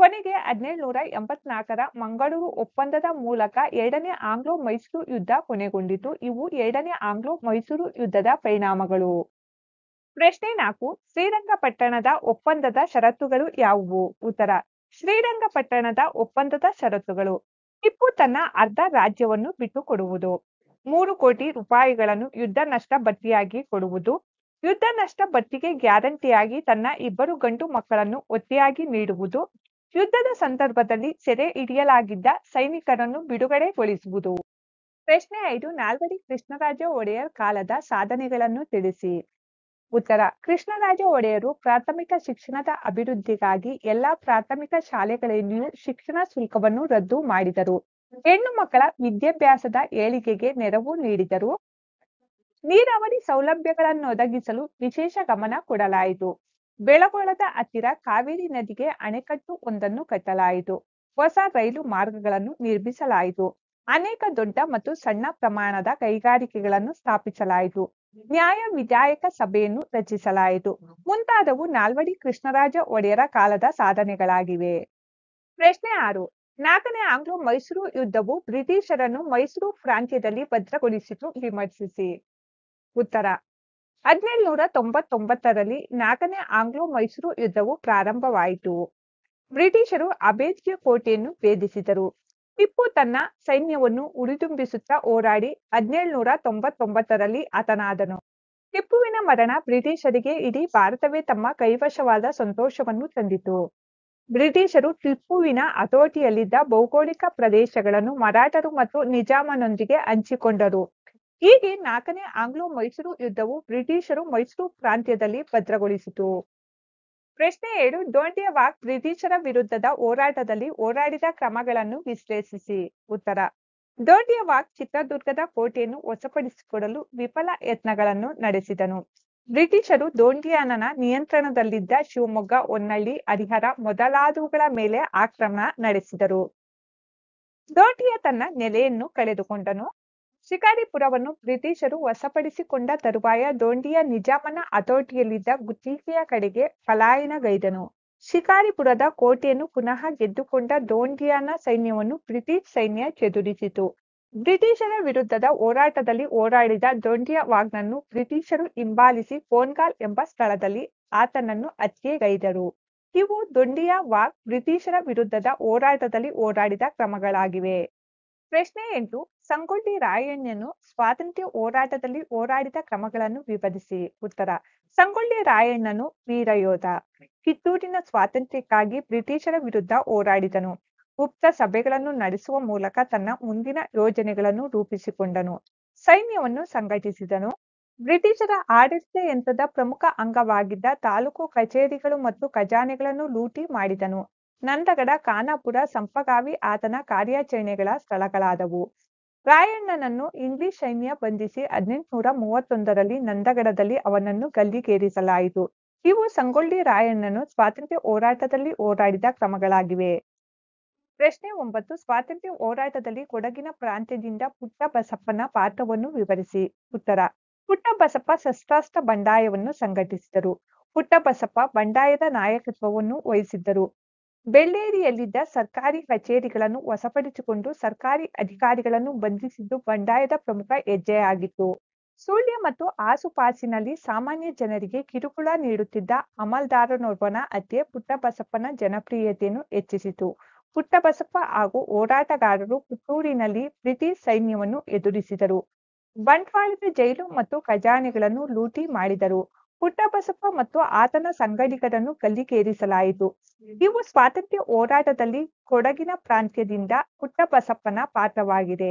ಕೊನೆಗೆ ನೂರ ಎಂಬತ್ನಾಲ್ಕರ ಮಂಗಳೂರು ಒಪ್ಪಂದದ ಮೂಲಕ ಎರಡನೇ ಆಂಗ್ಲೋ ಮೈಸೂರು ಯುದ್ಧ ಕೊನೆಗೊಂಡಿತು ಇವು ಎರಡನೇ ಆಂಗ್ಲೋ ಮೈಸೂರು ಯುದ್ಧದ ಪರಿಣಾಮಗಳು ಪ್ರಶ್ನೆ ನಾಲ್ಕು ಶ್ರೀರಂಗಪಟ್ಟಣದ ಒಪ್ಪಂದದ ಷರತ್ತುಗಳು ಯಾವುವು ಉತ್ತರ ಶ್ರೀರಂಗಪಟ್ಟಣದ ಒಪ್ಪಂದದ ಷರತ್ತುಗಳು ಟಿಪ್ಪು ತನ್ನ ಅರ್ಧ ರಾಜ್ಯವನ್ನು ಬಿಟ್ಟು ಕೊಡುವುದು ಮೂರು ಕೋಟಿ ರೂಪಾಯಿಗಳನ್ನು ಯುದ್ಧ ನಷ್ಟ ಬತ್ತಿಯಾಗಿ ಕೊಡುವುದು ಯುದ್ಧ ನಷ್ಟ ಬತ್ತಿಗೆ ಗ್ಯಾರಂಟಿಯಾಗಿ ತನ್ನ ಇಬ್ಬರು ಗಂಡು ಮಕ್ಕಳನ್ನು ಒತ್ತೆಯಾಗಿ ನೀಡುವುದು ಯುದ್ಧದ ಸಂದರ್ಭದಲ್ಲಿ ಸೆರೆ ಹಿಡಿಯಲಾಗಿದ್ದ ಸೈನಿಕರನ್ನು ಬಿಡುಗಡೆಗೊಳಿಸುವುದು ಪ್ರಶ್ನೆ ಐದು ನಾಲ್ವಡಿ ಕೃಷ್ಣರಾಜ ಒಡೆಯರ್ ಕಾಲದ ಸಾಧನೆಗಳನ್ನು ತಿಳಿಸಿ ಉತ್ತರ ಕೃಷ್ಣರಾಜ ಒಡೆಯರು ಪ್ರಾಥಮಿಕ ಶಿಕ್ಷಣದ ಅಭಿವೃದ್ಧಿಗಾಗಿ ಎಲ್ಲಾ ಪ್ರಾಥಮಿಕ ಶಾಲೆಗಳಲ್ಲಿಯೂ ಶಿಕ್ಷಣ ಶುಲ್ಕವನ್ನು ರದ್ದು ಮಾಡಿದರು ಹೆಣ್ಣು ಮಕ್ಕಳ ವಿದ್ಯಾಭ್ಯಾಸದ ಏಳಿಗೆಗೆ ನೆರವು ನೀಡಿದರು ನೀರಾವರಿ ಸೌಲಭ್ಯಗಳನ್ನು ಒದಗಿಸಲು ವಿಶೇಷ ಗಮನ ಕೊಡಲಾಯಿತು ಬೆಳಗೊಳದ ಹತ್ತಿರ ಕಾವೇರಿ ನದಿಗೆ ಅಣೆಕಟ್ಟು ಒಂದನ್ನು ಕಟ್ಟಲಾಯಿತು ಹೊಸ ರೈಲು ಮಾರ್ಗಗಳನ್ನು ನಿರ್ಮಿಸಲಾಯಿತು ಅನೇಕ ದೊಡ್ಡ ಮತ್ತು ಸಣ್ಣ ಪ್ರಮಾಣದ ಕೈಗಾರಿಕೆಗಳನ್ನು ಸ್ಥಾಪಿಸಲಾಯಿತು ನ್ಯಾಯ ವಿಧಾಯಕ ಸಭೆಯನ್ನು ರಚಿಸಲಾಯಿತು ಮುಂತಾದವು ನಾಲ್ವಡಿ ಕೃಷ್ಣರಾಜ ಒಡೆಯರ ಕಾಲದ ಸಾಧನೆಗಳಾಗಿವೆ ಪ್ರಶ್ನೆ ಆರು ನಾಲ್ಕನೇ ಆಂಗ್ಲೋ ಮೈಸೂರು ಯುದ್ಧವು ಬ್ರಿಟಿಷರನ್ನು ಮೈಸೂರು ಪ್ರಾಂತ್ಯದಲ್ಲಿ ಭದ್ರಗೊಳಿಸಿತು ವಿಮರ್ಶಿಸಿ ಉತ್ತರ ನೂರ ತೊಂಬತ್ತೊಂಬತ್ತರಲ್ಲಿ ನಾಲ್ಕನೇ ಆಂಗ್ಲೋ ಮೈಸೂರು ಯುದ್ಧವು ಪ್ರಾರಂಭವಾಯಿತು ಬ್ರಿಟಿಷರು ಅಬೇದ್ಕಿಯ ಕೋಟೆಯನ್ನು ಭೇದಿಸಿದರು ಟಿಪ್ಪು ತನ್ನ ಸೈನ್ಯವನ್ನು ಉಳಿದುಂಬಿಸುತ್ತಾ ಹೋರಾಡಿ ನೂರ ತೊಂಬತ್ತೊಂಬತ್ತರಲ್ಲಿ ಆತನಾದನು ಟಿಪ್ಪುವಿನ ಮರಣ ಬ್ರಿಟಿಷರಿಗೆ ಇಡೀ ಭಾರತವೇ ತಮ್ಮ ಕೈವಶವಾದ ಸಂತೋಷವನ್ನು ತಂದಿತು ಬ್ರಿಟಿಷರು ಟಿಪ್ಪುವಿನ ಹತೋಟಿಯಲ್ಲಿದ್ದ ಭೌಗೋಳಿಕ ಪ್ರದೇಶಗಳನ್ನು ಮರಾಠರು ಮತ್ತು ನಿಜಾಮನೊಂದಿಗೆ ಹಂಚಿಕೊಂಡರು ಹೀಗೆ ನಾಲ್ಕನೇ ಆಂಗ್ಲೋ ಮೈಸೂರು ಯುದ್ಧವು ಬ್ರಿಟಿಷರು ಮೈಸೂರು ಪ್ರಾಂತ್ಯದಲ್ಲಿ ಭದ್ರಗೊಳಿಸಿತು ಪ್ರಶ್ನೆ ಏಳು ಡೋಂಟಿಯ ವಾಕ್ ಬ್ರಿಟಿಷರ ವಿರುದ್ಧದ ಹೋರಾಟದಲ್ಲಿ ಹೋರಾಡಿದ ಕ್ರಮಗಳನ್ನು ವಿಶ್ಲೇಷಿಸಿ ಉತ್ತರ ದೋಂಡಿಯ ವಾಕ್ ಚಿತ್ರದುರ್ಗದ ಕೋಟೆಯನ್ನು ವಶಪಡಿಸಿಕೊಡಲು ವಿಫಲ ಯತ್ನಗಳನ್ನು ನಡೆಸಿದನು ಬ್ರಿಟಿಷರು ದೋಂಡಿಯಾನನ ನಿಯಂತ್ರಣದಲ್ಲಿದ್ದ ಶಿವಮೊಗ್ಗ ಹೊನ್ನಳ್ಳಿ ಹರಿಹರ ಮೊದಲಾದವುಗಳ ಮೇಲೆ ಆಕ್ರಮಣ ನಡೆಸಿದರು ದೋಂಡಿಯ ತನ್ನ ನೆಲೆಯನ್ನು ಕಳೆದುಕೊಂಡನು ಶಿಕಾರಿಪುರವನ್ನು ಬ್ರಿಟಿಷರು ವಶಪಡಿಸಿಕೊಂಡ ತರುವಾಯ ದೋಂಡಿಯ ನಿಜಾಮನ ಹತೋಟಿಯಲ್ಲಿದ್ದ ಗುತ್ತಿಗೆಯ ಕಡೆಗೆ ಪಲಾಯನಗೈದನು ಶಿಕಾರಿಪುರದ ಕೋಟೆಯನ್ನು ಪುನಃ ಗೆದ್ದುಕೊಂಡ ದೋಂಡಿಯಾನ ಸೈನ್ಯವನ್ನು ಬ್ರಿಟಿಷ್ ಸೈನ್ಯ ಚದುರಿಸಿತು ಬ್ರಿಟಿಷರ ವಿರುದ್ಧದ ಹೋರಾಟದಲ್ಲಿ ಹೋರಾಡಿದ ದೊಂಡಿಯ ವಾಗ್ನನ್ನು ಬ್ರಿಟಿಷರು ಹಿಂಬಾಲಿಸಿ ಪೋನ್ಗಾಲ್ ಎಂಬ ಸ್ಥಳದಲ್ಲಿ ಆತನನ್ನು ಹತ್ಯೆಗೈದರು ಇವು ದೊಂಡಿಯ ವಾಗ್ ಬ್ರಿಟಿಷರ ವಿರುದ್ಧದ ಹೋರಾಟದಲ್ಲಿ ಹೋರಾಡಿದ ಕ್ರಮಗಳಾಗಿವೆ ಪ್ರಶ್ನೆ ಎಂಟು ಸಂಗೊಳ್ಳಿ ರಾಯಣ್ಣನು ಸ್ವಾತಂತ್ರ್ಯ ಹೋರಾಟದಲ್ಲಿ ಹೋರಾಡಿದ ಕ್ರಮಗಳನ್ನು ವಿವರಿಸಿ ಉತ್ತರ ಸಂಗೊಳ್ಳಿ ರಾಯಣ್ಣನು ವೀರಯೋಧ ಕಿತ್ತೂರಿನ ಸ್ವಾತಂತ್ರ್ಯಕ್ಕಾಗಿ ಬ್ರಿಟಿಷರ ವಿರುದ್ಧ ಹೋರಾಡಿದನು ಗುಪ್ತ ಸಭೆಗಳನ್ನು ನಡೆಸುವ ಮೂಲಕ ತನ್ನ ಮುಂದಿನ ಯೋಜನೆಗಳನ್ನು ರೂಪಿಸಿಕೊಂಡನು ಸೈನ್ಯವನ್ನು ಸಂಘಟಿಸಿದನು ಬ್ರಿಟಿಷರ ಆಡಳಿತ ಯಂತ್ರದ ಪ್ರಮುಖ ಅಂಗವಾಗಿದ್ದ ತಾಲೂಕು ಕಚೇರಿಗಳು ಮತ್ತು ಖಜಾನೆಗಳನ್ನು ಲೂಟಿ ಮಾಡಿದನು ನಂದಗಡ ಖಾನಾಪುರ ಸಂಪಗಾವಿ ಆತನ ಕಾರ್ಯಾಚರಣೆಗಳ ಸ್ಥಳಗಳಾದವು ರಾಯಣ್ಣನನ್ನು ಇಂಗ್ಲಿಷ್ ಸೈನ್ಯ ಬಂಧಿಸಿ ಹದಿನೆಂಟುನೂರ ಮೂವತ್ತೊಂದರಲ್ಲಿ ನಂದಗಡದಲ್ಲಿ ಅವನನ್ನು ಗಲ್ಲಿಗೇರಿಸಲಾಯಿತು ಇವು ಸಂಗೊಳ್ಳಿ ರಾಯಣ್ಣನು ಸ್ವಾತಂತ್ರ್ಯ ಹೋರಾಟದಲ್ಲಿ ಹೋರಾಡಿದ ಕ್ರಮಗಳಾಗಿವೆ ಪ್ರಶ್ನೆ ಒಂಬತ್ತು ಸ್ವಾತಂತ್ರ್ಯ ಹೋರಾಟದಲ್ಲಿ ಕೊಡಗಿನ ಪ್ರಾಂತ್ಯದಿಂದ ಪುಟ್ಟ ಬಸಪ್ಪನ ಪಾತ್ರವನ್ನು ವಿವರಿಸಿ ಉತ್ತರ ಪುಟ್ಟ ಬಸಪ್ಪ ಶಸ್ತ್ರಾಸ್ತ್ರ ಬಂಡಾಯವನ್ನು ಸಂಘಟಿಸಿದರು ಪುಟ್ಟಬಸಪ್ಪ ಬಂಡಾಯದ ನಾಯಕತ್ವವನ್ನು ವಹಿಸಿದ್ದರು ಬೆಳ್ಳೇರಿಯಲ್ಲಿದ್ದ ಸರ್ಕಾರಿ ಕಚೇರಿಗಳನ್ನು ವಶಪಡಿಸಿಕೊಂಡು ಸರ್ಕಾರಿ ಅಧಿಕಾರಿಗಳನ್ನು ಬಂಧಿಸಿದ್ದು ಬಂಡಾಯದ ಪ್ರಮುಖ ಹೆಜ್ಜೆಯಾಗಿತ್ತು ಸುಳ್ಯ ಮತ್ತು ಆಸುಪಾಸಿನಲ್ಲಿ ಸಾಮಾನ್ಯ ಜನರಿಗೆ ಕಿರುಕುಳ ನೀಡುತ್ತಿದ್ದ ಅಮಲ್ದಾರನೋರ್ವನ ಹತ್ಯೆ ಪುಟ್ಟಬಸಪ್ಪನ ಜನಪ್ರಿಯತೆಯನ್ನು ಹೆಚ್ಚಿಸಿತು ಪುಟ್ಟಬಸಪ್ಪ ಹಾಗೂ ಹೋರಾಟಗಾರರು ಪುತ್ತೂರಿನಲ್ಲಿ ಬ್ರಿಟಿಷ್ ಸೈನ್ಯವನ್ನು ಎದುರಿಸಿದರು ಬಂಟ್ವಾಳದ ಜೈಲು ಮತ್ತು ಖಜಾನೆಗಳನ್ನು ಲೂಟಿ ಮಾಡಿದರು ಪುಟ್ಟಬಸಪ್ಪ ಮತ್ತು ಆತನ ಸಂಗಡಿಗರನ್ನು ಕಲ್ಲಿಕೇರಿಸಲಾಯಿತು ಇವು ಸ್ವಾತಂತ್ರ್ಯ ಹೋರಾಟದಲ್ಲಿ ಕೊಡಗಿನ ಪ್ರಾಂತ್ಯದಿಂದ ಪುಟ್ಟಬಸಪ್ಪನ ಪಾತ್ರವಾಗಿದೆ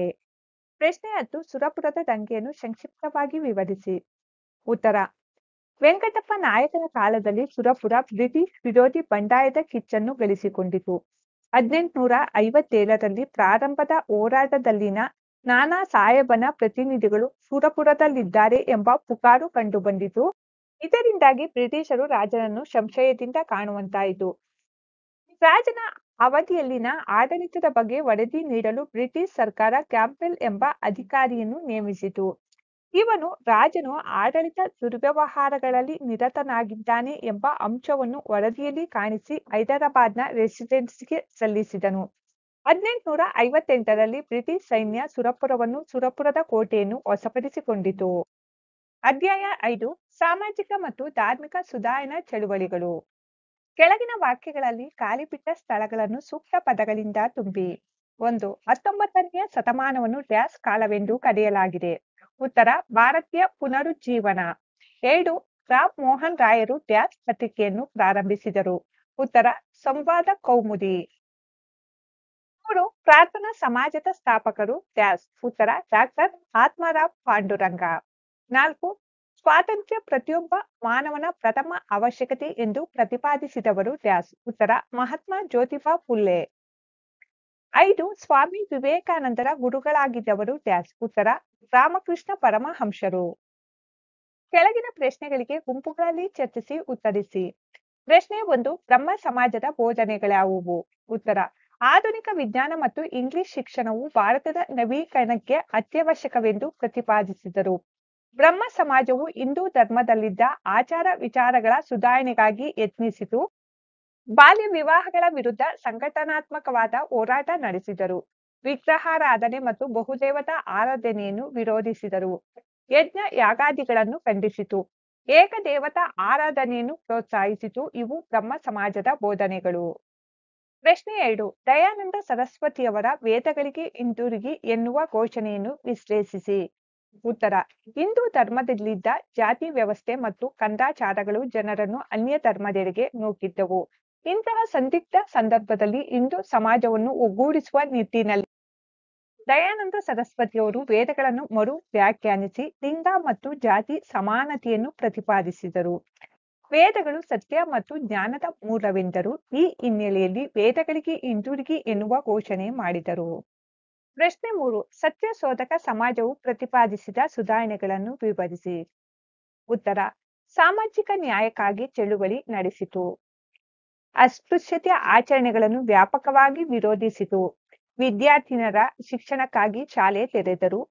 ಪ್ರಶ್ನೆ ಹತ್ತು ಸುರಪುರದ ದಂಗೆಯನ್ನು ಸಂಕ್ಷಿಪ್ತವಾಗಿ ವಿವರಿಸಿ ಉತ್ತರ ವೆಂಕಟಪ್ಪ ನಾಯಕನ ಕಾಲದಲ್ಲಿ ಸುರಪುರ ಬ್ರಿಟಿಷ್ ವಿರೋಧಿ ಬಂಡಾಯದ ಕಿಚ್ಚನ್ನು ಗಳಿಸಿಕೊಂಡಿತು ಹದಿನೆಂಟುನೂರ ಐವತ್ತೇಳರಲ್ಲಿ ಪ್ರಾರಂಭದ ಹೋರಾಟದಲ್ಲಿನ ನಾನಾ ಸಾಹೇಬನ ಪ್ರತಿನಿಧಿಗಳು ಸುರಪುರದಲ್ಲಿದ್ದಾರೆ ಎಂಬ ಪುಕಾರು ಕಂಡುಬಂದಿತು ಇದರಿಂದಾಗಿ ಬ್ರಿಟಿಷರು ರಾಜನನ್ನು ಸಂಶಯದಿಂದ ಕಾಣುವಂತಾಯಿತು. ರಾಜನ ಅವಧಿಯಲ್ಲಿನ ಆಡಳಿತದ ಬಗ್ಗೆ ವರದಿ ನೀಡಲು ಬ್ರಿಟಿಷ್ ಸರ್ಕಾರ ಕ್ಯಾಂಪೆಲ್ ಎಂಬ ಅಧಿಕಾರಿಯನ್ನು ನೇಮಿಸಿತು. ಇವನು ರಾಜನು ಆಡಳಿತ ದುರ್ವ್ಯವಹಾರಗಳಲ್ಲಿ ನಿರತನಾಗಿದ್ದಾನೆ ಎಂಬ ಅಂಶವನ್ನು ವರದಿಯಲ್ಲಿ ಕಾಣಿಸಿ ಹೈದರಾಬಾದ್ನ ರೆಸಿಡೆನ್ಸಿಗೆ ಸಲ್ಲಿಸಿದನು. ಹದಿನೆಂಟುನೂರ ಐವತ್ತೆಂಟರಲ್ಲಿ ಬ್ರಿಟಿಷ್ ಸೈನ್ಯ ಸುರಪುರವನ್ನು ಸುರಪುರದ ಕೋಟೆಯನ್ನು ವಶಪಡಿಸಿಕೊಂಡಿತು. ಅಧ್ಯಾಯ ಐದು ಸಾಮಾಜಿಕ ಮತ್ತು ಧಾರ್ಮಿಕ ಸುಧಾರಣಾ ಚಳುವಳಿಗಳು ಕೆಳಗಿನ ವಾಕ್ಯಗಳಲ್ಲಿ ಬಿಟ್ಟ ಸ್ಥಳಗಳನ್ನು ಸೂಕ್ತ ಪದಗಳಿಂದ ತುಂಬಿ ಒಂದು ಹತ್ತೊಂಬತ್ತನೆಯ ಶತಮಾನವನ್ನು ಡ್ಯಾಸ್ ಕಾಲವೆಂದು ಕರೆಯಲಾಗಿದೆ ಉತ್ತರ ಭಾರತೀಯ ಪುನರುಜ್ಜೀವನ ಎರಡು ರಾಮ್ ಮೋಹನ್ ರಾಯರು ಡ್ಯಾಸ್ ಪತ್ರಿಕೆಯನ್ನು ಪ್ರಾರಂಭಿಸಿದರು ಉತ್ತರ ಸಂವಾದ ಕೌಮುದಿ ಮೂರು ಪ್ರಾರ್ಥನಾ ಸಮಾಜದ ಸ್ಥಾಪಕರು ಡ್ಯಾಸ್ ಉತ್ತರ ಡಾಕ್ಟರ್ ಆತ್ಮರಾವ್ ಪಾಂಡುರಂಗ ನಾಲ್ಕು ಸ್ವಾತಂತ್ರ್ಯ ಪ್ರತಿಯೊಬ್ಬ ಮಾನವನ ಪ್ರಥಮ ಅವಶ್ಯಕತೆ ಎಂದು ಪ್ರತಿಪಾದಿಸಿದವರು ದ್ಯಾಸ್ ಉತ್ತರ ಮಹಾತ್ಮ ಜ್ಯೋತಿಫಾ ಪುಲ್ಲೆ ಐದು ಸ್ವಾಮಿ ವಿವೇಕಾನಂದರ ಗುರುಗಳಾಗಿದ್ದವರು ಡ್ಯಾಸ್ ಉತ್ತರ ರಾಮಕೃಷ್ಣ ಪರಮಹಂಸರು ಕೆಳಗಿನ ಪ್ರಶ್ನೆಗಳಿಗೆ ಗುಂಪುಗಳಲ್ಲಿ ಚರ್ಚಿಸಿ ಉತ್ತರಿಸಿ ಪ್ರಶ್ನೆ ಒಂದು ಬ್ರಹ್ಮ ಸಮಾಜದ ಬೋಧನೆಗಳ್ಯಾವುವು ಉತ್ತರ ಆಧುನಿಕ ವಿಜ್ಞಾನ ಮತ್ತು ಇಂಗ್ಲಿಷ್ ಶಿಕ್ಷಣವು ಭಾರತದ ನವೀಕರಣಕ್ಕೆ ಅತ್ಯವಶ್ಯಕವೆಂದು ಪ್ರತಿಪಾದಿಸಿದರು ಬ್ರಹ್ಮ ಸಮಾಜವು ಹಿಂದೂ ಧರ್ಮದಲ್ಲಿದ್ದ ಆಚಾರ ವಿಚಾರಗಳ ಸುಧಾರಣೆಗಾಗಿ ಯತ್ನಿಸಿತು ಬಾಲ್ಯ ವಿವಾಹಗಳ ವಿರುದ್ಧ ಸಂಘಟನಾತ್ಮಕವಾದ ಹೋರಾಟ ನಡೆಸಿದರು ವಿಗ್ರಹಾರಾಧನೆ ಮತ್ತು ಬಹುದೇವತಾ ಆರಾಧನೆಯನ್ನು ವಿರೋಧಿಸಿದರು ಯಜ್ಞ ಯಾಗಾದಿಗಳನ್ನು ಖಂಡಿಸಿತು ಏಕದೇವತಾ ಆರಾಧನೆಯನ್ನು ಪ್ರೋತ್ಸಾಹಿಸಿತು ಇವು ಬ್ರಹ್ಮ ಸಮಾಜದ ಬೋಧನೆಗಳು ಪ್ರಶ್ನೆ ಎರಡು ದಯಾನಂದ ಸರಸ್ವತಿಯವರ ವೇದಗಳಿಗೆ ಹಿಂದಿರುಗಿ ಎನ್ನುವ ಘೋಷಣೆಯನ್ನು ವಿಶ್ಲೇಷಿಸಿ ಉತ್ತರ ಹಿಂದೂ ಧರ್ಮದಲ್ಲಿದ್ದ ಜಾತಿ ವ್ಯವಸ್ಥೆ ಮತ್ತು ಕಂದಾಚಾರಗಳು ಜನರನ್ನು ಅನ್ಯ ಧರ್ಮದೆಡೆಗೆ ನೂಕಿದ್ದವು ಇಂತಹ ಸಂದಿಗ್ಧ ಸಂದರ್ಭದಲ್ಲಿ ಹಿಂದೂ ಸಮಾಜವನ್ನು ಒಗ್ಗೂಡಿಸುವ ನಿಟ್ಟಿನಲ್ಲಿ ದಯಾನಂದ ಸರಸ್ವತಿಯವರು ವೇದಗಳನ್ನು ಮರು ವ್ಯಾಖ್ಯಾನಿಸಿ ಲಿಂಗ ಮತ್ತು ಜಾತಿ ಸಮಾನತೆಯನ್ನು ಪ್ರತಿಪಾದಿಸಿದರು ವೇದಗಳು ಸತ್ಯ ಮತ್ತು ಜ್ಞಾನದ ಮೂಲವೆಂದರು ಈ ಹಿನ್ನೆಲೆಯಲ್ಲಿ ವೇದಗಳಿಗೆ ಹಿಂದುರುಗಿ ಎನ್ನುವ ಘೋಷಣೆ ಮಾಡಿದರು ಪ್ರಶ್ನೆ ಮೂರು ಸತ್ಯ ಶೋಧಕ ಸಮಾಜವು ಪ್ರತಿಪಾದಿಸಿದ ಸುಧಾರಣೆಗಳನ್ನು ವಿವರಿಸಿ ಉತ್ತರ ಸಾಮಾಜಿಕ ನ್ಯಾಯಕ್ಕಾಗಿ ಚಳುವಳಿ ನಡೆಸಿತು ಅಸ್ಪೃಶ್ಯತೆಯ ಆಚರಣೆಗಳನ್ನು ವ್ಯಾಪಕವಾಗಿ ವಿರೋಧಿಸಿತು ವಿದ್ಯಾರ್ಥಿನರ ಶಿಕ್ಷಣಕ್ಕಾಗಿ ಶಾಲೆ ತೆರೆದರು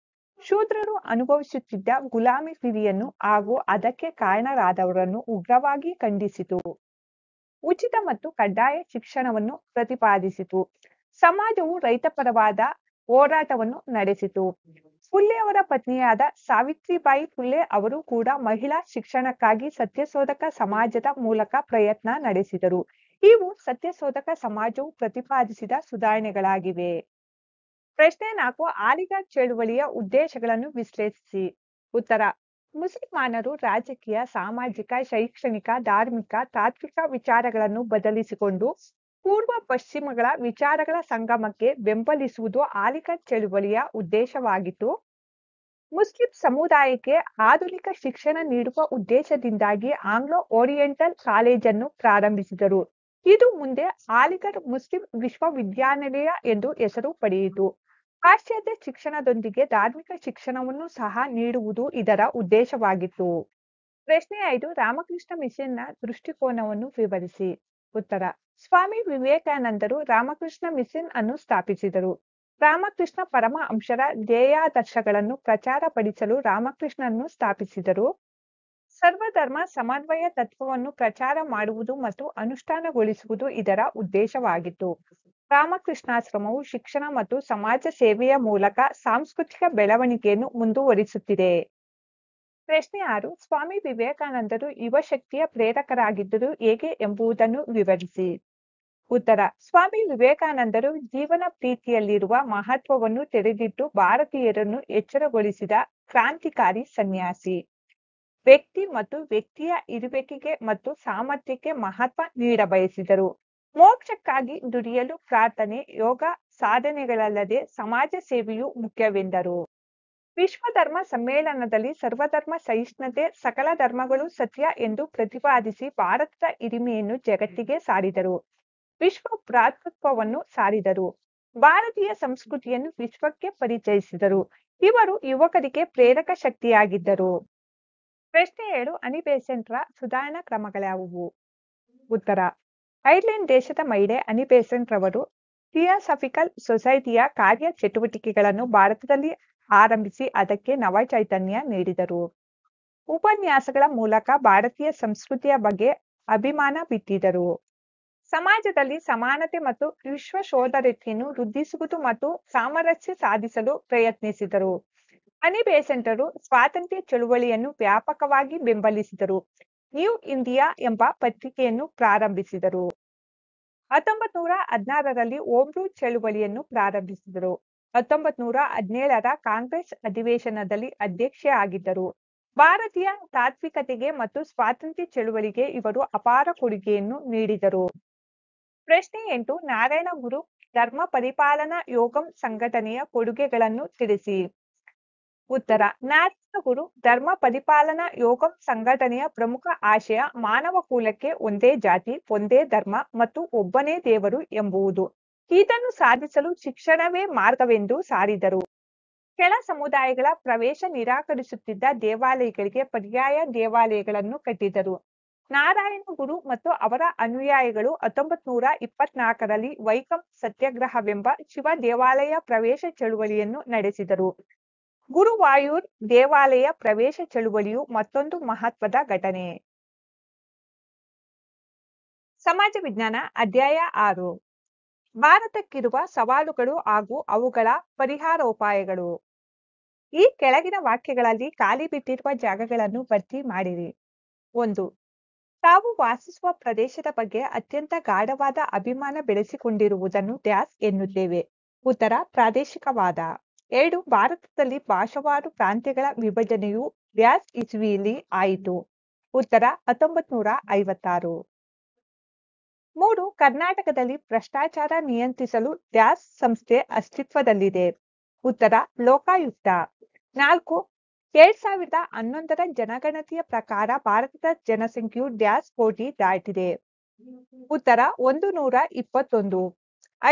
ಶೂದ್ರರು ಅನುಭವಿಸುತ್ತಿದ್ದ ಗುಲಾಮಿ ಪಿರಿಯನ್ನು ಹಾಗೂ ಅದಕ್ಕೆ ಕಾರಣರಾದವರನ್ನು ಉಗ್ರವಾಗಿ ಖಂಡಿಸಿತು ಉಚಿತ ಮತ್ತು ಕಡ್ಡಾಯ ಶಿಕ್ಷಣವನ್ನು ಪ್ರತಿಪಾದಿಸಿತು ಸಮಾಜವು ರೈತಪರವಾದ ಹೋರಾಟವನ್ನು ನಡೆಸಿತು ಫುಲ್ಲೆ ಅವರ ಪತ್ನಿಯಾದ ಸಾವಿತ್ರಿಬಾಯಿ ಫುಲ್ಲೆ ಅವರು ಕೂಡ ಮಹಿಳಾ ಶಿಕ್ಷಣಕ್ಕಾಗಿ ಸತ್ಯಶೋಧಕ ಸಮಾಜದ ಮೂಲಕ ಪ್ರಯತ್ನ ನಡೆಸಿದರು ಇವು ಸತ್ಯಶೋಧಕ ಸಮಾಜವು ಪ್ರತಿಪಾದಿಸಿದ ಸುಧಾರಣೆಗಳಾಗಿವೆ ಪ್ರಶ್ನೆ ನಾಲ್ಕು ಆಲಿಗಾ ಚಳುವಳಿಯ ಉದ್ದೇಶಗಳನ್ನು ವಿಶ್ಲೇಷಿಸಿ ಉತ್ತರ ಮುಸಲ್ಮಾನರು ರಾಜಕೀಯ ಸಾಮಾಜಿಕ ಶೈಕ್ಷಣಿಕ ಧಾರ್ಮಿಕ ತಾತ್ವಿಕ ವಿಚಾರಗಳನ್ನು ಬದಲಿಸಿಕೊಂಡು ಪೂರ್ವ ಪಶ್ಚಿಮಗಳ ವಿಚಾರಗಳ ಸಂಗಮಕ್ಕೆ ಬೆಂಬಲಿಸುವುದು ಆಲಿಕಟ್ ಚಳುವಳಿಯ ಉದ್ದೇಶವಾಗಿತ್ತು ಮುಸ್ಲಿಂ ಸಮುದಾಯಕ್ಕೆ ಆಧುನಿಕ ಶಿಕ್ಷಣ ನೀಡುವ ಉದ್ದೇಶದಿಂದಾಗಿ ಆಂಗ್ಲೋ ಓರಿಯೆಂಟಲ್ ಕಾಲೇಜನ್ನು ಪ್ರಾರಂಭಿಸಿದರು ಇದು ಮುಂದೆ ಆಲಿಗಢ್ ಮುಸ್ಲಿಂ ವಿಶ್ವವಿದ್ಯಾನಿಲಯ ಎಂದು ಹೆಸರು ಪಡೆಯಿತು ಪಾಶ್ಚಾತ್ಯ ಶಿಕ್ಷಣದೊಂದಿಗೆ ಧಾರ್ಮಿಕ ಶಿಕ್ಷಣವನ್ನು ಸಹ ನೀಡುವುದು ಇದರ ಉದ್ದೇಶವಾಗಿತ್ತು ಪ್ರಶ್ನೆ ಐದು ರಾಮಕೃಷ್ಣ ಮಿಷನ್ನ ದೃಷ್ಟಿಕೋನವನ್ನು ವಿವರಿಸಿ ಉತ್ತರ ಸ್ವಾಮಿ ವಿವೇಕಾನಂದರು ರಾಮಕೃಷ್ಣ ಮಿಷನ್ ಅನ್ನು ಸ್ಥಾಪಿಸಿದರು ರಾಮಕೃಷ್ಣ ಪರಮ ಅಂಶರ ಧ್ಯೇಯಾದರ್ಶಗಳನ್ನು ಪ್ರಚಾರ ಪಡಿಸಲು ರಾಮಕೃಷ್ಣನ್ನು ಸ್ಥಾಪಿಸಿದರು ಸರ್ವಧರ್ಮ ಸಮನ್ವಯ ತತ್ವವನ್ನು ಪ್ರಚಾರ ಮಾಡುವುದು ಮತ್ತು ಅನುಷ್ಠಾನಗೊಳಿಸುವುದು ಇದರ ಉದ್ದೇಶವಾಗಿತ್ತು ರಾಮಕೃಷ್ಣಾಶ್ರಮವು ಶಿಕ್ಷಣ ಮತ್ತು ಸಮಾಜ ಸೇವೆಯ ಮೂಲಕ ಸಾಂಸ್ಕೃತಿಕ ಬೆಳವಣಿಗೆಯನ್ನು ಮುಂದುವರಿಸುತ್ತಿದೆ ಪ್ರಶ್ನೆ ಆರು ಸ್ವಾಮಿ ವಿವೇಕಾನಂದರು ಯುವಶಕ್ತಿಯ ಪ್ರೇರಕರಾಗಿದ್ದರು ಹೇಗೆ ಎಂಬುದನ್ನು ವಿವರಿಸಿ ಉತ್ತರ ಸ್ವಾಮಿ ವಿವೇಕಾನಂದರು ಜೀವನ ಪ್ರೀತಿಯಲ್ಲಿರುವ ಮಹತ್ವವನ್ನು ತೆರೆದಿಟ್ಟು ಭಾರತೀಯರನ್ನು ಎಚ್ಚರಗೊಳಿಸಿದ ಕ್ರಾಂತಿಕಾರಿ ಸನ್ಯಾಸಿ ವ್ಯಕ್ತಿ ಮತ್ತು ವ್ಯಕ್ತಿಯ ಇರುವಿಕೆಗೆ ಮತ್ತು ಸಾಮರ್ಥ್ಯಕ್ಕೆ ಮಹತ್ವ ನೀಡಬಯಸಿದರು ಮೋಕ್ಷಕ್ಕಾಗಿ ದುಡಿಯಲು ಪ್ರಾರ್ಥನೆ ಯೋಗ ಸಾಧನೆಗಳಲ್ಲದೆ ಸಮಾಜ ಸೇವೆಯು ಮುಖ್ಯವೆಂದರು ವಿಶ್ವ ಧರ್ಮ ಸಮ್ಮೇಳನದಲ್ಲಿ ಸರ್ವಧರ್ಮ ಸಹಿಷ್ಣುತೆ ಸಕಲ ಧರ್ಮಗಳು ಸತ್ಯ ಎಂದು ಪ್ರತಿಪಾದಿಸಿ ಭಾರತದ ಹಿರಿಮೆಯನ್ನು ಜಗತ್ತಿಗೆ ಸಾರಿದರು ವಿಶ್ವ ಭ್ರಾತೃತ್ವವನ್ನು ಸಾರಿದರು ಭಾರತೀಯ ಸಂಸ್ಕೃತಿಯನ್ನು ವಿಶ್ವಕ್ಕೆ ಪರಿಚಯಿಸಿದರು ಇವರು ಯುವಕರಿಗೆ ಪ್ರೇರಕ ಶಕ್ತಿಯಾಗಿದ್ದರು ಪ್ರಶ್ನೆ ಏಳು ಅನಿಬೇಸೆಂಟ್ರ ಸುಧಾರಣಾ ಕ್ರಮಗಳ್ಯಾವುವು ಉತ್ತರ ಐರ್ಲೆಂಡ್ ದೇಶದ ಮಹಿಳೆ ಅನಿಬೇಸೆಂಟ್ ರವರು ಥಿಯಾಸಫಿಕಲ್ ಸೊಸೈಟಿಯ ಕಾರ್ಯ ಚಟುವಟಿಕೆಗಳನ್ನು ಭಾರತದಲ್ಲಿ ಆರಂಭಿಸಿ ಅದಕ್ಕೆ ನವ ಚೈತನ್ಯ ನೀಡಿದರು ಉಪನ್ಯಾಸಗಳ ಮೂಲಕ ಭಾರತೀಯ ಸಂಸ್ಕೃತಿಯ ಬಗ್ಗೆ ಅಭಿಮಾನ ಬಿತ್ತಿದರು ಸಮಾಜದಲ್ಲಿ ಸಮಾನತೆ ಮತ್ತು ವಿಶ್ವ ಶೋಧರತೆಯನ್ನು ವೃದ್ಧಿಸುವುದು ಮತ್ತು ಸಾಮರಸ್ಯ ಸಾಧಿಸಲು ಪ್ರಯತ್ನಿಸಿದರು ಅನಿ ಬೇಸೆಂಟರು ಸ್ವಾತಂತ್ರ್ಯ ಚಳುವಳಿಯನ್ನು ವ್ಯಾಪಕವಾಗಿ ಬೆಂಬಲಿಸಿದರು ನ್ಯೂ ಇಂಡಿಯಾ ಎಂಬ ಪತ್ರಿಕೆಯನ್ನು ಪ್ರಾರಂಭಿಸಿದರು ಹತ್ತೊಂಬತ್ ನೂರ ಹದಿನಾರರಲ್ಲಿ ಓಮ್ರು ಚಳುವಳಿಯನ್ನು ಪ್ರಾರಂಭಿಸಿದರು ಹತ್ತೊಂಬತ್ ನೂರ ಹದಿನೇಳರ ಕಾಂಗ್ರೆಸ್ ಅಧಿವೇಶನದಲ್ಲಿ ಅಧ್ಯಕ್ಷೆ ಆಗಿದ್ದರು ಭಾರತೀಯ ತಾತ್ವಿಕತೆಗೆ ಮತ್ತು ಸ್ವಾತಂತ್ರ್ಯ ಚಳುವಳಿಗೆ ಇವರು ಅಪಾರ ಕೊಡುಗೆಯನ್ನು ನೀಡಿದರು ಪ್ರಶ್ನೆ ಎಂಟು ಗುರು ಧರ್ಮ ಪರಿಪಾಲನಾ ಯೋಗಂ ಸಂಘಟನೆಯ ಕೊಡುಗೆಗಳನ್ನು ತಿಳಿಸಿ ಉತ್ತರ ಗುರು ಧರ್ಮ ಪರಿಪಾಲನಾ ಯೋಗಂ ಸಂಘಟನೆಯ ಪ್ರಮುಖ ಆಶಯ ಮಾನವ ಕುಲಕ್ಕೆ ಒಂದೇ ಜಾತಿ ಒಂದೇ ಧರ್ಮ ಮತ್ತು ಒಬ್ಬನೇ ದೇವರು ಎಂಬುವುದು ಇದನ್ನು ಸಾಧಿಸಲು ಶಿಕ್ಷಣವೇ ಮಾರ್ಗವೆಂದು ಸಾರಿದರು ಕೆಳ ಸಮುದಾಯಗಳ ಪ್ರವೇಶ ನಿರಾಕರಿಸುತ್ತಿದ್ದ ದೇವಾಲಯಗಳಿಗೆ ಪರ್ಯಾಯ ದೇವಾಲಯಗಳನ್ನು ಕಟ್ಟಿದರು ನಾರಾಯಣ ಗುರು ಮತ್ತು ಅವರ ಅನುಯಾಯಿಗಳು ಹತ್ತೊಂಬತ್ ನೂರ ಇಪ್ಪತ್ನಾಲ್ಕರಲ್ಲಿ ವೈಕಂ ಸತ್ಯಾಗ್ರಹವೆಂಬ ಶಿವ ದೇವಾಲಯ ಪ್ರವೇಶ ಚಳುವಳಿಯನ್ನು ನಡೆಸಿದರು ಗುರುವಾಯೂರ್ ದೇವಾಲಯ ಪ್ರವೇಶ ಚಳುವಳಿಯು ಮತ್ತೊಂದು ಮಹತ್ವದ ಘಟನೆ ಸಮಾಜ ವಿಜ್ಞಾನ ಅಧ್ಯಾಯ ಆರು ಭಾರತಕ್ಕಿರುವ ಸವಾಲುಗಳು ಹಾಗೂ ಅವುಗಳ ಪರಿಹಾರೋಪಾಯಗಳು ಈ ಕೆಳಗಿನ ವಾಕ್ಯಗಳಲ್ಲಿ ಖಾಲಿ ಬಿಟ್ಟಿರುವ ಜಾಗಗಳನ್ನು ಭರ್ತಿ ಮಾಡಿರಿ ಒಂದು ತಾವು ವಾಸಿಸುವ ಪ್ರದೇಶದ ಬಗ್ಗೆ ಅತ್ಯಂತ ಗಾಢವಾದ ಅಭಿಮಾನ ಬೆಳೆಸಿಕೊಂಡಿರುವುದನ್ನು ಡ್ಯಾಸ್ ಎನ್ನುತ್ತೇವೆ ಉತ್ತರ ಪ್ರಾದೇಶಿಕವಾದ ಎರಡು ಭಾರತದಲ್ಲಿ ಭಾಷಾವಾರು ಪ್ರಾಂತ್ಯಗಳ ವಿಭಜನೆಯು ಡ್ಯಾಸ್ ಇಸುವಿಯಲ್ಲಿ ಆಯಿತು ಉತ್ತರ ಹತ್ತೊಂಬತ್ ನೂರ ಐವತ್ತಾರು ಮೂರು ಕರ್ನಾಟಕದಲ್ಲಿ ಭ್ರಷ್ಟಾಚಾರ ನಿಯಂತ್ರಿಸಲು ಡ್ಯಾಸ್ ಸಂಸ್ಥೆ ಅಸ್ತಿತ್ವದಲ್ಲಿದೆ ಉತ್ತರ ಲೋಕಾಯುಕ್ತ ನಾಲ್ಕು ಎರಡ್ ಸಾವಿರದ ಹನ್ನೊಂದರ ಜನಗಣತಿಯ ಪ್ರಕಾರ ಭಾರತದ ಜನಸಂಖ್ಯೆಯು ಡ್ಯಾಸ್ ಕೋಟಿ ದಾಟಿದೆ ಉತ್ತರ ಒಂದು ನೂರ ಇಪ್ಪತ್ತೊಂದು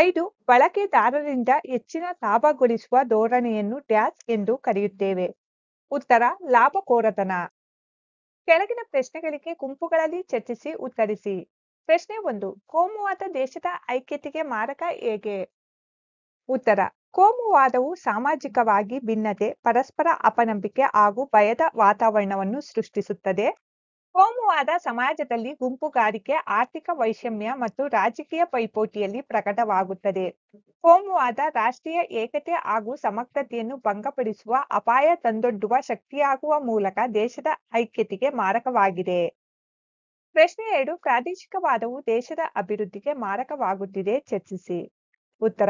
ಐದು ಬಳಕೆದಾರರಿಂದ ಹೆಚ್ಚಿನ ಲಾಭಗೊಳಿಸುವ ಧೋರಣೆಯನ್ನು ಡ್ಯಾಸ್ ಎಂದು ಕರೆಯುತ್ತೇವೆ ಉತ್ತರ ಲಾಭಕೋರತನ ಕೆಳಗಿನ ಪ್ರಶ್ನೆಗಳಿಗೆ ಗುಂಪುಗಳಲ್ಲಿ ಚರ್ಚಿಸಿ ಉತ್ತರಿಸಿ ಪ್ರಶ್ನೆ ಒಂದು ಕೋಮುವಾದ ದೇಶದ ಐಕ್ಯತೆಗೆ ಮಾರಕ ಹೇಗೆ ಉತ್ತರ ಕೋಮುವಾದವು ಸಾಮಾಜಿಕವಾಗಿ ಭಿನ್ನತೆ ಪರಸ್ಪರ ಅಪನಂಬಿಕೆ ಹಾಗೂ ಭಯದ ವಾತಾವರಣವನ್ನು ಸೃಷ್ಟಿಸುತ್ತದೆ ಕೋಮುವಾದ ಸಮಾಜದಲ್ಲಿ ಗುಂಪುಗಾರಿಕೆ ಆರ್ಥಿಕ ವೈಷಮ್ಯ ಮತ್ತು ರಾಜಕೀಯ ಪೈಪೋಟಿಯಲ್ಲಿ ಪ್ರಕಟವಾಗುತ್ತದೆ ಕೋಮುವಾದ ರಾಷ್ಟ್ರೀಯ ಏಕತೆ ಹಾಗೂ ಸಮಗ್ರತೆಯನ್ನು ಭಂಗಪಡಿಸುವ ಅಪಾಯ ತಂದೊಡ್ಡುವ ಶಕ್ತಿಯಾಗುವ ಮೂಲಕ ದೇಶದ ಐಕ್ಯತೆಗೆ ಮಾರಕವಾಗಿದೆ ಪ್ರಶ್ನೆ ಎರಡು ಪ್ರಾದೇಶಿಕವಾದವು ದೇಶದ ಅಭಿವೃದ್ಧಿಗೆ ಮಾರಕವಾಗುತ್ತಿದೆ ಚರ್ಚಿಸಿ ಉತ್ತರ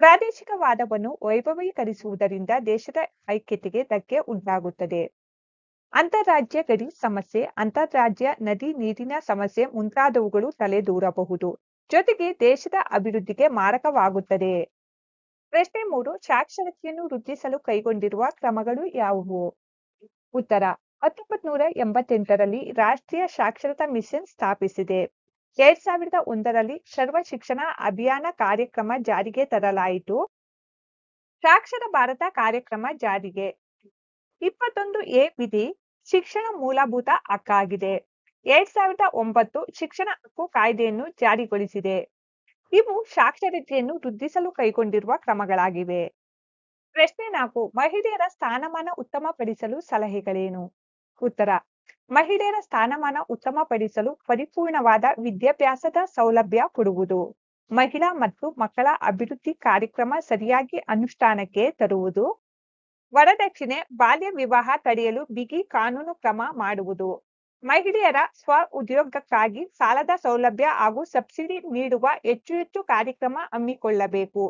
ಪ್ರಾದೇಶಿಕವಾದವನ್ನು ವೈಭವೀಕರಿಸುವುದರಿಂದ ದೇಶದ ಐಕ್ಯತೆಗೆ ಧಕ್ಕೆ ಉಂಟಾಗುತ್ತದೆ ಅಂತಾರಾಜ್ಯ ಗಡಿ ಸಮಸ್ಯೆ ಅಂತಾರಾಜ್ಯ ನದಿ ನೀರಿನ ಸಮಸ್ಯೆ ಮುಂತಾದವುಗಳು ತಲೆದೂರಬಹುದು ಜೊತೆಗೆ ದೇಶದ ಅಭಿವೃದ್ಧಿಗೆ ಮಾರಕವಾಗುತ್ತದೆ ಪ್ರಶ್ನೆ ಮೂರು ಸಾಕ್ಷರತೆಯನ್ನು ವೃದ್ಧಿಸಲು ಕೈಗೊಂಡಿರುವ ಕ್ರಮಗಳು ಯಾವುವು ಉತ್ತರ ಹತ್ತೊಂಬತ್ ನೂರ ಎಂಬತ್ತೆಂಟರಲ್ಲಿ ರಾಷ್ಟ್ರೀಯ ಸಾಕ್ಷರತಾ ಮಿಷನ್ ಸ್ಥಾಪಿಸಿದೆ ಎರಡ್ ಸಾವಿರದ ಒಂದರಲ್ಲಿ ಸರ್ವ ಶಿಕ್ಷಣ ಅಭಿಯಾನ ಕಾರ್ಯಕ್ರಮ ಜಾರಿಗೆ ತರಲಾಯಿತು ಸಾಕ್ಷರ ಭಾರತ ಕಾರ್ಯಕ್ರಮ ಜಾರಿಗೆ ಇಪ್ಪತ್ತೊಂದು ಎ ವಿಧಿ ಶಿಕ್ಷಣ ಮೂಲಭೂತ ಹಕ್ಕಾಗಿದೆ ಎರಡ್ ಸಾವಿರದ ಒಂಬತ್ತು ಶಿಕ್ಷಣ ಹಕ್ಕು ಕಾಯ್ದೆಯನ್ನು ಜಾರಿಗೊಳಿಸಿದೆ ಇವು ಸಾಕ್ಷರತೆಯನ್ನು ವೃದ್ಧಿಸಲು ಕೈಗೊಂಡಿರುವ ಕ್ರಮಗಳಾಗಿವೆ ಪ್ರಶ್ನೆ ನಾಲ್ಕು ಮಹಿಳೆಯರ ಸ್ಥಾನಮಾನ ಉತ್ತಮಪಡಿಸಲು ಸಲಹೆಗಳೇನು ಉತ್ತರ ಮಹಿಳೆಯರ ಸ್ಥಾನಮಾನ ಉತ್ತಮಪಡಿಸಲು ಪರಿಪೂರ್ಣವಾದ ವಿದ್ಯಾಭ್ಯಾಸದ ಸೌಲಭ್ಯ ಕೊಡುವುದು ಮಹಿಳಾ ಮತ್ತು ಮಕ್ಕಳ ಅಭಿವೃದ್ಧಿ ಕಾರ್ಯಕ್ರಮ ಸರಿಯಾಗಿ ಅನುಷ್ಠಾನಕ್ಕೆ ತರುವುದು ವರದಕ್ಷಿಣೆ ಬಾಲ್ಯ ವಿವಾಹ ತಡೆಯಲು ಬಿಗಿ ಕಾನೂನು ಕ್ರಮ ಮಾಡುವುದು ಮಹಿಳೆಯರ ಸ್ವ ಉದ್ಯೋಗಕ್ಕಾಗಿ ಸಾಲದ ಸೌಲಭ್ಯ ಹಾಗೂ ಸಬ್ಸಿಡಿ ನೀಡುವ ಹೆಚ್ಚು ಹೆಚ್ಚು ಕಾರ್ಯಕ್ರಮ ಹಮ್ಮಿಕೊಳ್ಳಬೇಕು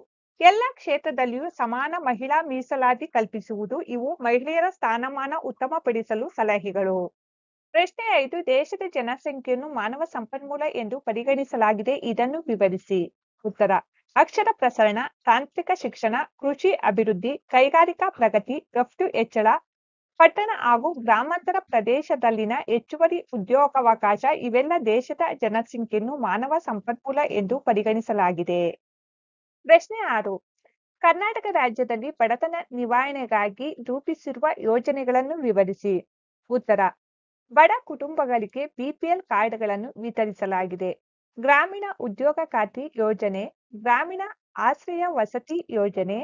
ಎಲ್ಲ ಕ್ಷೇತ್ರದಲ್ಲಿಯೂ ಸಮಾನ ಮಹಿಳಾ ಮೀಸಲಾತಿ ಕಲ್ಪಿಸುವುದು ಇವು ಮಹಿಳೆಯರ ಸ್ಥಾನಮಾನ ಉತ್ತಮಪಡಿಸಲು ಸಲಹೆಗಳು ಪ್ರಶ್ನೆ ಐದು ದೇಶದ ಜನಸಂಖ್ಯೆಯನ್ನು ಮಾನವ ಸಂಪನ್ಮೂಲ ಎಂದು ಪರಿಗಣಿಸಲಾಗಿದೆ ಇದನ್ನು ವಿವರಿಸಿ ಉತ್ತರ ಅಕ್ಷರ ಪ್ರಸರಣ ತಾಂತ್ರಿಕ ಶಿಕ್ಷಣ ಕೃಷಿ ಅಭಿವೃದ್ಧಿ ಕೈಗಾರಿಕಾ ಪ್ರಗತಿ ರಫ್ತು ಹೆಚ್ಚಳ ಪಟ್ಟಣ ಹಾಗೂ ಗ್ರಾಮಾಂತರ ಪ್ರದೇಶದಲ್ಲಿನ ಹೆಚ್ಚುವರಿ ಉದ್ಯೋಗಾವಕಾಶ ಇವೆಲ್ಲ ದೇಶದ ಜನಸಂಖ್ಯೆಯನ್ನು ಮಾನವ ಸಂಪನ್ಮೂಲ ಎಂದು ಪರಿಗಣಿಸಲಾಗಿದೆ ಪ್ರಶ್ನೆ ಆರು ಕರ್ನಾಟಕ ರಾಜ್ಯದಲ್ಲಿ ಬಡತನ ನಿವಾರಣೆಗಾಗಿ ರೂಪಿಸಿರುವ ಯೋಜನೆಗಳನ್ನು ವಿವರಿಸಿ ಉತ್ತರ ಬಡ ಕುಟುಂಬಗಳಿಗೆ ಬಿಪಿಎಲ್ ಕಾರ್ಡ್ಗಳನ್ನು ವಿತರಿಸಲಾಗಿದೆ ಗ್ರಾಮೀಣ ಉದ್ಯೋಗ ಖಾತ್ರಿ ಯೋಜನೆ ಗ್ರಾಮೀಣ ಆಶ್ರಯ ವಸತಿ ಯೋಜನೆ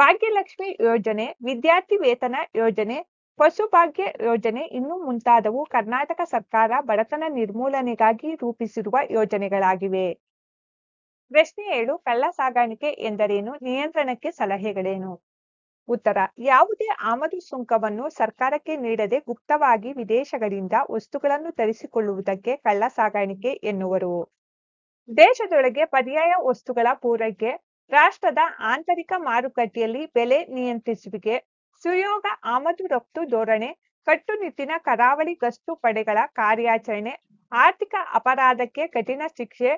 ಭಾಗ್ಯಲಕ್ಷ್ಮಿ ಯೋಜನೆ ವಿದ್ಯಾರ್ಥಿ ವೇತನ ಯೋಜನೆ ಪಶುಭಾಗ್ಯ ಯೋಜನೆ ಇನ್ನು ಮುಂತಾದವು ಕರ್ನಾಟಕ ಸರ್ಕಾರ ಬಡತನ ನಿರ್ಮೂಲನೆಗಾಗಿ ರೂಪಿಸಿರುವ ಯೋಜನೆಗಳಾಗಿವೆ ಪ್ರಶ್ನೆ ಏಳು ಕಳ್ಳ ಸಾಗಾಣಿಕೆ ಎಂದರೇನು ನಿಯಂತ್ರಣಕ್ಕೆ ಸಲಹೆಗಳೇನು ಉತ್ತರ ಯಾವುದೇ ಆಮದು ಸುಂಕವನ್ನು ಸರ್ಕಾರಕ್ಕೆ ನೀಡದೆ ಗುಪ್ತವಾಗಿ ವಿದೇಶಗಳಿಂದ ವಸ್ತುಗಳನ್ನು ತರಿಸಿಕೊಳ್ಳುವುದಕ್ಕೆ ಕಳ್ಳ ಸಾಗಾಣಿಕೆ ಎನ್ನುವರು ದೇಶದೊಳಗೆ ಪರ್ಯಾಯ ವಸ್ತುಗಳ ಪೂರೈಕೆ ರಾಷ್ಟ್ರದ ಆಂತರಿಕ ಮಾರುಕಟ್ಟೆಯಲ್ಲಿ ಬೆಲೆ ನಿಯಂತ್ರಿಸುವಿಕೆ ಸುಯೋಗ ಆಮದು ರಫ್ತು ಧೋರಣೆ ಕಟ್ಟುನಿಟ್ಟಿನ ಕರಾವಳಿ ಗಸ್ತು ಪಡೆಗಳ ಕಾರ್ಯಾಚರಣೆ ಆರ್ಥಿಕ ಅಪರಾಧಕ್ಕೆ ಕಠಿಣ ಶಿಕ್ಷೆ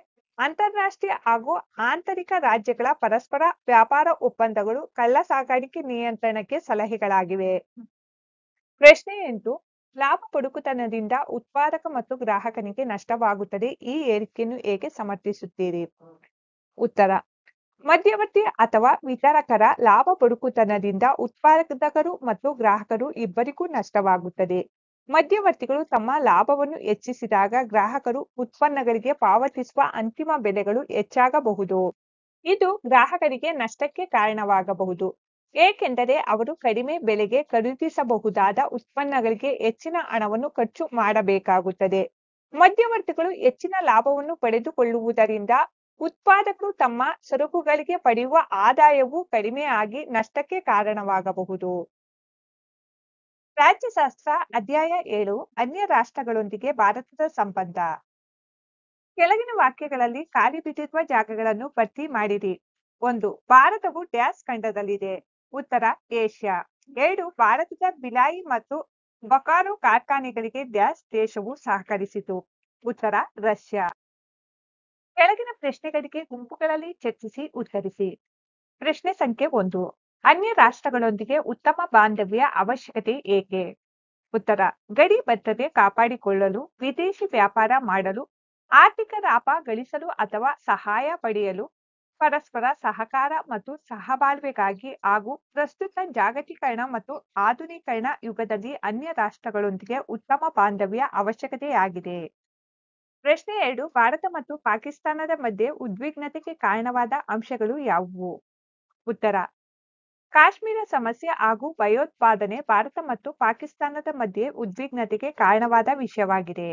ಅಂತಾರಾಷ್ಟ್ರೀಯ ಹಾಗೂ ಆಂತರಿಕ ರಾಜ್ಯಗಳ ಪರಸ್ಪರ ವ್ಯಾಪಾರ ಒಪ್ಪಂದಗಳು ಕಳ್ಳ ಸಾಗಾಣಿಕೆ ನಿಯಂತ್ರಣಕ್ಕೆ ಸಲಹೆಗಳಾಗಿವೆ ಪ್ರಶ್ನೆ ಎಂಟು ಲಾಭ ಪಡುಕುತನದಿಂದ ಉತ್ಪಾದಕ ಮತ್ತು ಗ್ರಾಹಕನಿಗೆ ನಷ್ಟವಾಗುತ್ತದೆ ಈ ಏರಿಕೆಯನ್ನು ಹೇಗೆ ಸಮರ್ಥಿಸುತ್ತೀರಿ ಉತ್ತರ ಮಧ್ಯವರ್ತಿ ಅಥವಾ ವಿತರಕರ ಲಾಭ ಪಡುಕುತನದಿಂದ ಉತ್ಪಾದಕರು ಮತ್ತು ಗ್ರಾಹಕರು ಇಬ್ಬರಿಗೂ ನಷ್ಟವಾಗುತ್ತದೆ ಮಧ್ಯವರ್ತಿಗಳು ತಮ್ಮ ಲಾಭವನ್ನು ಹೆಚ್ಚಿಸಿದಾಗ ಗ್ರಾಹಕರು ಉತ್ಪನ್ನಗಳಿಗೆ ಪಾವತಿಸುವ ಅಂತಿಮ ಬೆಲೆಗಳು ಹೆಚ್ಚಾಗಬಹುದು ಇದು ಗ್ರಾಹಕರಿಗೆ ನಷ್ಟಕ್ಕೆ ಕಾರಣವಾಗಬಹುದು ಏಕೆಂದರೆ ಅವರು ಕಡಿಮೆ ಬೆಲೆಗೆ ಖರೀದಿಸಬಹುದಾದ ಉತ್ಪನ್ನಗಳಿಗೆ ಹೆಚ್ಚಿನ ಹಣವನ್ನು ಖರ್ಚು ಮಾಡಬೇಕಾಗುತ್ತದೆ ಮಧ್ಯವರ್ತಿಗಳು ಹೆಚ್ಚಿನ ಲಾಭವನ್ನು ಪಡೆದುಕೊಳ್ಳುವುದರಿಂದ ಉತ್ಪಾದಕರು ತಮ್ಮ ಸರಕುಗಳಿಗೆ ಪಡೆಯುವ ಆದಾಯವು ಕಡಿಮೆಯಾಗಿ ನಷ್ಟಕ್ಕೆ ಕಾರಣವಾಗಬಹುದು ರಾಜ್ಯಶಾಸ್ತ್ರ ಅಧ್ಯಾಯ ಏಳು ಅನ್ಯ ರಾಷ್ಟ್ರಗಳೊಂದಿಗೆ ಭಾರತದ ಸಂಬಂಧ ಕೆಳಗಿನ ವಾಕ್ಯಗಳಲ್ಲಿ ಖಾಲಿ ಬಿಟ್ಟಿರುವ ಜಾಗಗಳನ್ನು ಭರ್ತಿ ಮಾಡಿರಿ ಒಂದು ಭಾರತವು ಡ್ಯಾಸ್ ಖಂಡದಲ್ಲಿದೆ ಉತ್ತರ ಏಷ್ಯಾ ಎರಡು ಭಾರತದ ಬಿಲಾಯಿ ಮತ್ತು ಬಕಾರು ಕಾರ್ಖಾನೆಗಳಿಗೆ ಡ್ಯಾಸ್ ದೇಶವು ಸಹಕರಿಸಿತು ಉತ್ತರ ರಷ್ಯಾ ಕೆಳಗಿನ ಪ್ರಶ್ನೆಗಳಿಗೆ ಗುಂಪುಗಳಲ್ಲಿ ಚರ್ಚಿಸಿ ಉತ್ತರಿಸಿ ಪ್ರಶ್ನೆ ಸಂಖ್ಯೆ ಒಂದು ಅನ್ಯ ರಾಷ್ಟ್ರಗಳೊಂದಿಗೆ ಉತ್ತಮ ಬಾಂಧವ್ಯ ಅವಶ್ಯಕತೆ ಏಕೆ ಉತ್ತರ ಗಡಿ ಭದ್ರತೆ ಕಾಪಾಡಿಕೊಳ್ಳಲು ವಿದೇಶಿ ವ್ಯಾಪಾರ ಮಾಡಲು ಆರ್ಥಿಕ ಲಾಭ ಗಳಿಸಲು ಅಥವಾ ಸಹಾಯ ಪಡೆಯಲು ಪರಸ್ಪರ ಸಹಕಾರ ಮತ್ತು ಸಹಬಾಳ್ವೆಗಾಗಿ ಹಾಗೂ ಪ್ರಸ್ತುತ ಜಾಗತೀಕರಣ ಮತ್ತು ಆಧುನೀಕರಣ ಯುಗದಲ್ಲಿ ಅನ್ಯ ರಾಷ್ಟ್ರಗಳೊಂದಿಗೆ ಉತ್ತಮ ಬಾಂಧವ್ಯ ಅವಶ್ಯಕತೆಯಾಗಿದೆ ಪ್ರಶ್ನೆ ಎರಡು ಭಾರತ ಮತ್ತು ಪಾಕಿಸ್ತಾನದ ಮಧ್ಯೆ ಉದ್ವಿಗ್ನತೆಗೆ ಕಾರಣವಾದ ಅಂಶಗಳು ಯಾವುವು ಉತ್ತರ ಕಾಶ್ಮೀರ ಸಮಸ್ಯೆ ಹಾಗೂ ಭಯೋತ್ಪಾದನೆ ಭಾರತ ಮತ್ತು ಪಾಕಿಸ್ತಾನದ ಮಧ್ಯೆ ಉದ್ವಿಗ್ನತೆಗೆ ಕಾರಣವಾದ ವಿಷಯವಾಗಿದೆ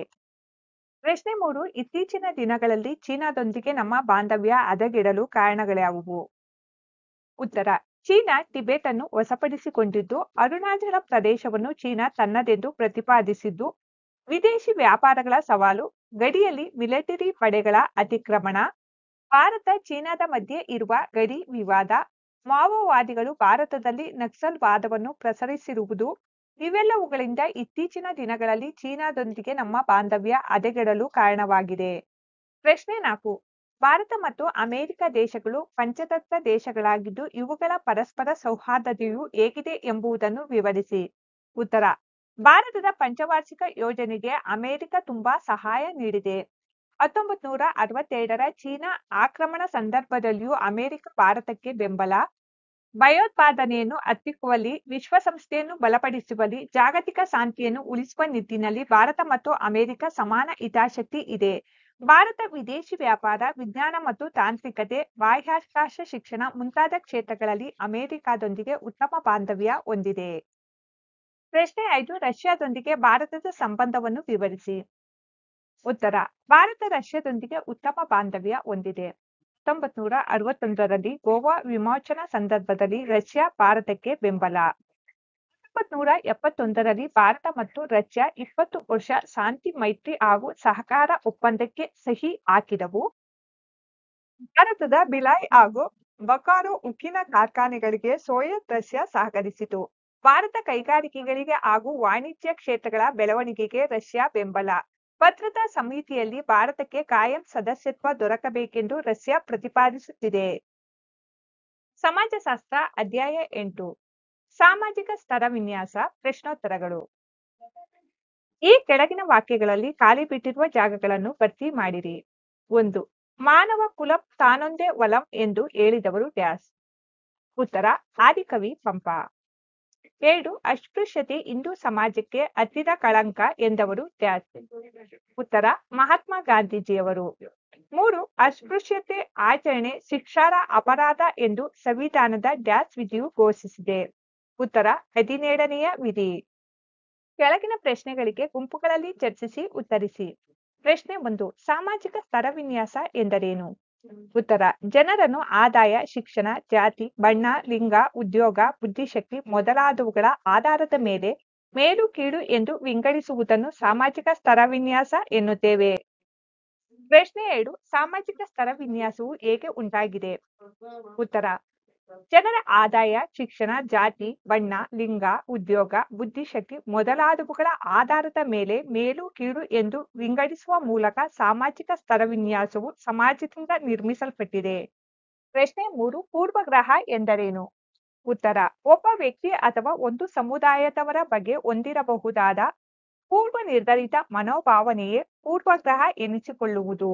ಪ್ರಶ್ನೆ ಮೂರು ಇತ್ತೀಚಿನ ದಿನಗಳಲ್ಲಿ ಚೀನಾದೊಂದಿಗೆ ನಮ್ಮ ಬಾಂಧವ್ಯ ಹದಗೆಡಲು ಕಾರಣಗಳ್ಯಾವುವು ಉತ್ತರ ಚೀನಾ ಟಿಬೆಟ್ ಅನ್ನು ವಶಪಡಿಸಿಕೊಂಡಿದ್ದು ಅರುಣಾಚಲ ಪ್ರದೇಶವನ್ನು ಚೀನಾ ತನ್ನದೆಂದು ಪ್ರತಿಪಾದಿಸಿದ್ದು ವಿದೇಶಿ ವ್ಯಾಪಾರಗಳ ಸವಾಲು ಗಡಿಯಲ್ಲಿ ಮಿಲಿಟರಿ ಪಡೆಗಳ ಅತಿಕ್ರಮಣ ಭಾರತ ಚೀನಾದ ಮಧ್ಯೆ ಇರುವ ಗಡಿ ವಿವಾದ ಮಾವೋವಾದಿಗಳು ಭಾರತದಲ್ಲಿ ನಕ್ಸಲ್ ವಾದವನ್ನು ಪ್ರಸರಿಸಿರುವುದು ಇವೆಲ್ಲವುಗಳಿಂದ ಇತ್ತೀಚಿನ ದಿನಗಳಲ್ಲಿ ಚೀನಾದೊಂದಿಗೆ ನಮ್ಮ ಬಾಂಧವ್ಯ ಅದೆಗೆಡಲು ಕಾರಣವಾಗಿದೆ ಪ್ರಶ್ನೆ ನಾಲ್ಕು ಭಾರತ ಮತ್ತು ಅಮೆರಿಕ ದೇಶಗಳು ಪಂಚತತ್ವ ದೇಶಗಳಾಗಿದ್ದು ಇವುಗಳ ಪರಸ್ಪರ ಸೌಹಾರ್ದತೆಯು ಹೇಗಿದೆ ಎಂಬುದನ್ನು ವಿವರಿಸಿ ಉತ್ತರ ಭಾರತದ ಪಂಚವಾರ್ಷಿಕ ಯೋಜನೆಗೆ ಅಮೆರಿಕ ತುಂಬಾ ಸಹಾಯ ನೀಡಿದೆ ಹತ್ತೊಂಬತ್ ನೂರ ಅರವತ್ತೆರಡರ ಚೀನಾ ಆಕ್ರಮಣ ಸಂದರ್ಭದಲ್ಲಿಯೂ ಅಮೆರಿಕ ಭಾರತಕ್ಕೆ ಬೆಂಬಲ ಭಯೋತ್ಪಾದನೆಯನ್ನು ಹತ್ತಿಕ್ಕುವಲ್ಲಿ ವಿಶ್ವಸಂಸ್ಥೆಯನ್ನು ಬಲಪಡಿಸುವಲ್ಲಿ ಜಾಗತಿಕ ಶಾಂತಿಯನ್ನು ಉಳಿಸುವ ನಿಟ್ಟಿನಲ್ಲಿ ಭಾರತ ಮತ್ತು ಅಮೆರಿಕ ಸಮಾನ ಹಿತಾಸಕ್ತಿ ಇದೆ ಭಾರತ ವಿದೇಶಿ ವ್ಯಾಪಾರ ವಿಜ್ಞಾನ ಮತ್ತು ತಾಂತ್ರಿಕತೆ ಬಾಹ್ಯಾಕಾಶ ಶಿಕ್ಷಣ ಮುಂತಾದ ಕ್ಷೇತ್ರಗಳಲ್ಲಿ ಅಮೆರಿಕದೊಂದಿಗೆ ಉತ್ತಮ ಬಾಂಧವ್ಯ ಹೊಂದಿದೆ ಪ್ರಶ್ನೆ ಐದು ರಷ್ಯಾದೊಂದಿಗೆ ಭಾರತದ ಸಂಬಂಧವನ್ನು ವಿವರಿಸಿ ಉತ್ತರ ಭಾರತ ರಷ್ಯಾದೊಂದಿಗೆ ಉತ್ತಮ ಬಾಂಧವ್ಯ ಹೊಂದಿದೆ ಹತ್ತೊಂಬತ್ ನೂರ ಅರವತ್ತೊಂದರಲ್ಲಿ ಗೋವಾ ವಿಮೋಚನಾ ಸಂದರ್ಭದಲ್ಲಿ ರಷ್ಯಾ ಭಾರತಕ್ಕೆ ಬೆಂಬಲ ಹತ್ತೊಂಬತ್ ನೂರ ಎಪ್ಪತ್ತೊಂದರಲ್ಲಿ ಭಾರತ ಮತ್ತು ರಷ್ಯಾ ಇಪ್ಪತ್ತು ವರ್ಷ ಶಾಂತಿ ಮೈತ್ರಿ ಹಾಗೂ ಸಹಕಾರ ಒಪ್ಪಂದಕ್ಕೆ ಸಹಿ ಹಾಕಿದವು ಭಾರತದ ಬಿಲಾಯ್ ಹಾಗೂ ಬಕಾರೋ ಉಕ್ಕಿನ ಕಾರ್ಖಾನೆಗಳಿಗೆ ಸೋಯತ್ ರಷ್ಯಾ ಸಹಕರಿಸಿತು ಭಾರತ ಕೈಗಾರಿಕೆಗಳಿಗೆ ಹಾಗೂ ವಾಣಿಜ್ಯ ಕ್ಷೇತ್ರಗಳ ಬೆಳವಣಿಗೆಗೆ ರಷ್ಯಾ ಬೆಂಬಲ ಭದ್ರತಾ ಸಮಿತಿಯಲ್ಲಿ ಭಾರತಕ್ಕೆ ಕಾಯಂ ಸದಸ್ಯತ್ವ ದೊರಕಬೇಕೆಂದು ರಷ್ಯಾ ಪ್ರತಿಪಾದಿಸುತ್ತಿದೆ ಸಮಾಜಶಾಸ್ತ್ರ ಅಧ್ಯಾಯ ಎಂಟು ಸಾಮಾಜಿಕ ಸ್ತರ ವಿನ್ಯಾಸ ಪ್ರಶ್ನೋತ್ತರಗಳು ಈ ಕೆಳಗಿನ ವಾಕ್ಯಗಳಲ್ಲಿ ಖಾಲಿ ಬಿಟ್ಟಿರುವ ಜಾಗಗಳನ್ನು ಭರ್ತಿ ಮಾಡಿರಿ ಒಂದು ಮಾನವ ಕುಲ ತಾನೊಂದೇ ಒಲಂ ಎಂದು ಹೇಳಿದವರು ಡ್ಯಾಸ್ ಉತ್ತರ ಆದಿಕವಿ ಪಂಪ ಎರಡು ಅಸ್ಪೃಶ್ಯತೆ ಇಂದು ಸಮಾಜಕ್ಕೆ ಅತಿದ ಕಳಂಕ ಎಂದವರು ಡ್ಯಾಸ್ ಉತ್ತರ ಮಹಾತ್ಮ ಗಾಂಧೀಜಿಯವರು ಮೂರು ಅಸ್ಪೃಶ್ಯತೆ ಆಚರಣೆ ಶಿಕ್ಷಾರ ಅಪರಾಧ ಎಂದು ಸಂವಿಧಾನದ ಡ್ಯಾಸ್ ವಿಧಿಯು ಘೋಷಿಸಿದೆ ಉತ್ತರ ಹದಿನೇಳನೆಯ ವಿಧಿ ಕೆಳಗಿನ ಪ್ರಶ್ನೆಗಳಿಗೆ ಗುಂಪುಗಳಲ್ಲಿ ಚರ್ಚಿಸಿ ಉತ್ತರಿಸಿ ಪ್ರಶ್ನೆ ಒಂದು ಸಾಮಾಜಿಕ ಸ್ತರವಿನ್ಯಾಸ ಎಂದರೇನು ಉತ್ತರ ಜನರನ್ನು ಆದಾಯ ಶಿಕ್ಷಣ ಜಾತಿ ಬಣ್ಣ ಲಿಂಗ ಉದ್ಯೋಗ ಬುದ್ಧಿಶಕ್ತಿ ಮೊದಲಾದವುಗಳ ಆಧಾರದ ಮೇಲೆ ಮೇಲು ಕೀಳು ಎಂದು ವಿಂಗಡಿಸುವುದನ್ನು ಸಾಮಾಜಿಕ ಸ್ತರ ವಿನ್ಯಾಸ ಎನ್ನುತ್ತೇವೆ ಪ್ರಶ್ನೆ ಎರಡು ಸಾಮಾಜಿಕ ಸ್ತರ ವಿನ್ಯಾಸವು ಹೇಗೆ ಉಂಟಾಗಿದೆ ಉತ್ತರ ಜನರ ಆದಾಯ ಶಿಕ್ಷಣ ಜಾತಿ ಬಣ್ಣ ಲಿಂಗ ಉದ್ಯೋಗ ಬುದ್ಧಿಶಕ್ತಿ ಮೊದಲಾದವುಗಳ ಆಧಾರದ ಮೇಲೆ ಮೇಲು ಕೀಳು ಎಂದು ವಿಂಗಡಿಸುವ ಮೂಲಕ ಸಾಮಾಜಿಕ ಸ್ತರವಿನ್ಯಾಸವು ಸಮಾಜದಿಂದ ನಿರ್ಮಿಸಲ್ಪಟ್ಟಿದೆ ಪ್ರಶ್ನೆ ಮೂರು ಪೂರ್ವಗ್ರಹ ಎಂದರೇನು ಉತ್ತರ ಒಬ್ಬ ವ್ಯಕ್ತಿ ಅಥವಾ ಒಂದು ಸಮುದಾಯದವರ ಬಗ್ಗೆ ಹೊಂದಿರಬಹುದಾದ ಪೂರ್ವ ನಿರ್ಧರಿತ ಮನೋಭಾವನೆಯೇ ಪೂರ್ವಗ್ರಹ ಎನಿಸಿಕೊಳ್ಳುವುದು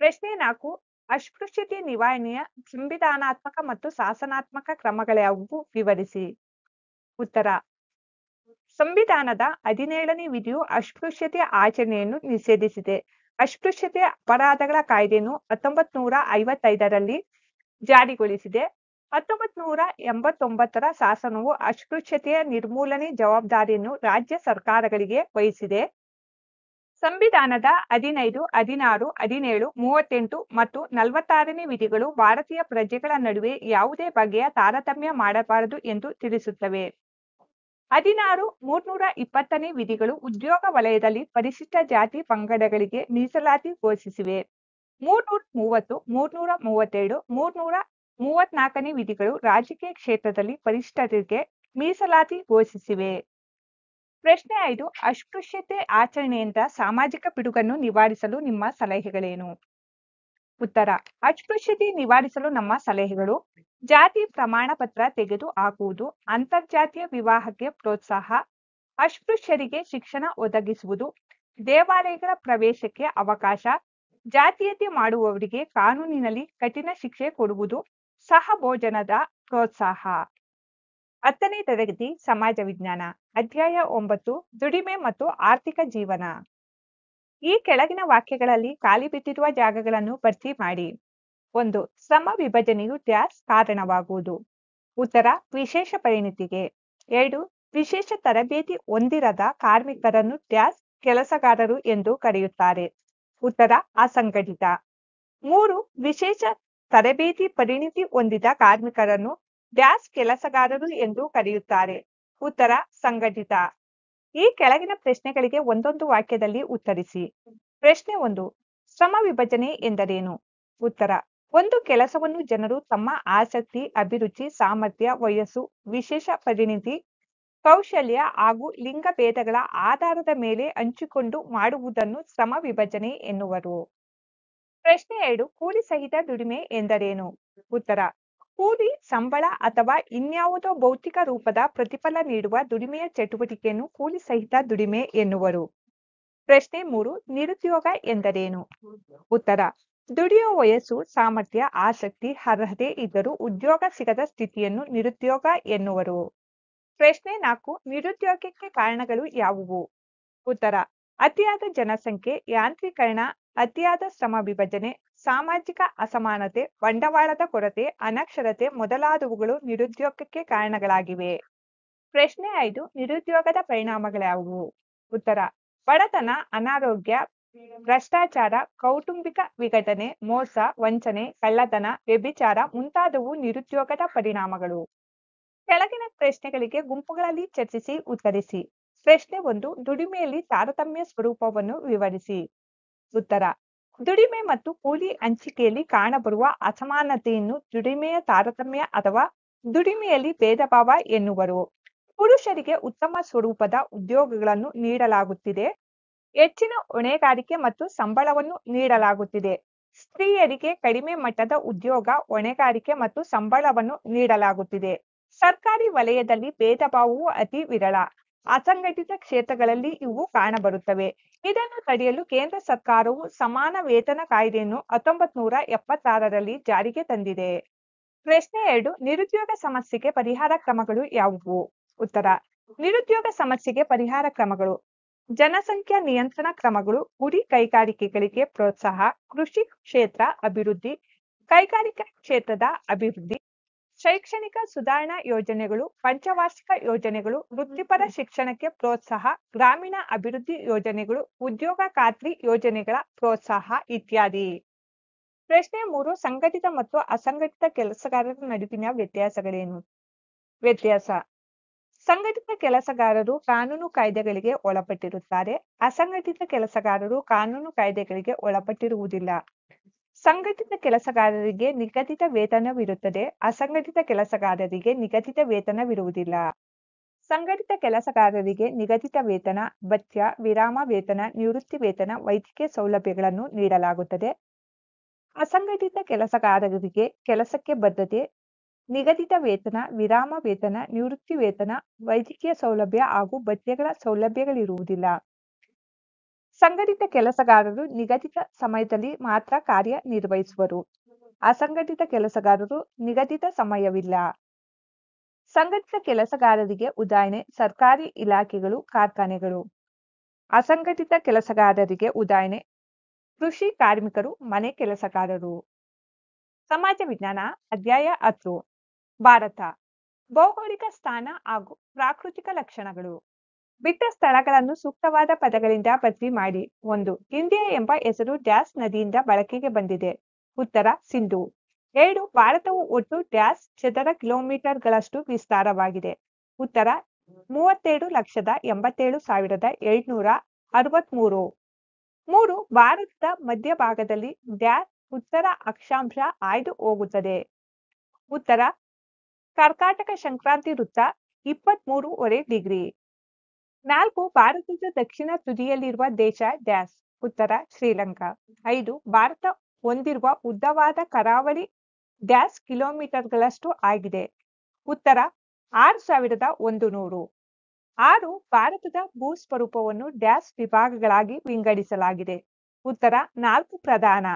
ಪ್ರಶ್ನೆ ನಾಲ್ಕು ಅಸ್ಪೃಶ್ಯತೆ ನಿವಾರಣೆಯ ಸಂವಿಧಾನಾತ್ಮಕ ಮತ್ತು ಶಾಸನಾತ್ಮಕ ಕ್ರಮಗಳ್ಯಾವುವು ವಿವರಿಸಿ ಉತ್ತರ ಸಂವಿಧಾನದ ಹದಿನೇಳನೇ ವಿಧಿಯು ಅಸ್ಪೃಶ್ಯತೆ ಆಚರಣೆಯನ್ನು ನಿಷೇಧಿಸಿದೆ ಅಸ್ಪೃಶ್ಯತೆ ಅಪರಾಧಗಳ ಕಾಯ್ದೆಯನ್ನು ಹತ್ತೊಂಬತ್ ನೂರ ಐವತ್ತೈದರಲ್ಲಿ ಜಾರಿಗೊಳಿಸಿದೆ ಹತ್ತೊಂಬತ್ ನೂರ ಎಂಬತ್ತೊಂಬತ್ತರ ಶಾಸನವು ಅಸ್ಪೃಶ್ಯತೆಯ ನಿರ್ಮೂಲನೆ ಜವಾಬ್ದಾರಿಯನ್ನು ರಾಜ್ಯ ಸರ್ಕಾರಗಳಿಗೆ ವಹಿಸಿದೆ ಸಂವಿಧಾನದ ಹದಿನೈದು ಹದಿನಾರು ಹದಿನೇಳು ಮೂವತ್ತೆಂಟು ಮತ್ತು ನಲವತ್ತಾರನೇ ವಿಧಿಗಳು ಭಾರತೀಯ ಪ್ರಜೆಗಳ ನಡುವೆ ಯಾವುದೇ ಬಗೆಯ ತಾರತಮ್ಯ ಮಾಡಬಾರದು ಎಂದು ತಿಳಿಸುತ್ತವೆ ಹದಿನಾರು ಮೂರ್ನೂರ ಇಪ್ಪತ್ತನೇ ವಿಧಿಗಳು ಉದ್ಯೋಗ ವಲಯದಲ್ಲಿ ಪರಿಶಿಷ್ಟ ಜಾತಿ ಪಂಗಡಗಳಿಗೆ ಮೀಸಲಾತಿ ಘೋಷಿಸಿವೆ ಮೂರ್ನೂರ ಮೂವತ್ತು ಮೂರ್ನೂರ ಮೂವತ್ತೆರಡು ಮೂರ್ನೂರ ಮೂವತ್ನಾಲ್ಕನೇ ವಿಧಿಗಳು ರಾಜಕೀಯ ಕ್ಷೇತ್ರದಲ್ಲಿ ಪರಿಶಿಷ್ಟರಿಗೆ ಮೀಸಲಾತಿ ಘೋಷಿಸಿವೆ ಪ್ರಶ್ನೆ ಐದು ಅಸ್ಪೃಶ್ಯತೆ ಆಚರಣೆಯಿಂದ ಸಾಮಾಜಿಕ ಪಿಡುಗನ್ನು ನಿವಾರಿಸಲು ನಿಮ್ಮ ಸಲಹೆಗಳೇನು ಉತ್ತರ ಅಸ್ಪೃಶ್ಯತೆ ನಿವಾರಿಸಲು ನಮ್ಮ ಸಲಹೆಗಳು ಜಾತಿ ಪ್ರಮಾಣ ಪತ್ರ ತೆಗೆದು ಹಾಕುವುದು ಅಂತರ್ಜಾತಿಯ ವಿವಾಹಕ್ಕೆ ಪ್ರೋತ್ಸಾಹ ಅಸ್ಪೃಶ್ಯರಿಗೆ ಶಿಕ್ಷಣ ಒದಗಿಸುವುದು ದೇವಾಲಯಗಳ ಪ್ರವೇಶಕ್ಕೆ ಅವಕಾಶ ಜಾತೀಯತೆ ಮಾಡುವವರಿಗೆ ಕಾನೂನಿನಲ್ಲಿ ಕಠಿಣ ಶಿಕ್ಷೆ ಕೊಡುವುದು ಸಹಭೋಜನದ ಪ್ರೋತ್ಸಾಹ ಹತ್ತನೇ ತರಗತಿ ಸಮಾಜ ವಿಜ್ಞಾನ ಅಧ್ಯಾಯ ಒಂಬತ್ತು ದುಡಿಮೆ ಮತ್ತು ಆರ್ಥಿಕ ಜೀವನ ಈ ಕೆಳಗಿನ ವಾಕ್ಯಗಳಲ್ಲಿ ಖಾಲಿ ಬಿದ್ದಿರುವ ಜಾಗಗಳನ್ನು ಭರ್ತಿ ಮಾಡಿ ಒಂದು ಶ್ರಮ ವಿಭಜನೆಯು ಟ್ಯಾಸ್ ಕಾರಣವಾಗುವುದು ಉತ್ತರ ವಿಶೇಷ ಪರಿಣಿತಿಗೆ ಎರಡು ವಿಶೇಷ ತರಬೇತಿ ಹೊಂದಿರದ ಕಾರ್ಮಿಕರನ್ನು ಟ್ಯಾಸ್ ಕೆಲಸಗಾರರು ಎಂದು ಕರೆಯುತ್ತಾರೆ ಉತ್ತರ ಅಸಂಘಟಿತ ಮೂರು ವಿಶೇಷ ತರಬೇತಿ ಪರಿಣಿತಿ ಹೊಂದಿದ ಕಾರ್ಮಿಕರನ್ನು ಡ್ಯಾಶ್ ಕೆಲಸಗಾರರು ಎಂದು ಕರೆಯುತ್ತಾರೆ ಉತ್ತರ ಸಂಘಟಿತ ಈ ಕೆಳಗಿನ ಪ್ರಶ್ನೆಗಳಿಗೆ ಒಂದೊಂದು ವಾಕ್ಯದಲ್ಲಿ ಉತ್ತರಿಸಿ ಪ್ರಶ್ನೆ ಒಂದು ಶ್ರಮ ವಿಭಜನೆ ಎಂದರೇನು ಉತ್ತರ ಒಂದು ಕೆಲಸವನ್ನು ಜನರು ತಮ್ಮ ಆಸಕ್ತಿ ಅಭಿರುಚಿ ಸಾಮರ್ಥ್ಯ ವಯಸ್ಸು ವಿಶೇಷ ಪರಿಣಿತಿ ಕೌಶಲ್ಯ ಹಾಗೂ ಲಿಂಗ ಭೇದಗಳ ಆಧಾರದ ಮೇಲೆ ಹಂಚಿಕೊಂಡು ಮಾಡುವುದನ್ನು ಶ್ರಮ ವಿಭಜನೆ ಎನ್ನುವರು ಪ್ರಶ್ನೆ ಎರಡು ಕೂಲಿ ಸಹಿತ ದುಡಿಮೆ ಎಂದರೇನು ಉತ್ತರ ಕೂಲಿ ಸಂಬಳ ಅಥವಾ ಇನ್ಯಾವುದೋ ಭೌತಿಕ ರೂಪದ ಪ್ರತಿಫಲ ನೀಡುವ ದುಡಿಮೆಯ ಚಟುವಟಿಕೆಯನ್ನು ಕೂಲಿ ಸಹಿತ ದುಡಿಮೆ ಎನ್ನುವರು ಪ್ರಶ್ನೆ ಮೂರು ನಿರುದ್ಯೋಗ ಎಂದರೇನು ಉತ್ತರ ದುಡಿಯುವ ವಯಸ್ಸು ಸಾಮರ್ಥ್ಯ ಆಸಕ್ತಿ ಅರ್ಹತೆ ಇದ್ದರೂ ಉದ್ಯೋಗ ಸಿಗದ ಸ್ಥಿತಿಯನ್ನು ನಿರುದ್ಯೋಗ ಎನ್ನುವರು ಪ್ರಶ್ನೆ ನಾಲ್ಕು ನಿರುದ್ಯೋಗಕ್ಕೆ ಕಾರಣಗಳು ಯಾವುವು ಉತ್ತರ ಅತಿಯಾದ ಜನಸಂಖ್ಯೆ ಯಾಂತ್ರೀಕರಣ ಅತಿಯಾದ ಶ್ರಮ ವಿಭಜನೆ ಸಾಮಾಜಿಕ ಅಸಮಾನತೆ ಬಂಡವಾಳದ ಕೊರತೆ ಅನಕ್ಷರತೆ ಮೊದಲಾದವುಗಳು ನಿರುದ್ಯೋಗಕ್ಕೆ ಕಾರಣಗಳಾಗಿವೆ ಪ್ರಶ್ನೆ ಐದು ನಿರುದ್ಯೋಗದ ಪರಿಣಾಮಗಳ್ಯಾವುವು ಉತ್ತರ ಬಡತನ ಅನಾರೋಗ್ಯ ಭ್ರಷ್ಟಾಚಾರ ಕೌಟುಂಬಿಕ ವಿಘಟನೆ ಮೋಸ ವಂಚನೆ ಕಳ್ಳತನ ವ್ಯಭಿಚಾರ ಮುಂತಾದವು ನಿರುದ್ಯೋಗದ ಪರಿಣಾಮಗಳು ಕೆಳಗಿನ ಪ್ರಶ್ನೆಗಳಿಗೆ ಗುಂಪುಗಳಲ್ಲಿ ಚರ್ಚಿಸಿ ಉತ್ತರಿಸಿ ಪ್ರಶ್ನೆ ಒಂದು ದುಡಿಮೆಯಲ್ಲಿ ತಾರತಮ್ಯ ಸ್ವರೂಪವನ್ನು ವಿವರಿಸಿ ಉತ್ತರ ದುಡಿಮೆ ಮತ್ತು ಕೂಲಿ ಹಂಚಿಕೆಯಲ್ಲಿ ಕಾಣಬರುವ ಅಸಮಾನತೆಯನ್ನು ದುಡಿಮೆಯ ತಾರತಮ್ಯ ಅಥವಾ ದುಡಿಮೆಯಲ್ಲಿ ಭೇದ ಭಾವ ಎನ್ನುವರು ಪುರುಷರಿಗೆ ಉತ್ತಮ ಸ್ವರೂಪದ ಉದ್ಯೋಗಗಳನ್ನು ನೀಡಲಾಗುತ್ತಿದೆ ಹೆಚ್ಚಿನ ಹೊಣೆಗಾರಿಕೆ ಮತ್ತು ಸಂಬಳವನ್ನು ನೀಡಲಾಗುತ್ತಿದೆ ಸ್ತ್ರೀಯರಿಗೆ ಕಡಿಮೆ ಮಟ್ಟದ ಉದ್ಯೋಗ ಹೊಣೆಗಾರಿಕೆ ಮತ್ತು ಸಂಬಳವನ್ನು ನೀಡಲಾಗುತ್ತಿದೆ ಸರ್ಕಾರಿ ವಲಯದಲ್ಲಿ ಭೇದ ಭಾವವು ಅತಿ ವಿರಳ ಅಸಂಘಟಿತ ಕ್ಷೇತ್ರಗಳಲ್ಲಿ ಇವು ಕಾಣಬರುತ್ತವೆ ಇದನ್ನು ತಡೆಯಲು ಕೇಂದ್ರ ಸರ್ಕಾರವು ಸಮಾನ ವೇತನ ಕಾಯ್ದೆಯನ್ನು ಹತ್ತೊಂಬತ್ ನೂರ ಎಪ್ಪತ್ತಾರರಲ್ಲಿ ಜಾರಿಗೆ ತಂದಿದೆ ಪ್ರಶ್ನೆ ಎರಡು ನಿರುದ್ಯೋಗ ಸಮಸ್ಯೆಗೆ ಪರಿಹಾರ ಕ್ರಮಗಳು ಯಾವುವು ಉತ್ತರ ನಿರುದ್ಯೋಗ ಸಮಸ್ಯೆಗೆ ಪರಿಹಾರ ಕ್ರಮಗಳು ಜನಸಂಖ್ಯಾ ನಿಯಂತ್ರಣ ಕ್ರಮಗಳು ಗುಡಿ ಕೈಗಾರಿಕೆಗಳಿಗೆ ಪ್ರೋತ್ಸಾಹ ಕೃಷಿ ಕ್ಷೇತ್ರ ಅಭಿವೃದ್ಧಿ ಕೈಗಾರಿಕಾ ಕ್ಷೇತ್ರದ ಅಭಿವೃದ್ಧಿ ಶೈಕ್ಷಣಿಕ ಸುಧಾರಣಾ ಯೋಜನೆಗಳು ಪಂಚವಾರ್ಷಿಕ ಯೋಜನೆಗಳು ವೃತ್ತಿಪರ ಶಿಕ್ಷಣಕ್ಕೆ ಪ್ರೋತ್ಸಾಹ ಗ್ರಾಮೀಣ ಅಭಿವೃದ್ಧಿ ಯೋಜನೆಗಳು ಉದ್ಯೋಗ ಖಾತ್ರಿ ಯೋಜನೆಗಳ ಪ್ರೋತ್ಸಾಹ ಇತ್ಯಾದಿ ಪ್ರಶ್ನೆ ಮೂರು ಸಂಘಟಿತ ಮತ್ತು ಅಸಂಘಟಿತ ಕೆಲಸಗಾರರ ನಡುವಿನ ವ್ಯತ್ಯಾಸಗಳೇನು ವ್ಯತ್ಯಾಸ ಸಂಘಟಿತ ಕೆಲಸಗಾರರು ಕಾನೂನು ಕಾಯ್ದೆಗಳಿಗೆ ಒಳಪಟ್ಟಿರುತ್ತಾರೆ ಅಸಂಘಟಿತ ಕೆಲಸಗಾರರು ಕಾನೂನು ಕಾಯ್ದೆಗಳಿಗೆ ಒಳಪಟ್ಟಿರುವುದಿಲ್ಲ ಸಂಘಟಿತ ಕೆಲಸಗಾರರಿಗೆ ನಿಗದಿತ ವೇತನವಿರುತ್ತದೆ ಅಸಂಘಟಿತ ಕೆಲಸಗಾರರಿಗೆ ನಿಗದಿತ ವೇತನವಿರುವುದಿಲ್ಲ ಸಂಘಟಿತ ಕೆಲಸಗಾರರಿಗೆ ನಿಗದಿತ ವೇತನ ಭತ್ಯ ವಿರಾಮ ವೇತನ ನಿವೃತ್ತಿ ವೇತನ ವೈದ್ಯಕೀಯ ಸೌಲಭ್ಯಗಳನ್ನು ನೀಡಲಾಗುತ್ತದೆ ಅಸಂಘಟಿತ ಕೆಲಸಗಾರರಿಗೆ ಕೆಲಸಕ್ಕೆ ಬದ್ಧತೆ ನಿಗದಿತ ವೇತನ ವಿರಾಮ ವೇತನ ನಿವೃತ್ತಿ ವೇತನ ವೈದ್ಯಕೀಯ ಸೌಲಭ್ಯ ಹಾಗೂ ಭತ್ಯೆಗಳ ಸೌಲಭ್ಯಗಳಿರುವುದಿಲ್ಲ ಸಂಘಟಿತ ಕೆಲಸಗಾರರು ನಿಗದಿತ ಸಮಯದಲ್ಲಿ ಮಾತ್ರ ಕಾರ್ಯ ನಿರ್ವಹಿಸುವರು ಅಸಂಘಟಿತ ಕೆಲಸಗಾರರು ನಿಗದಿತ ಸಮಯವಿಲ್ಲ ಸಂಘಟಿತ ಕೆಲಸಗಾರರಿಗೆ ಉದಾಹರಣೆ ಸರ್ಕಾರಿ ಇಲಾಖೆಗಳು ಕಾರ್ಖಾನೆಗಳು ಅಸಂಘಟಿತ ಕೆಲಸಗಾರರಿಗೆ ಉದಾಹರಣೆ ಕೃಷಿ ಕಾರ್ಮಿಕರು ಮನೆ ಕೆಲಸಗಾರರು ಸಮಾಜ ವಿಜ್ಞಾನ ಅಧ್ಯಾಯ ಹತ್ತು ಭಾರತ ಭೌಗೋಳಿಕ ಸ್ಥಾನ ಹಾಗೂ ಪ್ರಾಕೃತಿಕ ಲಕ್ಷಣಗಳು ಬಿಟ್ಟ ಸ್ಥಳಗಳನ್ನು ಸೂಕ್ತವಾದ ಪದಗಳಿಂದ ಪದವಿ ಮಾಡಿ ಒಂದು ಇಂಡಿಯಾ ಎಂಬ ಹೆಸರು ಡ್ಯಾಸ್ ನದಿಯಿಂದ ಬಳಕೆಗೆ ಬಂದಿದೆ ಉತ್ತರ ಸಿಂಧು ಎರಡು ಭಾರತವು ಒಟ್ಟು ಡ್ಯಾಸ್ ಚದರ ಗಳಷ್ಟು ವಿಸ್ತಾರವಾಗಿದೆ ಉತ್ತರ ಮೂವತ್ತೇಳು ಲಕ್ಷದ ಎಂಬತ್ತೇಳು ಸಾವಿರದ ಏಳ್ನೂರ ಅರವತ್ಮೂರು ಮೂರು ಭಾರತದ ಮಧ್ಯಭಾಗದಲ್ಲಿ ಡ್ಯಾಸ್ ಉತ್ತರ ಅಕ್ಷಾಂಶ ಆಯ್ದು ಹೋಗುತ್ತದೆ ಉತ್ತರ ಕರ್ಕಾಟಕ ಸಂಕ್ರಾಂತಿ ವೃತ್ತ ಇಪ್ಪತ್ತ್ ಮೂರುವರೆ ಡಿಗ್ರಿ ನಾಲ್ಕು ಭಾರತದ ದಕ್ಷಿಣ ತುದಿಯಲ್ಲಿರುವ ದೇಶ ಡ್ಯಾಸ್ ಉತ್ತರ ಶ್ರೀಲಂಕಾ ಐದು ಭಾರತ ಹೊಂದಿರುವ ಉದ್ದವಾದ ಕರಾವಳಿ ಡ್ಯಾಶ್ ಗಳಷ್ಟು ಆಗಿದೆ ಉತ್ತರ ಆರು ಸಾವಿರದ ಒಂದು ನೂರು ಆರು ಭಾರತದ ಭೂಸ್ವರೂಪವನ್ನು ಡ್ಯಾಸ್ ವಿಭಾಗಗಳಾಗಿ ವಿಂಗಡಿಸಲಾಗಿದೆ ಉತ್ತರ ನಾಲ್ಕು ಪ್ರಧಾನ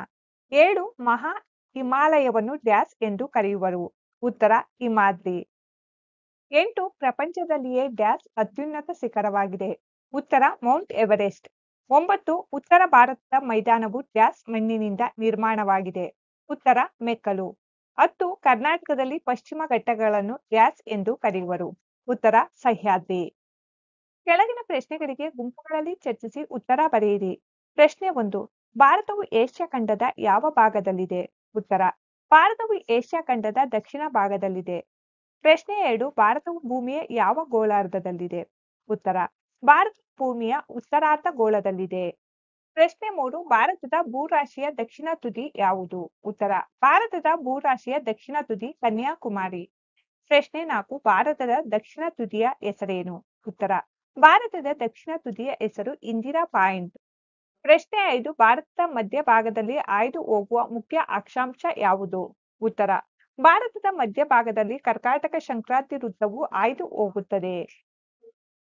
ಏಳು ಮಹಾ ಹಿಮಾಲಯವನ್ನು ಡ್ಯಾಸ್ ಎಂದು ಕರೆಯುವರು ಉತ್ತರ ಹಿಮಾದ್ರಿ ಎಂಟು ಪ್ರಪಂಚದಲ್ಲಿಯೇ ಡ್ಯಾಸ್ ಅತ್ಯುನ್ನತ ಶಿಖರವಾಗಿದೆ ಉತ್ತರ ಮೌಂಟ್ ಎವರೆಸ್ಟ್ ಒಂಬತ್ತು ಉತ್ತರ ಭಾರತದ ಮೈದಾನವು ಡ್ಯಾಸ್ ಮಣ್ಣಿನಿಂದ ನಿರ್ಮಾಣವಾಗಿದೆ ಉತ್ತರ ಮೆಕ್ಕಲು ಹತ್ತು ಕರ್ನಾಟಕದಲ್ಲಿ ಪಶ್ಚಿಮ ಘಟ್ಟಗಳನ್ನು ಡ್ಯಾಸ್ ಎಂದು ಕರೆಯುವರು ಉತ್ತರ ಸಹ್ಯಾದ್ರಿ ಕೆಳಗಿನ ಪ್ರಶ್ನೆಗಳಿಗೆ ಗುಂಪುಗಳಲ್ಲಿ ಚರ್ಚಿಸಿ ಉತ್ತರ ಬರೆಯಿರಿ ಪ್ರಶ್ನೆ ಒಂದು ಭಾರತವು ಏಷ್ಯಾ ಖಂಡದ ಯಾವ ಭಾಗದಲ್ಲಿದೆ ಉತ್ತರ ಭಾರತವು ಏಷ್ಯಾ ಖಂಡದ ದಕ್ಷಿಣ ಭಾಗದಲ್ಲಿದೆ ಪ್ರಶ್ನೆ ಎರಡು ಭಾರತವು ಭೂಮಿಯ ಯಾವ ಗೋಳಾರ್ಧದಲ್ಲಿದೆ ಉತ್ತರ ಭಾರತ ಭೂಮಿಯ ಉತ್ತರಾರ್ಧ ಗೋಳದಲ್ಲಿದೆ ಪ್ರಶ್ನೆ ಮೂರು ಭಾರತದ ಭೂರಾಶಿಯ ದಕ್ಷಿಣ ತುದಿ ಯಾವುದು ಉತ್ತರ ಭಾರತದ ಭೂರಾಶಿಯ ದಕ್ಷಿಣ ತುದಿ ಕನ್ಯಾಕುಮಾರಿ ಪ್ರಶ್ನೆ ನಾಲ್ಕು ಭಾರತದ ದಕ್ಷಿಣ ತುದಿಯ ಹೆಸರೇನು ಉತ್ತರ ಭಾರತದ ದಕ್ಷಿಣ ತುದಿಯ ಹೆಸರು ಇಂದಿರಾ ಪಾಯಿಂಟ್ ಪ್ರಶ್ನೆ ಐದು ಭಾರತದ ಮಧ್ಯಭಾಗದಲ್ಲಿ ಆಯ್ದು ಹೋಗುವ ಮುಖ್ಯ ಅಕ್ಷಾಂಶ ಯಾವುದು ಉತ್ತರ ಭಾರತದ ಮಧ್ಯಭಾಗದಲ್ಲಿ ಕರ್ಕಾಟಕ ಸಂಕ್ರಾಂತಿ ವೃತ್ತವು ಆಯ್ದು ಹೋಗುತ್ತದೆ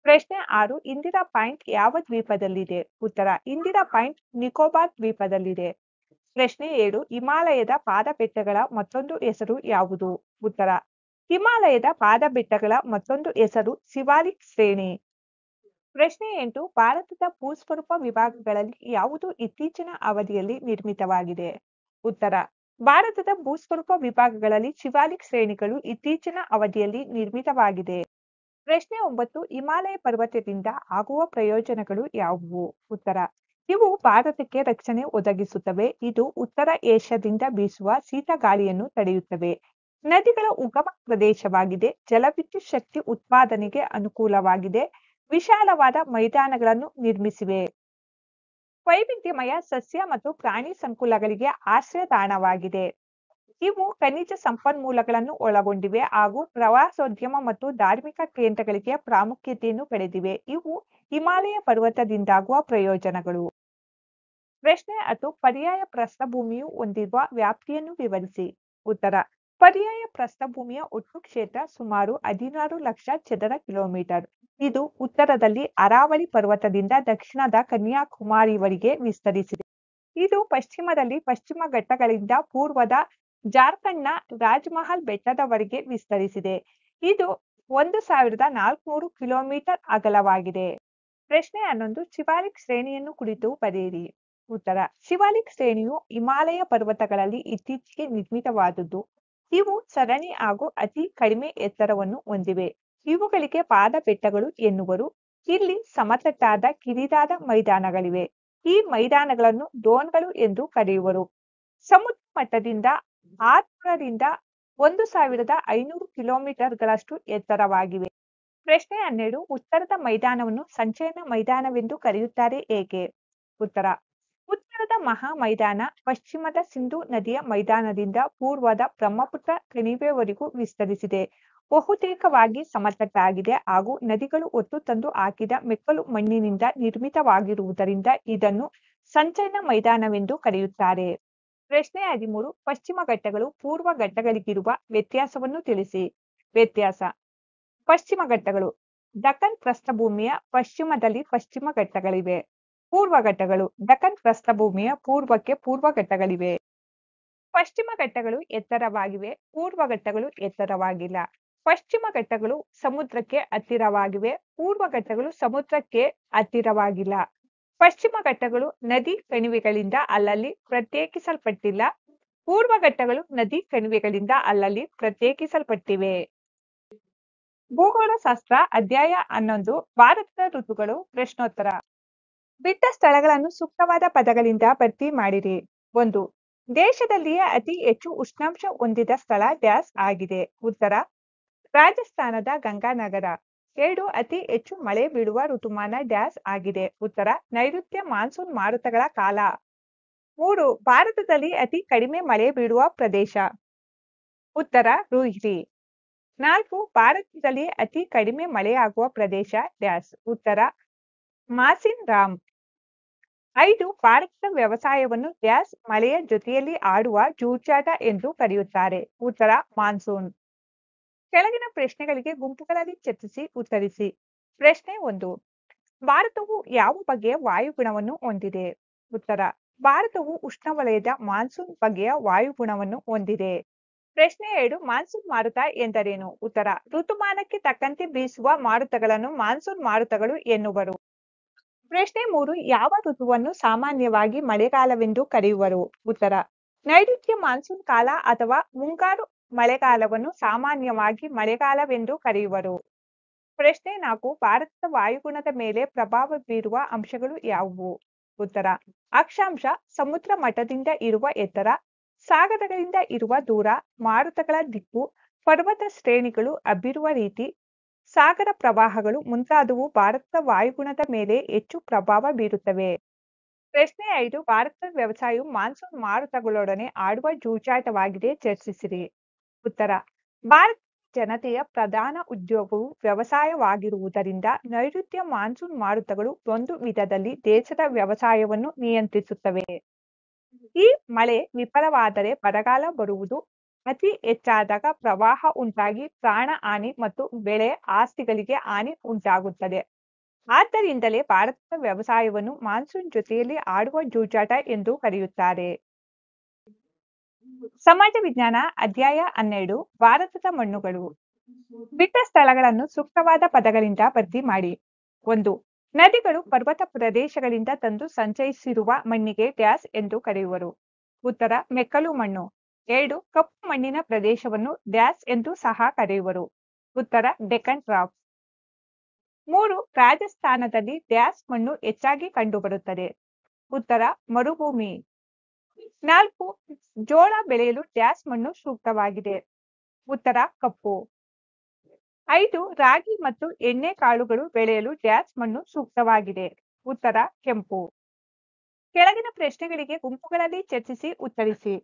ಪ್ರಶ್ನೆ ಆರು ಇಂದಿರಾ ಪಾಯಿಂಟ್ ಯಾವ ದ್ವೀಪದಲ್ಲಿದೆ ಉತ್ತರ ಇಂದಿರಾ ಪಾಯಿಂಟ್ ನಿಕೋಬಾರ್ ದ್ವೀಪದಲ್ಲಿದೆ ಪ್ರಶ್ನೆ ಏಳು ಹಿಮಾಲಯದ ಬೆಟ್ಟಗಳ ಮತ್ತೊಂದು ಹೆಸರು ಯಾವುದು ಉತ್ತರ ಹಿಮಾಲಯದ ಬೆಟ್ಟಗಳ ಮತ್ತೊಂದು ಹೆಸರು ಶಿವಾಲಿಕ್ ಶ್ರೇಣಿ ಪ್ರಶ್ನೆ ಎಂಟು ಭಾರತದ ಭೂಸ್ವರೂಪ ವಿಭಾಗಗಳಲ್ಲಿ ಯಾವುದು ಇತ್ತೀಚಿನ ಅವಧಿಯಲ್ಲಿ ನಿರ್ಮಿತವಾಗಿದೆ ಉತ್ತರ ಭಾರತದ ಭೂಸ್ವರೂಪ ವಿಭಾಗಗಳಲ್ಲಿ ಶಿವಾಲಿಕ್ ಶ್ರೇಣಿಗಳು ಇತ್ತೀಚಿನ ಅವಧಿಯಲ್ಲಿ ನಿರ್ಮಿತವಾಗಿದೆ ಪ್ರಶ್ನೆ ಒಂಬತ್ತು ಹಿಮಾಲಯ ಪರ್ವತದಿಂದ ಆಗುವ ಪ್ರಯೋಜನಗಳು ಯಾವುವು ಉತ್ತರ ಇವು ಭಾರತಕ್ಕೆ ರಕ್ಷಣೆ ಒದಗಿಸುತ್ತವೆ ಇದು ಉತ್ತರ ಏಷ್ಯಾದಿಂದ ಬೀಸುವ ಗಾಳಿಯನ್ನು ತಡೆಯುತ್ತವೆ ನದಿಗಳ ಉಗಮ ಪ್ರದೇಶವಾಗಿದೆ ಜಲವಿದ್ಯುತ್ ಶಕ್ತಿ ಉತ್ಪಾದನೆಗೆ ಅನುಕೂಲವಾಗಿದೆ ವಿಶಾಲವಾದ ಮೈದಾನಗಳನ್ನು ನಿರ್ಮಿಸಿವೆ ವೈವಿಧ್ಯಮಯ ಸಸ್ಯ ಮತ್ತು ಪ್ರಾಣಿ ಸಂಕುಲಗಳಿಗೆ ಆಶ್ರಯ ತಾಣವಾಗಿದೆ ಇವು ಖನಿಜ ಸಂಪನ್ಮೂಲಗಳನ್ನು ಒಳಗೊಂಡಿವೆ ಹಾಗೂ ಪ್ರವಾಸೋದ್ಯಮ ಮತ್ತು ಧಾರ್ಮಿಕ ಕೇಂದ್ರಗಳಿಗೆ ಪ್ರಾಮುಖ್ಯತೆಯನ್ನು ಪಡೆದಿವೆ ಇವು ಹಿಮಾಲಯ ಪರ್ವತದಿಂದಾಗುವ ಪ್ರಯೋಜನಗಳು ಪ್ರಶ್ನೆ ಅದು ಪರ್ಯಾಯ ಪ್ರಸ್ಥಭೂಮಿಯು ಹೊಂದಿರುವ ವ್ಯಾಪ್ತಿಯನ್ನು ವಿವರಿಸಿ ಉತ್ತರ ಪರ್ಯಾಯ ಪ್ರಸ್ಥಭೂಮಿಯ ಒಟ್ಟು ಕ್ಷೇತ್ರ ಸುಮಾರು ಹದಿನಾರು ಲಕ್ಷ ಚದರ ಕಿಲೋಮೀಟರ್ ಇದು ಉತ್ತರದಲ್ಲಿ ಅರಾವಳಿ ಪರ್ವತದಿಂದ ದಕ್ಷಿಣದ ಕನ್ಯಾಕುಮಾರಿವರೆಗೆ ವಿಸ್ತರಿಸಿದೆ ಇದು ಪಶ್ಚಿಮದಲ್ಲಿ ಪಶ್ಚಿಮ ಘಟ್ಟಗಳಿಂದ ಪೂರ್ವದ ಜಾರ್ಖಂಡ್ನ ರಾಜ್ಮಹಲ್ ಬೆಟ್ಟದವರೆಗೆ ವಿಸ್ತರಿಸಿದೆ ಇದು ಒಂದು ಸಾವಿರದ ನಾಲ್ಕುನೂರು ಕಿಲೋಮೀಟರ್ ಅಗಲವಾಗಿದೆ ಪ್ರಶ್ನೆ ಹನ್ನೊಂದು ಶಿವಾಲಿಕ್ ಶ್ರೇಣಿಯನ್ನು ಕುರಿತು ಬರೆಯಿರಿ ಉತ್ತರ ಶಿವಾಲಿಕ್ ಶ್ರೇಣಿಯು ಹಿಮಾಲಯ ಪರ್ವತಗಳಲ್ಲಿ ಇತ್ತೀಚೆಗೆ ನಿರ್ಮಿತವಾದದ್ದು ಇವು ಸರಣಿ ಹಾಗೂ ಅತಿ ಕಡಿಮೆ ಎತ್ತರವನ್ನು ಹೊಂದಿವೆ ಇವುಗಳಿಗೆ ಬೆಟ್ಟಗಳು ಎನ್ನುವರು ಇಲ್ಲಿ ಸಮತಟ್ಟಾದ ಕಿರಿದಾದ ಮೈದಾನಗಳಿವೆ ಈ ಮೈದಾನಗಳನ್ನು ಡೋನ್ಗಳು ಎಂದು ಕರೆಯುವರು ಸಮುದ್ರ ಮಟ್ಟದಿಂದ ಆರ್ನೂರರಿಂದ ಒಂದು ಸಾವಿರದ ಐನೂರು ಕಿಲೋಮೀಟರ್ಗಳಷ್ಟು ಎತ್ತರವಾಗಿವೆ ಪ್ರಶ್ನೆ ಹನ್ನೆರಡು ಉತ್ತರದ ಮೈದಾನವನ್ನು ಸಂಚಯನ ಮೈದಾನವೆಂದು ಕರೆಯುತ್ತಾರೆ ಏಕೆ ಉತ್ತರ ಉತ್ತರದ ಮಹಾ ಮೈದಾನ ಪಶ್ಚಿಮದ ಸಿಂಧೂ ನದಿಯ ಮೈದಾನದಿಂದ ಪೂರ್ವದ ಬ್ರಹ್ಮಪುತ್ರ ಕಣಿವೆವರೆಗೂ ವಿಸ್ತರಿಸಿದೆ ಬಹುತೇಕವಾಗಿ ಸಮತಟ್ಟಾಗಿದೆ ಹಾಗೂ ನದಿಗಳು ಒತ್ತು ತಂದು ಹಾಕಿದ ಮೆಕ್ಕಲು ಮಣ್ಣಿನಿಂದ ನಿರ್ಮಿತವಾಗಿರುವುದರಿಂದ ಇದನ್ನು ಸಂಚಯನ ಮೈದಾನವೆಂದು ಕರೆಯುತ್ತಾರೆ ಪ್ರಶ್ನೆ ಹದಿಮೂರು ಪಶ್ಚಿಮ ಘಟ್ಟಗಳು ಪೂರ್ವ ಘಟ್ಟಗಳಿಗಿರುವ ವ್ಯತ್ಯಾಸವನ್ನು ತಿಳಿಸಿ ವ್ಯತ್ಯಾಸ ಪಶ್ಚಿಮ ಘಟ್ಟಗಳು ದಕ್ಕನ್ ಪ್ರಸ್ಥಭೂಮಿಯ ಪಶ್ಚಿಮದಲ್ಲಿ ಪಶ್ಚಿಮ ಘಟ್ಟಗಳಿವೆ ಪೂರ್ವ ಘಟ್ಟಗಳು ದಕ್ಕನ್ ಪ್ರಸ್ಥಭೂಮಿಯ ಪೂರ್ವಕ್ಕೆ ಪೂರ್ವ ಘಟ್ಟಗಳಿವೆ ಪಶ್ಚಿಮ ಘಟ್ಟಗಳು ಎತ್ತರವಾಗಿವೆ ಪೂರ್ವ ಘಟ್ಟಗಳು ಎತ್ತರವಾಗಿಲ್ಲ ಪಶ್ಚಿಮ ಘಟ್ಟಗಳು ಸಮುದ್ರಕ್ಕೆ ಹತ್ತಿರವಾಗಿವೆ ಪೂರ್ವ ಘಟ್ಟಗಳು ಸಮುದ್ರಕ್ಕೆ ಹತ್ತಿರವಾಗಿಲ್ಲ ಪಶ್ಚಿಮ ಘಟ್ಟಗಳು ನದಿ ಕಣಿವೆಗಳಿಂದ ಅಲ್ಲಲ್ಲಿ ಪ್ರತ್ಯೇಕಿಸಲ್ಪಟ್ಟಿಲ್ಲ ಪೂರ್ವ ಘಟ್ಟಗಳು ನದಿ ಕಣಿವೆಗಳಿಂದ ಅಲ್ಲಲ್ಲಿ ಪ್ರತ್ಯೇಕಿಸಲ್ಪಟ್ಟಿವೆ ಭೂಗೋಳಶಾಸ್ತ್ರ ಅಧ್ಯಾಯ ಹನ್ನೊಂದು ಭಾರತದ ಋತುಗಳು ಪ್ರಶ್ನೋತ್ತರ ಬಿಟ್ಟ ಸ್ಥಳಗಳನ್ನು ಸೂಕ್ತವಾದ ಪದಗಳಿಂದ ಭರ್ತಿ ಮಾಡಿರಿ ಒಂದು ದೇಶದಲ್ಲಿಯೇ ಅತಿ ಹೆಚ್ಚು ಉಷ್ಣಾಂಶ ಹೊಂದಿದ ಸ್ಥಳ ಡ್ಯಾಸ್ ಆಗಿದೆ ಉತ್ತರ ರಾಜಸ್ಥಾನದ ಗಂಗಾನಗರ ಎರಡು ಅತಿ ಹೆಚ್ಚು ಮಳೆ ಬೀಳುವ ಋತುಮಾನ ಡ್ಯಾಸ್ ಆಗಿದೆ ಉತ್ತರ ನೈಋತ್ಯ ಮಾನ್ಸೂನ್ ಮಾರುತಗಳ ಕಾಲ ಮೂರು ಭಾರತದಲ್ಲಿ ಅತಿ ಕಡಿಮೆ ಮಳೆ ಬೀಳುವ ಪ್ರದೇಶ ಉತ್ತರ ರೂಹಿರಿ ನಾಲ್ಕು ಭಾರತದಲ್ಲಿ ಅತಿ ಕಡಿಮೆ ಮಳೆಯಾಗುವ ಪ್ರದೇಶ ಡ್ಯಾಸ್ ಉತ್ತರ ಮಾಸಿನ್ ರಾಮ್ ಐದು ಭಾರತದ ವ್ಯವಸಾಯವನ್ನು ಡ್ಯಾಸ್ ಮಳೆಯ ಜೊತೆಯಲ್ಲಿ ಆಡುವ ಜೂಜಾಟ ಎಂದು ಕರೆಯುತ್ತಾರೆ ಉತ್ತರ ಮಾನ್ಸೂನ್ ಕೆಳಗಿನ ಪ್ರಶ್ನೆಗಳಿಗೆ ಗುಂಪುಗಳಲ್ಲಿ ಚರ್ಚಿಸಿ ಉತ್ತರಿಸಿ ಪ್ರಶ್ನೆ ಒಂದು ಭಾರತವು ಯಾವ ಬಗೆಯ ವಾಯುಗುಣವನ್ನು ಹೊಂದಿದೆ ಉತ್ತರ ಭಾರತವು ಉಷ್ಣವಲಯದ ಮಾನ್ಸೂನ್ ಬಗೆಯ ವಾಯುಗುಣವನ್ನು ಹೊಂದಿದೆ ಪ್ರಶ್ನೆ ಎರಡು ಮಾನ್ಸೂನ್ ಮಾರುತ ಎಂದರೇನು ಉತ್ತರ ಋತುಮಾನಕ್ಕೆ ತಕ್ಕಂತೆ ಬೀಸುವ ಮಾರುತಗಳನ್ನು ಮಾನ್ಸೂನ್ ಮಾರುತಗಳು ಎನ್ನುವರು ಪ್ರಶ್ನೆ ಮೂರು ಯಾವ ಋತುವನ್ನು ಸಾಮಾನ್ಯವಾಗಿ ಮಳೆಗಾಲವೆಂದು ಕರೆಯುವರು ಉತ್ತರ ನೈಋತ್ಯ ಮಾನ್ಸೂನ್ ಕಾಲ ಅಥವಾ ಮುಂಗಾರು ಮಳೆಗಾಲವನ್ನು ಸಾಮಾನ್ಯವಾಗಿ ಮಳೆಗಾಲವೆಂದು ಕರೆಯುವರು ಪ್ರಶ್ನೆ ನಾಲ್ಕು ಭಾರತದ ವಾಯುಗುಣದ ಮೇಲೆ ಪ್ರಭಾವ ಬೀರುವ ಅಂಶಗಳು ಯಾವುವು ಉತ್ತರ ಅಕ್ಷಾಂಶ ಸಮುದ್ರ ಮಟ್ಟದಿಂದ ಇರುವ ಎತ್ತರ ಸಾಗರಗಳಿಂದ ಇರುವ ದೂರ ಮಾರುತಗಳ ದಿಕ್ಕು ಪರ್ವತ ಶ್ರೇಣಿಗಳು ಅಬ್ಬಿರುವ ರೀತಿ ಸಾಗರ ಪ್ರವಾಹಗಳು ಮುಂತಾದವು ಭಾರತದ ವಾಯುಗುಣದ ಮೇಲೆ ಹೆಚ್ಚು ಪ್ರಭಾವ ಬೀರುತ್ತವೆ ಪ್ರಶ್ನೆ ಐದು ಭಾರತದ ವ್ಯವಸಾಯವು ಮಾನ್ಸೂನ್ ಮಾರುತಗಳೊಡನೆ ಆಡುವ ಜೂಜಾಟವಾಗಿದೆ ಚರ್ಚಿಸಿರಿ ಉತ್ತರ ಭಾರತ ಜನತೆಯ ಪ್ರಧಾನ ಉದ್ಯೋಗವು ವ್ಯವಸಾಯವಾಗಿರುವುದರಿಂದ ನೈಋತ್ಯ ಮಾನ್ಸೂನ್ ಮಾರುತಗಳು ಒಂದು ವಿಧದಲ್ಲಿ ದೇಶದ ವ್ಯವಸಾಯವನ್ನು ನಿಯಂತ್ರಿಸುತ್ತವೆ ಈ ಮಳೆ ವಿಫಲವಾದರೆ ಬರಗಾಲ ಬರುವುದು ಅತಿ ಹೆಚ್ಚಾದಾಗ ಪ್ರವಾಹ ಉಂಟಾಗಿ ಪ್ರಾಣ ಹಾನಿ ಮತ್ತು ಬೆಳೆ ಆಸ್ತಿಗಳಿಗೆ ಹಾನಿ ಉಂಟಾಗುತ್ತದೆ ಆದ್ದರಿಂದಲೇ ಭಾರತದ ವ್ಯವಸಾಯವನ್ನು ಮಾನ್ಸೂನ್ ಜೊತೆಯಲ್ಲಿ ಆಡುವ ಜೂಜಾಟ ಎಂದು ಕರೆಯುತ್ತಾರೆ ಸಮಾಜ ವಿಜ್ಞಾನ ಅಧ್ಯಾಯ ಹನ್ನೆರಡು ಭಾರತದ ಮಣ್ಣುಗಳು ಬಿಟ್ಟ ಸ್ಥಳಗಳನ್ನು ಸೂಕ್ತವಾದ ಪದಗಳಿಂದ ಭರ್ತಿ ಮಾಡಿ ಒಂದು ನದಿಗಳು ಪರ್ವತ ಪ್ರದೇಶಗಳಿಂದ ತಂದು ಸಂಚಯಿಸಿರುವ ಮಣ್ಣಿಗೆ ಡ್ಯಾಸ್ ಎಂದು ಕರೆಯುವರು ಉತ್ತರ ಮೆಕ್ಕಲು ಮಣ್ಣು ಎರಡು ಕಪ್ಪು ಮಣ್ಣಿನ ಪ್ರದೇಶವನ್ನು ಡ್ಯಾಸ್ ಎಂದು ಸಹ ಕರೆಯುವರು ಉತ್ತರ ಡೆಕನ್ ರಾಫ್ ಮೂರು ರಾಜಸ್ಥಾನದಲ್ಲಿ ಡ್ಯಾಸ್ ಮಣ್ಣು ಹೆಚ್ಚಾಗಿ ಕಂಡುಬರುತ್ತದೆ ಉತ್ತರ ಮರುಭೂಮಿ ನಾಲ್ಕು ಜೋಳ ಬೆಳೆಯಲು ಡ್ಯಾಸ್ ಮಣ್ಣು ಸೂಕ್ತವಾಗಿದೆ ಉತ್ತರ ಕಪ್ಪು ಐದು ರಾಗಿ ಮತ್ತು ಎಣ್ಣೆ ಕಾಳುಗಳು ಬೆಳೆಯಲು ಡ್ಯಾಸ್ ಮಣ್ಣು ಸೂಕ್ತವಾಗಿದೆ ಉತ್ತರ ಕೆಂಪು ಕೆಳಗಿನ ಪ್ರಶ್ನೆಗಳಿಗೆ ಗುಂಪುಗಳಲ್ಲಿ ಚರ್ಚಿಸಿ ಉತ್ತರಿಸಿ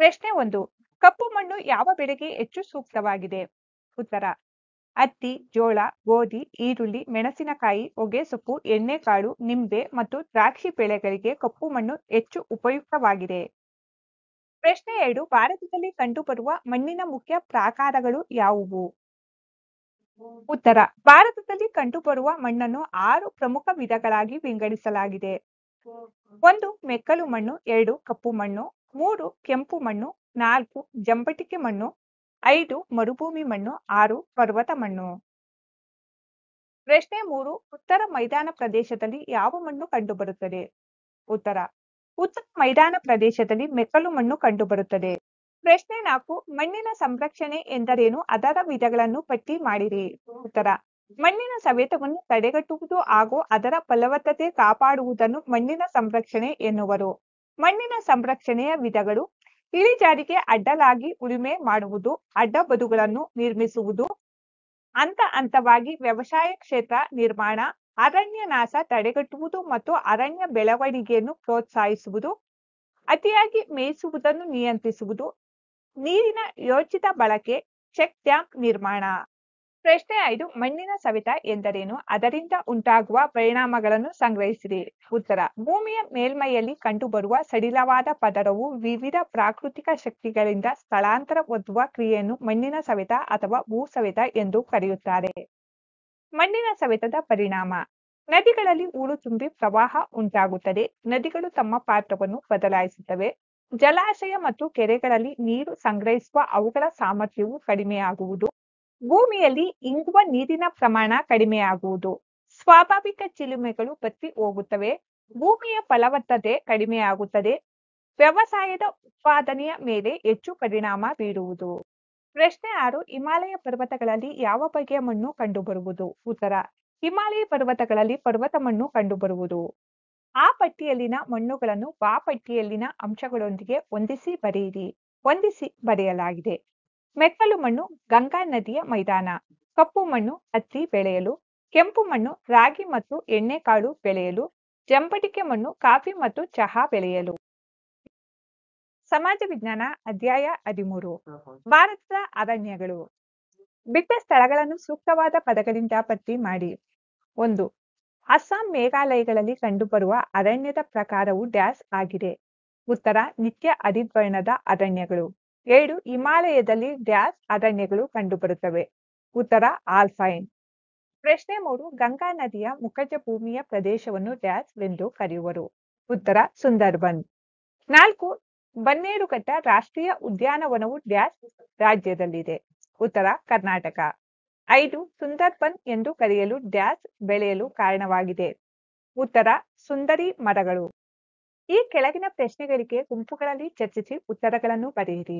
ಪ್ರಶ್ನೆ ಒಂದು ಕಪ್ಪು ಮಣ್ಣು ಯಾವ ಬೆಳೆಗೆ ಹೆಚ್ಚು ಸೂಕ್ತವಾಗಿದೆ ಉತ್ತರ ಹತ್ತಿ ಜೋಳ ಗೋಧಿ ಈರುಳ್ಳಿ ಮೆಣಸಿನಕಾಯಿ ಹೊಗೆಸೊಪ್ಪು ಎಣ್ಣೆಕಾಳು ನಿಂಬೆ ಮತ್ತು ದ್ರಾಕ್ಷಿ ಬೆಳೆಗಳಿಗೆ ಕಪ್ಪು ಮಣ್ಣು ಹೆಚ್ಚು ಉಪಯುಕ್ತವಾಗಿದೆ ಪ್ರಶ್ನೆ ಎರಡು ಭಾರತದಲ್ಲಿ ಕಂಡುಬರುವ ಮಣ್ಣಿನ ಮುಖ್ಯ ಪ್ರಾಕಾರಗಳು ಯಾವುವು ಉತ್ತರ ಭಾರತದಲ್ಲಿ ಕಂಡುಬರುವ ಮಣ್ಣನ್ನು ಆರು ಪ್ರಮುಖ ವಿಧಗಳಾಗಿ ವಿಂಗಡಿಸಲಾಗಿದೆ ಒಂದು ಮೆಕ್ಕಲು ಮಣ್ಣು ಎರಡು ಕಪ್ಪು ಮಣ್ಣು ಮೂರು ಕೆಂಪು ಮಣ್ಣು ನಾಲ್ಕು ಜಂಬಟಿಕೆ ಮಣ್ಣು ಐದು ಮರುಭೂಮಿ ಮಣ್ಣು ಆರು ಪರ್ವತ ಮಣ್ಣು ಪ್ರಶ್ನೆ ಮೂರು ಉತ್ತರ ಮೈದಾನ ಪ್ರದೇಶದಲ್ಲಿ ಯಾವ ಮಣ್ಣು ಕಂಡುಬರುತ್ತದೆ ಉತ್ತರ ಉತ್ತರ ಮೈದಾನ ಪ್ರದೇಶದಲ್ಲಿ ಮೆಕ್ಕಲು ಮಣ್ಣು ಕಂಡುಬರುತ್ತದೆ ಪ್ರಶ್ನೆ ನಾಲ್ಕು ಮಣ್ಣಿನ ಸಂರಕ್ಷಣೆ ಎಂದರೇನು ಅದರ ವಿಧಗಳನ್ನು ಪಟ್ಟಿ ಮಾಡಿರಿ ಉತ್ತರ ಮಣ್ಣಿನ ಸವೆತವನ್ನು ತಡೆಗಟ್ಟುವುದು ಹಾಗೂ ಅದರ ಫಲವತ್ತತೆ ಕಾಪಾಡುವುದನ್ನು ಮಣ್ಣಿನ ಸಂರಕ್ಷಣೆ ಎನ್ನುವರು ಮಣ್ಣಿನ ಸಂರಕ್ಷಣೆಯ ವಿಧಗಳು ಇಳಿಜಾರಿಗೆ ಅಡ್ಡಲಾಗಿ ಉಳುಮೆ ಮಾಡುವುದು ಅಡ್ಡ ಬದುಗಳನ್ನು ನಿರ್ಮಿಸುವುದು ಹಂತ ಹಂತವಾಗಿ ವ್ಯವಸಾಯ ಕ್ಷೇತ್ರ ನಿರ್ಮಾಣ ಅರಣ್ಯ ನಾಶ ತಡೆಗಟ್ಟುವುದು ಮತ್ತು ಅರಣ್ಯ ಬೆಳವಣಿಗೆಯನ್ನು ಪ್ರೋತ್ಸಾಹಿಸುವುದು ಅತಿಯಾಗಿ ಮೇಯಿಸುವುದನ್ನು ನಿಯಂತ್ರಿಸುವುದು ನೀರಿನ ಯೋಚಿತ ಬಳಕೆ ಚೆಕ್ ಟ್ಯಾಂಕ್ ನಿರ್ಮಾಣ ಪ್ರಶ್ನೆ ಐದು ಮಣ್ಣಿನ ಸವಿತ ಎಂದರೇನು ಅದರಿಂದ ಉಂಟಾಗುವ ಪರಿಣಾಮಗಳನ್ನು ಸಂಗ್ರಹಿಸಿರಿ ಉತ್ತರ ಭೂಮಿಯ ಮೇಲ್ಮೈಯಲ್ಲಿ ಕಂಡುಬರುವ ಸಡಿಲವಾದ ಪದರವು ವಿವಿಧ ಪ್ರಾಕೃತಿಕ ಶಕ್ತಿಗಳಿಂದ ಸ್ಥಳಾಂತರ ಒದ್ದುವ ಕ್ರಿಯೆಯನ್ನು ಮಣ್ಣಿನ ಸವೆತ ಅಥವಾ ಭೂ ಸವೆತ ಎಂದು ಕರೆಯುತ್ತಾರೆ ಮಣ್ಣಿನ ಸವೆತದ ಪರಿಣಾಮ ನದಿಗಳಲ್ಲಿ ಊರು ತುಂಬಿ ಪ್ರವಾಹ ಉಂಟಾಗುತ್ತದೆ ನದಿಗಳು ತಮ್ಮ ಪಾತ್ರವನ್ನು ಬದಲಾಯಿಸುತ್ತವೆ ಜಲಾಶಯ ಮತ್ತು ಕೆರೆಗಳಲ್ಲಿ ನೀರು ಸಂಗ್ರಹಿಸುವ ಅವುಗಳ ಸಾಮರ್ಥ್ಯವು ಕಡಿಮೆಯಾಗುವುದು ಭೂಮಿಯಲ್ಲಿ ಇಂಗುವ ನೀರಿನ ಪ್ರಮಾಣ ಕಡಿಮೆಯಾಗುವುದು ಸ್ವಾಭಾವಿಕ ಚಿಲುಮೆಗಳು ಬತ್ತಿ ಹೋಗುತ್ತವೆ ಭೂಮಿಯ ಫಲವತ್ತತೆ ಕಡಿಮೆಯಾಗುತ್ತದೆ ವ್ಯವಸಾಯದ ಉತ್ಪಾದನೆಯ ಮೇಲೆ ಹೆಚ್ಚು ಪರಿಣಾಮ ಬೀರುವುದು ಪ್ರಶ್ನೆ ಆರು ಹಿಮಾಲಯ ಪರ್ವತಗಳಲ್ಲಿ ಯಾವ ಬಗೆಯ ಮಣ್ಣು ಕಂಡುಬರುವುದು ಉತ್ತರ ಹಿಮಾಲಯ ಪರ್ವತಗಳಲ್ಲಿ ಪರ್ವತ ಮಣ್ಣು ಕಂಡುಬರುವುದು ಆ ಪಟ್ಟಿಯಲ್ಲಿನ ಮಣ್ಣುಗಳನ್ನು ಆ ಪಟ್ಟಿಯಲ್ಲಿನ ಅಂಶಗಳೊಂದಿಗೆ ಹೊಂದಿಸಿ ಬರೆಯಿರಿ ಹೊಂದಿಸಿ ಬರೆಯಲಾಗಿದೆ ಮೆಕ್ಕಲು ಮಣ್ಣು ಗಂಗಾ ನದಿಯ ಮೈದಾನ ಕಪ್ಪು ಮಣ್ಣು ಹತ್ತಿ ಬೆಳೆಯಲು ಕೆಂಪು ಮಣ್ಣು ರಾಗಿ ಮತ್ತು ಎಣ್ಣೆಕಾಳು ಬೆಳೆಯಲು ಜಂಬಟಿಕೆ ಮಣ್ಣು ಕಾಫಿ ಮತ್ತು ಚಹಾ ಬೆಳೆಯಲು ಸಮಾಜ ವಿಜ್ಞಾನ ಅಧ್ಯಾಯ ಹದಿಮೂರು ಭಾರತದ ಅರಣ್ಯಗಳು ಬಿಟ್ಟ ಸ್ಥಳಗಳನ್ನು ಸೂಕ್ತವಾದ ಪದಗಳಿಂದ ಪತ್ತಿ ಮಾಡಿ ಒಂದು ಅಸ್ಸಾಂ ಮೇಘಾಲಯಗಳಲ್ಲಿ ಕಂಡುಬರುವ ಅರಣ್ಯದ ಪ್ರಕಾರವು ಡ್ಯಾಸ್ ಆಗಿದೆ ಉತ್ತರ ನಿತ್ಯ ಹರಿದ್ವರ್ಣದ ಅರಣ್ಯಗಳು ಏಳು ಹಿಮಾಲಯದಲ್ಲಿ ಡ್ಯಾಸ್ ಅರಣ್ಯಗಳು ಕಂಡುಬರುತ್ತವೆ ಉತ್ತರ ಆಲ್ಫೈನ್ ಪ್ರಶ್ನೆ ಮೂರು ಗಂಗಾ ನದಿಯ ಮುಖಜ ಭೂಮಿಯ ಪ್ರದೇಶವನ್ನು ಡ್ಯಾಸ್ ಎಂದು ಕರೆಯುವರು ಉತ್ತರ ಸುಂದರ್ಬನ್ ನಾಲ್ಕು ಬನ್ನೇರುಘಟ್ಟ ರಾಷ್ಟ್ರೀಯ ಉದ್ಯಾನವನವು ಡ್ಯಾಸ್ ರಾಜ್ಯದಲ್ಲಿದೆ ಉತ್ತರ ಕರ್ನಾಟಕ ಐದು ಸುಂದರ್ಬನ್ ಎಂದು ಕರೆಯಲು ಡ್ಯಾಸ್ ಬೆಳೆಯಲು ಕಾರಣವಾಗಿದೆ ಉತ್ತರ ಸುಂದರಿ ಮರಗಳು ಈ ಕೆಳಗಿನ ಪ್ರಶ್ನೆಗಳಿಗೆ ಗುಂಪುಗಳಲ್ಲಿ ಚರ್ಚಿಸಿ ಉತ್ತರಗಳನ್ನು ಬರೆಯಿರಿ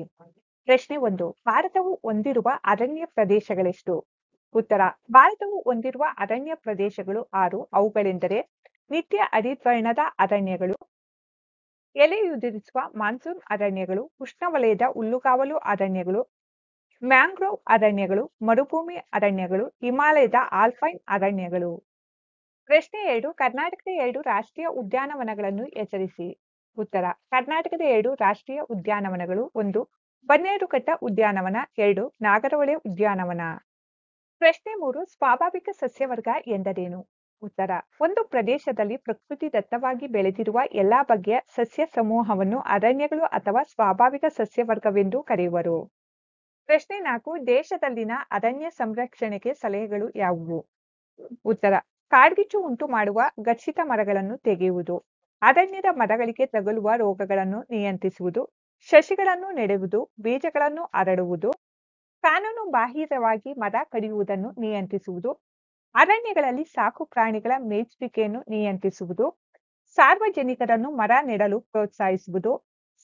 ಪ್ರಶ್ನೆ ಒಂದು ಭಾರತವು ಹೊಂದಿರುವ ಅರಣ್ಯ ಪ್ರದೇಶಗಳೆಷ್ಟು ಉತ್ತರ ಭಾರತವು ಹೊಂದಿರುವ ಅರಣ್ಯ ಪ್ರದೇಶಗಳು ಆರು ಅವುಗಳೆಂದರೆ ನಿತ್ಯ ಹರಿದ್ವರ್ಣದ ಅರಣ್ಯಗಳು ಎಲೆಯುದುರಿಸುವ ಮಾನ್ಸೂನ್ ಅರಣ್ಯಗಳು ಉಷ್ಣವಲಯದ ಹುಲ್ಲುಗಾವಲು ಅರಣ್ಯಗಳು ಮ್ಯಾಂಗ್ರೋವ್ ಅರಣ್ಯಗಳು ಮರುಭೂಮಿ ಅರಣ್ಯಗಳು ಹಿಮಾಲಯದ ಆಲ್ಫೈನ್ ಅರಣ್ಯಗಳು ಪ್ರಶ್ನೆ ಎರಡು ಕರ್ನಾಟಕದ ಎರಡು ರಾಷ್ಟ್ರೀಯ ಉದ್ಯಾನವನಗಳನ್ನು ಎಚ್ಚರಿಸಿ ಉತ್ತರ ಕರ್ನಾಟಕದ ಎರಡು ರಾಷ್ಟ್ರೀಯ ಉದ್ಯಾನವನಗಳು ಒಂದು ಬನ್ನೇರುಘಟ್ಟ ಉದ್ಯಾನವನ ಎರಡು ನಾಗರಹೊಳೆ ಉದ್ಯಾನವನ ಪ್ರಶ್ನೆ ಮೂರು ಸ್ವಾಭಾವಿಕ ಸಸ್ಯವರ್ಗ ಎಂದರೇನು ಉತ್ತರ ಒಂದು ಪ್ರದೇಶದಲ್ಲಿ ಪ್ರಕೃತಿ ದತ್ತವಾಗಿ ಬೆಳೆದಿರುವ ಎಲ್ಲಾ ಬಗೆಯ ಸಸ್ಯ ಸಮೂಹವನ್ನು ಅರಣ್ಯಗಳು ಅಥವಾ ಸ್ವಾಭಾವಿಕ ಸಸ್ಯವರ್ಗವೆಂದು ಕರೆಯುವರು ಪ್ರಶ್ನೆ ನಾಲ್ಕು ದೇಶದಲ್ಲಿನ ಅರಣ್ಯ ಸಂರಕ್ಷಣೆಗೆ ಸಲಹೆಗಳು ಯಾವುವು ಉತ್ತರ ಕಾಡ್ಗಿಚ್ಚು ಉಂಟು ಮಾಡುವ ಗಚ್ಚಿತ ಮರಗಳನ್ನು ತೆಗೆಯುವುದು ಅರಣ್ಯದ ಮರಗಳಿಗೆ ತಗಲುವ ರೋಗಗಳನ್ನು ನಿಯಂತ್ರಿಸುವುದು ಶಶಿಗಳನ್ನು ನೆಡುವುದು ಬೀಜಗಳನ್ನು ಹರಡುವುದು ಕಾನೂನು ಬಾಹಿರವಾಗಿ ಮರ ಕಡಿಯುವುದನ್ನು ನಿಯಂತ್ರಿಸುವುದು ಅರಣ್ಯಗಳಲ್ಲಿ ಸಾಕು ಪ್ರಾಣಿಗಳ ಮೇಚುವಿಕೆಯನ್ನು ನಿಯಂತ್ರಿಸುವುದು ಸಾರ್ವಜನಿಕರನ್ನು ಮರ ನೆಡಲು ಪ್ರೋತ್ಸಾಹಿಸುವುದು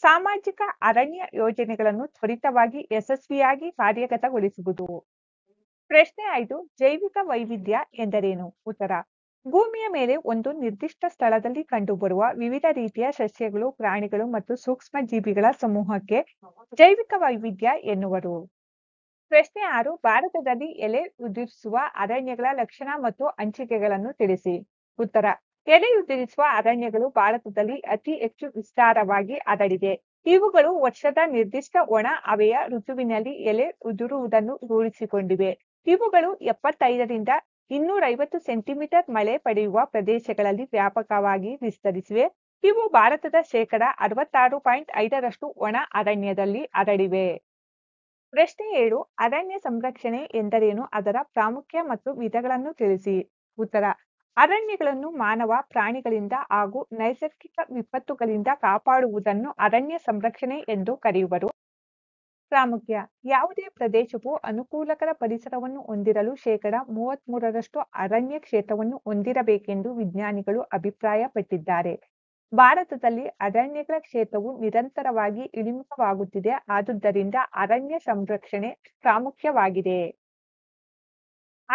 ಸಾಮಾಜಿಕ ಅರಣ್ಯ ಯೋಜನೆಗಳನ್ನು ತ್ವರಿತವಾಗಿ ಯಶಸ್ವಿಯಾಗಿ ಕಾರ್ಯಗತಗೊಳಿಸುವುದು ಪ್ರಶ್ನೆ ಐದು ಜೈವಿಕ ವೈವಿಧ್ಯ ಎಂದರೇನು ಉತ್ತರ ಭೂಮಿಯ ಮೇಲೆ ಒಂದು ನಿರ್ದಿಷ್ಟ ಸ್ಥಳದಲ್ಲಿ ಕಂಡುಬರುವ ವಿವಿಧ ರೀತಿಯ ಸಸ್ಯಗಳು ಪ್ರಾಣಿಗಳು ಮತ್ತು ಸೂಕ್ಷ್ಮ ಜೀವಿಗಳ ಸಮೂಹಕ್ಕೆ ಜೈವಿಕ ವೈವಿಧ್ಯ ಎನ್ನುವರು ಪ್ರಶ್ನೆ ಆರು ಭಾರತದಲ್ಲಿ ಎಲೆ ಉದುರಿಸುವ ಅರಣ್ಯಗಳ ಲಕ್ಷಣ ಮತ್ತು ಹಂಚಿಕೆಗಳನ್ನು ತಿಳಿಸಿ ಉತ್ತರ ಎಲೆ ಉದುರಿಸುವ ಅರಣ್ಯಗಳು ಭಾರತದಲ್ಲಿ ಅತಿ ಹೆಚ್ಚು ವಿಸ್ತಾರವಾಗಿ ಅದಡಿದೆ ಇವುಗಳು ವರ್ಷದ ನಿರ್ದಿಷ್ಟ ಒಣ ಅವೆಯ ಋತುವಿನಲ್ಲಿ ಎಲೆ ಉದುರುವುದನ್ನು ರೂಢಿಸಿಕೊಂಡಿವೆ ಇವುಗಳು ಎಪ್ಪತ್ತೈದರಿಂದ ಐವತ್ತು ಸೆಂಟಿಮೀಟರ್ ಮಳೆ ಪಡೆಯುವ ಪ್ರದೇಶಗಳಲ್ಲಿ ವ್ಯಾಪಕವಾಗಿ ವಿಸ್ತರಿಸಿವೆ ಇವು ಭಾರತದ ಶೇಕಡ ಅರವತ್ತಾರು ಪಾಯಿಂಟ್ ಐದರಷ್ಟು ಒಣ ಅರಣ್ಯದಲ್ಲಿ ಅರಳಿವೆ ಪ್ರಶ್ನೆ ಏಳು ಅರಣ್ಯ ಸಂರಕ್ಷಣೆ ಎಂದರೇನು ಅದರ ಪ್ರಾಮುಖ್ಯ ಮತ್ತು ವಿಧಗಳನ್ನು ತಿಳಿಸಿ ಉತ್ತರ ಅರಣ್ಯಗಳನ್ನು ಮಾನವ ಪ್ರಾಣಿಗಳಿಂದ ಹಾಗೂ ನೈಸರ್ಗಿಕ ವಿಪತ್ತುಗಳಿಂದ ಕಾಪಾಡುವುದನ್ನು ಅರಣ್ಯ ಸಂರಕ್ಷಣೆ ಎಂದು ಕರೆಯುವರು ಪ್ರಾಮುಖ್ಯ ಯಾವುದೇ ಪ್ರದೇಶವು ಅನುಕೂಲಕರ ಪರಿಸರವನ್ನು ಹೊಂದಿರಲು ಶೇಕಡ ಮೂವತ್ತ್ ಮೂರರಷ್ಟು ಅರಣ್ಯ ಕ್ಷೇತ್ರವನ್ನು ಹೊಂದಿರಬೇಕೆಂದು ವಿಜ್ಞಾನಿಗಳು ಅಭಿಪ್ರಾಯಪಟ್ಟಿದ್ದಾರೆ ಭಾರತದಲ್ಲಿ ಅರಣ್ಯಗಳ ಕ್ಷೇತ್ರವು ನಿರಂತರವಾಗಿ ಇಳಿಮುಖವಾಗುತ್ತಿದೆ ಆದುದರಿಂದ ಅರಣ್ಯ ಸಂರಕ್ಷಣೆ ಪ್ರಾಮುಖ್ಯವಾಗಿದೆ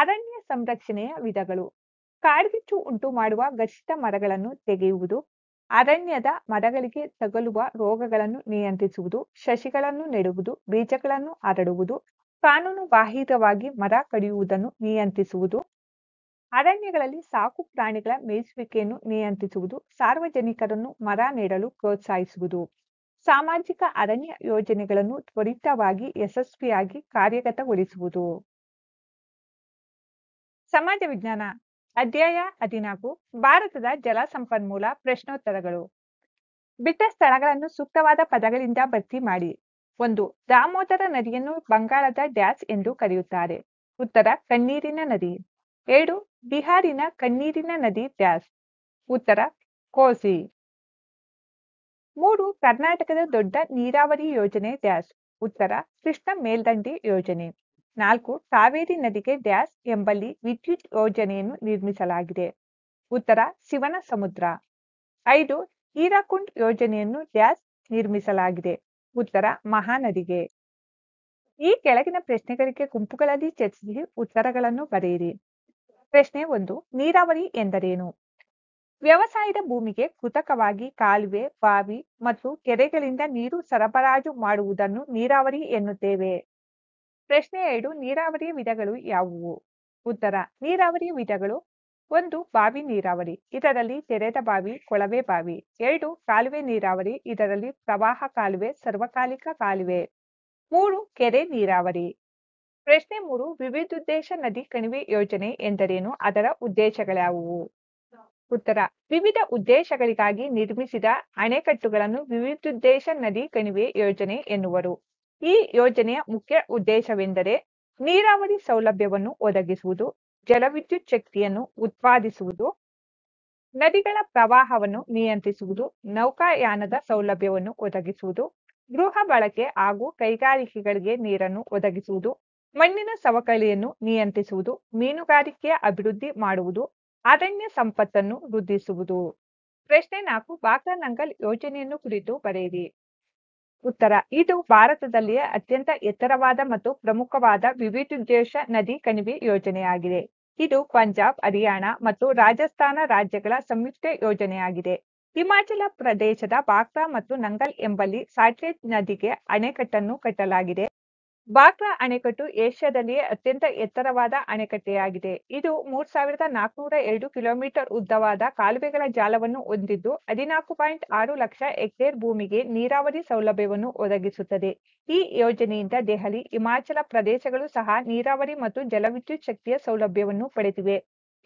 ಅರಣ್ಯ ಸಂರಕ್ಷಣೆಯ ವಿಧಗಳು ಕಾಡ್ಗಿಚ್ಚು ಉಂಟು ಮಾಡುವ ಘರ್ಷಿತ ಮರಗಳನ್ನು ತೆಗೆಯುವುದು ಅರಣ್ಯದ ಮರಗಳಿಗೆ ತಗಲುವ ರೋಗಗಳನ್ನು ನಿಯಂತ್ರಿಸುವುದು ಶಶಿಗಳನ್ನು ನೆಡುವುದು ಬೀಜಗಳನ್ನು ಹರಡುವುದು ಕಾನೂನು ಬಾಹಿರವಾಗಿ ಮರ ಕಡಿಯುವುದನ್ನು ನಿಯಂತ್ರಿಸುವುದು ಅರಣ್ಯಗಳಲ್ಲಿ ಸಾಕು ಪ್ರಾಣಿಗಳ ಮೇಯಿಸುವಿಕೆಯನ್ನು ನಿಯಂತ್ರಿಸುವುದು ಸಾರ್ವಜನಿಕರನ್ನು ಮರ ನೀಡಲು ಪ್ರೋತ್ಸಾಹಿಸುವುದು ಸಾಮಾಜಿಕ ಅರಣ್ಯ ಯೋಜನೆಗಳನ್ನು ತ್ವರಿತವಾಗಿ ಯಶಸ್ವಿಯಾಗಿ ಕಾರ್ಯಗತಗೊಳಿಸುವುದು ಸಮಾಜ ವಿಜ್ಞಾನ ಅಧ್ಯಾಯ ಹದಿನಾಲ್ಕು ಭಾರತದ ಜಲ ಸಂಪನ್ಮೂಲ ಪ್ರಶ್ನೋತ್ತರಗಳು ಬಿಟ್ಟ ಸ್ಥಳಗಳನ್ನು ಸೂಕ್ತವಾದ ಪದಗಳಿಂದ ಭರ್ತಿ ಮಾಡಿ ಒಂದು ದಾಮೋದರ ನದಿಯನ್ನು ಬಂಗಾಳದ ಡ್ಯಾಸ್ ಎಂದು ಕರೆಯುತ್ತಾರೆ ಉತ್ತರ ಕಣ್ಣೀರಿನ ನದಿ ಎರಡು ಬಿಹಾರಿನ ಕಣ್ಣೀರಿನ ನದಿ ಡ್ಯಾಸ್ ಉತ್ತರ ಕೋಸಿ ಮೂರು ಕರ್ನಾಟಕದ ದೊಡ್ಡ ನೀರಾವರಿ ಯೋಜನೆ ಡ್ಯಾಸ್ ಉತ್ತರ ಕೃಷ್ಣ ಮೇಲ್ದಂಡಿ ಯೋಜನೆ ನಾಲ್ಕು ಕಾವೇರಿ ನದಿಗೆ ಡ್ಯಾಸ್ ಎಂಬಲ್ಲಿ ವಿದ್ಯುತ್ ಯೋಜನೆಯನ್ನು ನಿರ್ಮಿಸಲಾಗಿದೆ ಉತ್ತರ ಶಿವನ ಸಮುದ್ರ ಐದು ಹೀರಾಕುಂಡ್ ಯೋಜನೆಯನ್ನು ಡ್ಯಾಸ್ ನಿರ್ಮಿಸಲಾಗಿದೆ ಉತ್ತರ ಮಹಾನದಿಗೆ ಈ ಕೆಳಗಿನ ಪ್ರಶ್ನೆಗಳಿಗೆ ಗುಂಪುಗಳಲ್ಲಿ ಚರ್ಚಿಸಿ ಉತ್ತರಗಳನ್ನು ಬರೆಯಿರಿ ಪ್ರಶ್ನೆ ಒಂದು ನೀರಾವರಿ ಎಂದರೇನು ವ್ಯವಸಾಯದ ಭೂಮಿಗೆ ಕೃತಕವಾಗಿ ಕಾಲುವೆ ಬಾವಿ ಮತ್ತು ಕೆರೆಗಳಿಂದ ನೀರು ಸರಬರಾಜು ಮಾಡುವುದನ್ನು ನೀರಾವರಿ ಎನ್ನುತ್ತೇವೆ ಪ್ರಶ್ನೆ ಎರಡು ನೀರಾವರಿಯ ವಿಧಗಳು ಯಾವುವು ಉತ್ತರ ನೀರಾವರಿಯ ವಿಧಗಳು ಒಂದು ಬಾವಿ ನೀರಾವರಿ ಇದರಲ್ಲಿ ತೆರೆದ ಬಾವಿ ಕೊಳವೆ ಬಾವಿ ಎರಡು ಕಾಲುವೆ ನೀರಾವರಿ ಇದರಲ್ಲಿ ಪ್ರವಾಹ ಕಾಲುವೆ ಸರ್ವಕಾಲಿಕ ಕಾಲುವೆ ಮೂರು ಕೆರೆ ನೀರಾವರಿ ಪ್ರಶ್ನೆ ಮೂರು ಉದ್ದೇಶ ನದಿ ಕಣಿವೆ ಯೋಜನೆ ಎಂದರೇನು ಅದರ ಉದ್ದೇಶಗಳ್ಯಾವುವು ಉತ್ತರ ವಿವಿಧ ಉದ್ದೇಶಗಳಿಗಾಗಿ ನಿರ್ಮಿಸಿದ ಅಣೆಕಟ್ಟುಗಳನ್ನು ವಿವಿಧೋದ್ದೇಶ ನದಿ ಕಣಿವೆ ಯೋಜನೆ ಎನ್ನುವರು ಈ ಯೋಜನೆಯ ಮುಖ್ಯ ಉದ್ದೇಶವೆಂದರೆ ನೀರಾವರಿ ಸೌಲಭ್ಯವನ್ನು ಒದಗಿಸುವುದು ಜಲವಿದ್ಯುತ್ ಶಕ್ತಿಯನ್ನು ಉತ್ಪಾದಿಸುವುದು ನದಿಗಳ ಪ್ರವಾಹವನ್ನು ನಿಯಂತ್ರಿಸುವುದು ನೌಕಾಯಾನದ ಸೌಲಭ್ಯವನ್ನು ಒದಗಿಸುವುದು ಗೃಹ ಬಳಕೆ ಹಾಗೂ ಕೈಗಾರಿಕೆಗಳಿಗೆ ನೀರನ್ನು ಒದಗಿಸುವುದು ಮಣ್ಣಿನ ಸವಕಳಿಯನ್ನು ನಿಯಂತ್ರಿಸುವುದು ಮೀನುಗಾರಿಕೆಯ ಅಭಿವೃದ್ಧಿ ಮಾಡುವುದು ಅರಣ್ಯ ಸಂಪತ್ತನ್ನು ವೃದ್ಧಿಸುವುದು ಪ್ರಶ್ನೆ ನಾಲ್ಕು ನಂಗಲ್ ಯೋಜನೆಯನ್ನು ಕುರಿತು ಬರೆಯಿರಿ ಉತ್ತರ ಇದು ಭಾರತದಲ್ಲಿಯೇ ಅತ್ಯಂತ ಎತ್ತರವಾದ ಮತ್ತು ಪ್ರಮುಖವಾದ ವಿವಿಧೋದ್ದೇಶ ನದಿ ಕಣಿವೆ ಯೋಜನೆಯಾಗಿದೆ ಇದು ಪಂಜಾಬ್ ಹರಿಯಾಣ ಮತ್ತು ರಾಜಸ್ಥಾನ ರಾಜ್ಯಗಳ ಸಂಯುಕ್ತ ಯೋಜನೆಯಾಗಿದೆ ಹಿಮಾಚಲ ಪ್ರದೇಶದ ಬಾಕ್ರಾ ಮತ್ತು ನಂಗಲ್ ಎಂಬಲ್ಲಿ ಸಾಟ್ಲೆಜ್ ನದಿಗೆ ಅಣೆಕಟ್ಟನ್ನು ಕಟ್ಟಲಾಗಿದೆ ಬಾಗ್ರಾ ಅಣೆಕಟ್ಟು ಏಷ್ಯಾದಲ್ಲಿಯೇ ಅತ್ಯಂತ ಎತ್ತರವಾದ ಅಣೆಕಟ್ಟೆಯಾಗಿದೆ ಇದು ಮೂರ್ ಸಾವಿರದ ನಾಲ್ಕುನೂರ ಎರಡು ಕಿಲೋಮೀಟರ್ ಉದ್ದವಾದ ಕಾಲುವೆಗಳ ಜಾಲವನ್ನು ಹೊಂದಿದ್ದು ಹದಿನಾಲ್ಕು ಪಾಯಿಂಟ್ ಆರು ಲಕ್ಷ ಹೆಕ್ಟೇರ್ ಭೂಮಿಗೆ ನೀರಾವರಿ ಸೌಲಭ್ಯವನ್ನು ಒದಗಿಸುತ್ತದೆ ಈ ಯೋಜನೆಯಿಂದ ದೆಹಲಿ ಹಿಮಾಚಲ ಪ್ರದೇಶಗಳು ಸಹ ನೀರಾವರಿ ಮತ್ತು ಜಲವಿದ್ಯುತ್ ಶಕ್ತಿಯ ಸೌಲಭ್ಯವನ್ನು ಪಡೆದಿವೆ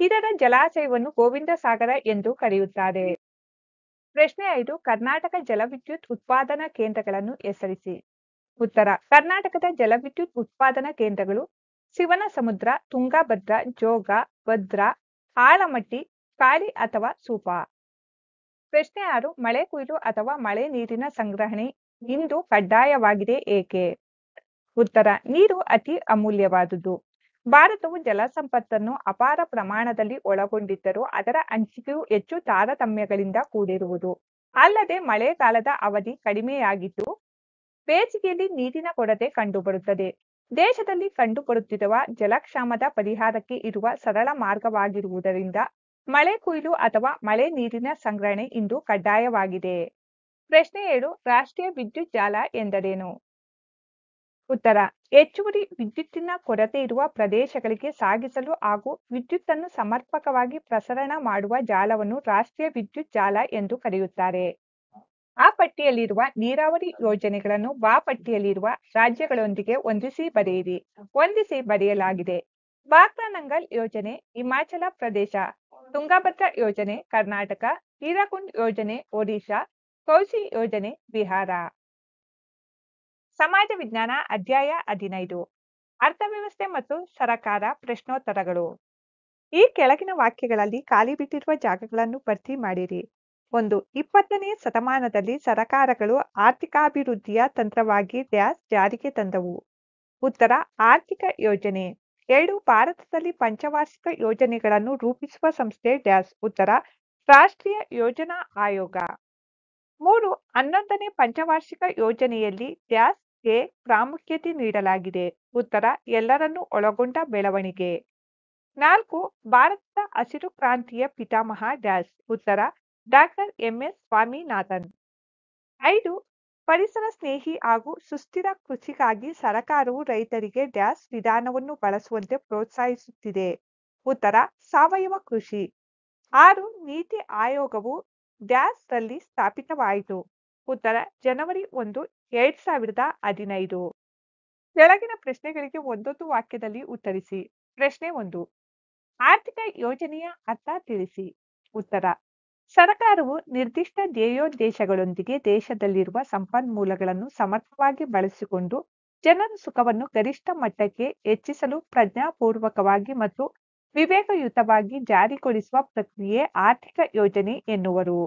ಇದರ ಜಲಾಶಯವನ್ನು ಗೋವಿಂದ ಸಾಗರ ಎಂದು ಕರೆಯುತ್ತಾರೆ ಪ್ರಶ್ನೆ ಐದು ಕರ್ನಾಟಕ ಜಲವಿದ್ಯುತ್ ಉತ್ಪಾದನಾ ಕೇಂದ್ರಗಳನ್ನು ಹೆಸರಿಸಿ ಉತ್ತರ ಕರ್ನಾಟಕದ ಜಲವಿದ್ಯುತ್ ಉತ್ಪಾದನಾ ಕೇಂದ್ರಗಳು ಶಿವನ ಸಮುದ್ರ ತುಂಗಭದ್ರ ಜೋಗ ಭದ್ರಾ ಆಳಮಟ್ಟಿ ಕಾಳಿ ಅಥವಾ ಸೂಪ ಪ್ರಶ್ನೆ ಆರು ಮಳೆ ಕುಯ್ಲು ಅಥವಾ ಮಳೆ ನೀರಿನ ಸಂಗ್ರಹಣೆ ಇಂದು ಕಡ್ಡಾಯವಾಗಿದೆ ಏಕೆ ಉತ್ತರ ನೀರು ಅತಿ ಅಮೂಲ್ಯವಾದುದು ಭಾರತವು ಜಲ ಸಂಪತ್ತನ್ನು ಅಪಾರ ಪ್ರಮಾಣದಲ್ಲಿ ಒಳಗೊಂಡಿದ್ದರೂ ಅದರ ಹಂಚಿಕೆಯು ಹೆಚ್ಚು ತಾರತಮ್ಯಗಳಿಂದ ಕೂಡಿರುವುದು ಅಲ್ಲದೆ ಮಳೆಗಾಲದ ಅವಧಿ ಕಡಿಮೆಯಾಗಿದ್ದು ಬೇಸಿಗೆಯಲ್ಲಿ ನೀರಿನ ಕೊರತೆ ಕಂಡುಬರುತ್ತದೆ ದೇಶದಲ್ಲಿ ಕಂಡುಬರುತ್ತಿರುವ ಜಲಕ್ಷಾಮದ ಪರಿಹಾರಕ್ಕೆ ಇರುವ ಸರಳ ಮಾರ್ಗವಾಗಿರುವುದರಿಂದ ಮಳೆ ಕೊಯ್ಲು ಅಥವಾ ಮಳೆ ನೀರಿನ ಸಂಗ್ರಹಣೆ ಇಂದು ಕಡ್ಡಾಯವಾಗಿದೆ ಪ್ರಶ್ನೆ ಏಳು ರಾಷ್ಟ್ರೀಯ ವಿದ್ಯುತ್ ಜಾಲ ಎಂದರೇನು ಉತ್ತರ ಹೆಚ್ಚುವರಿ ವಿದ್ಯುತ್ತಿನ ಕೊರತೆ ಇರುವ ಪ್ರದೇಶಗಳಿಗೆ ಸಾಗಿಸಲು ಹಾಗೂ ವಿದ್ಯುತ್ತನ್ನು ಸಮರ್ಪಕವಾಗಿ ಪ್ರಸರಣ ಮಾಡುವ ಜಾಲವನ್ನು ರಾಷ್ಟ್ರೀಯ ವಿದ್ಯುತ್ ಜಾಲ ಎಂದು ಕರೆಯುತ್ತಾರೆ ಆ ಪಟ್ಟಿಯಲ್ಲಿರುವ ನೀರಾವರಿ ಯೋಜನೆಗಳನ್ನು ಬಾ ಪಟ್ಟಿಯಲ್ಲಿರುವ ರಾಜ್ಯಗಳೊಂದಿಗೆ ಹೊಂದಿಸಿ ಬರೆಯಿರಿ ಹೊಂದಿಸಿ ಬರೆಯಲಾಗಿದೆ ಬಾಕ್ರಾನಂಗಲ್ ಯೋಜನೆ ಹಿಮಾಚಲ ಪ್ರದೇಶ ತುಂಗಭದ್ರಾ ಯೋಜನೆ ಕರ್ನಾಟಕ ಹೀರಾಕುಂಡ್ ಯೋಜನೆ ಒಡಿಶಾ ಕೌಶಿ ಯೋಜನೆ ಬಿಹಾರ ಸಮಾಜ ವಿಜ್ಞಾನ ಅಧ್ಯಾಯ ಹದಿನೈದು ಅರ್ಥವ್ಯವಸ್ಥೆ ಮತ್ತು ಸರಕಾರ ಪ್ರಶ್ನೋತ್ತರಗಳು ಈ ಕೆಳಗಿನ ವಾಕ್ಯಗಳಲ್ಲಿ ಖಾಲಿ ಬಿಟ್ಟಿರುವ ಜಾಗಗಳನ್ನು ಭರ್ತಿ ಮಾಡಿರಿ ಒಂದು ಇಪ್ಪತ್ತನೇ ಶತಮಾನದಲ್ಲಿ ಸರಕಾರಗಳು ಆರ್ಥಿಕಾಭಿವೃದ್ಧಿಯ ತಂತ್ರವಾಗಿ ಡ್ಯಾಸ್ ಜಾರಿಗೆ ತಂದವು ಉತ್ತರ ಆರ್ಥಿಕ ಯೋಜನೆ ಎರಡು ಭಾರತದಲ್ಲಿ ಪಂಚವಾರ್ಷಿಕ ಯೋಜನೆಗಳನ್ನು ರೂಪಿಸುವ ಸಂಸ್ಥೆ ಡ್ಯಾಸ್ ಉತ್ತರ ರಾಷ್ಟ್ರೀಯ ಯೋಜನಾ ಆಯೋಗ ಮೂರು ಹನ್ನೊಂದನೇ ಪಂಚವಾರ್ಷಿಕ ಯೋಜನೆಯಲ್ಲಿ ಡ್ಯಾಸ್ಗೆ ಪ್ರಾಮುಖ್ಯತೆ ನೀಡಲಾಗಿದೆ ಉತ್ತರ ಎಲ್ಲರನ್ನೂ ಒಳಗೊಂಡ ಬೆಳವಣಿಗೆ ನಾಲ್ಕು ಭಾರತದ ಹಸಿರು ಕ್ರಾಂತಿಯ ಪಿತಾಮಹ ಡ್ಯಾಸ್ ಉತ್ತರ ಡಾಕ್ಟರ್ ಎಂಎಸ್ ಸ್ವಾಮಿನಾಥನ್ ಐದು ಪರಿಸರ ಸ್ನೇಹಿ ಹಾಗೂ ಸುಸ್ಥಿರ ಕೃಷಿಗಾಗಿ ಸರಕಾರವು ರೈತರಿಗೆ ಡ್ಯಾಸ್ ವಿಧಾನವನ್ನು ಬಳಸುವಂತೆ ಪ್ರೋತ್ಸಾಹಿಸುತ್ತಿದೆ ಉತ್ತರ ಸಾವಯವ ಕೃಷಿ ಆರು ನೀತಿ ಆಯೋಗವು ಡ್ಯಾಸ್ ರಲ್ಲಿ ಸ್ಥಾಪಿತವಾಯಿತು ಉತ್ತರ ಜನವರಿ ಒಂದು ಎರಡ್ ಸಾವಿರದ ಹದಿನೈದು ಕೆಳಗಿನ ಪ್ರಶ್ನೆಗಳಿಗೆ ಒಂದೊಂದು ವಾಕ್ಯದಲ್ಲಿ ಉತ್ತರಿಸಿ ಪ್ರಶ್ನೆ ಒಂದು ಆರ್ಥಿಕ ಯೋಜನೆಯ ಅರ್ಥ ತಿಳಿಸಿ ಉತ್ತರ ಸರ್ಕಾರವು ನಿರ್ದಿಷ್ಟ ಧ್ಯೇಯೋದ್ದೇಶಗಳೊಂದಿಗೆ ದೇಶದಲ್ಲಿರುವ ಸಂಪನ್ಮೂಲಗಳನ್ನು ಸಮರ್ಥವಾಗಿ ಬಳಸಿಕೊಂಡು ಜನರ ಸುಖವನ್ನು ಗರಿಷ್ಠ ಮಟ್ಟಕ್ಕೆ ಹೆಚ್ಚಿಸಲು ಪ್ರಜ್ಞಾಪೂರ್ವಕವಾಗಿ ಮತ್ತು ವಿವೇಕಯುತವಾಗಿ ಜಾರಿಗೊಳಿಸುವ ಪ್ರಕ್ರಿಯೆ ಆರ್ಥಿಕ ಯೋಜನೆ ಎನ್ನುವರು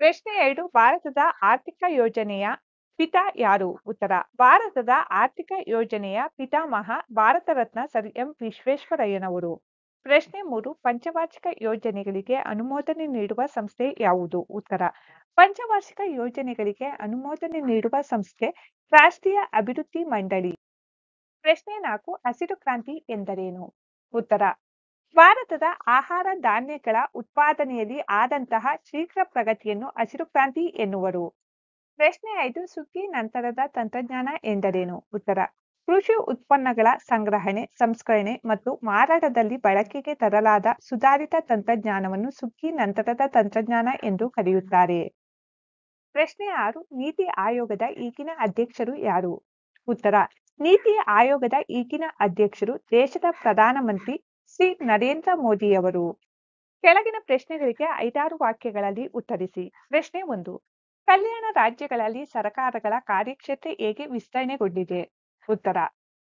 ಪ್ರಶ್ನೆ ಎರಡು ಭಾರತದ ಆರ್ಥಿಕ ಯೋಜನೆಯ ಪಿತಾ ಯಾರು ಉತ್ತರ ಭಾರತದ ಆರ್ಥಿಕ ಯೋಜನೆಯ ಪಿತಾಮಹ ಭಾರತ ರತ್ನ ಸರ್ ಎಂ ವಿಶ್ವೇಶ್ವರಯ್ಯನವರು ಪ್ರಶ್ನೆ ಮೂರು ಪಂಚವಾರ್ಷಿಕ ಯೋಜನೆಗಳಿಗೆ ಅನುಮೋದನೆ ನೀಡುವ ಸಂಸ್ಥೆ ಯಾವುದು ಉತ್ತರ ಪಂಚವಾರ್ಷಿಕ ಯೋಜನೆಗಳಿಗೆ ಅನುಮೋದನೆ ನೀಡುವ ಸಂಸ್ಥೆ ರಾಷ್ಟ್ರೀಯ ಅಭಿವೃದ್ಧಿ ಮಂಡಳಿ ಪ್ರಶ್ನೆ ನಾಲ್ಕು ಹಸಿರು ಕ್ರಾಂತಿ ಎಂದರೇನು ಉತ್ತರ ಭಾರತದ ಆಹಾರ ಧಾನ್ಯಗಳ ಉತ್ಪಾದನೆಯಲ್ಲಿ ಆದಂತಹ ಶೀಘ್ರ ಪ್ರಗತಿಯನ್ನು ಹಸಿರು ಕ್ರಾಂತಿ ಎನ್ನುವರು ಪ್ರಶ್ನೆ ಐದು ಸುಗ್ಗಿ ನಂತರದ ತಂತ್ರಜ್ಞಾನ ಎಂದರೇನು ಉತ್ತರ ಕೃಷಿ ಉತ್ಪನ್ನಗಳ ಸಂಗ್ರಹಣೆ ಸಂಸ್ಕರಣೆ ಮತ್ತು ಮಾರಾಟದಲ್ಲಿ ಬಳಕೆಗೆ ತರಲಾದ ಸುಧಾರಿತ ತಂತ್ರಜ್ಞಾನವನ್ನು ಸುಗ್ಗಿ ನಂತರದ ತಂತ್ರಜ್ಞಾನ ಎಂದು ಕರೆಯುತ್ತಾರೆ ಪ್ರಶ್ನೆ ಆರು ನೀತಿ ಆಯೋಗದ ಈಗಿನ ಅಧ್ಯಕ್ಷರು ಯಾರು ಉತ್ತರ ನೀತಿ ಆಯೋಗದ ಈಗಿನ ಅಧ್ಯಕ್ಷರು ದೇಶದ ಪ್ರಧಾನಮಂತ್ರಿ ಶ್ರೀ ನರೇಂದ್ರ ಮೋದಿಯವರು ಕೆಳಗಿನ ಪ್ರಶ್ನೆಗಳಿಗೆ ಐದಾರು ವಾಕ್ಯಗಳಲ್ಲಿ ಉತ್ತರಿಸಿ ಪ್ರಶ್ನೆ ಒಂದು ಕಲ್ಯಾಣ ರಾಜ್ಯಗಳಲ್ಲಿ ಸರ್ಕಾರಗಳ ಕಾರ್ಯಕ್ಷೇತ್ರ ಹೇಗೆ ವಿಸ್ತರಣೆಗೊಂಡಿದೆ ಉತ್ತರ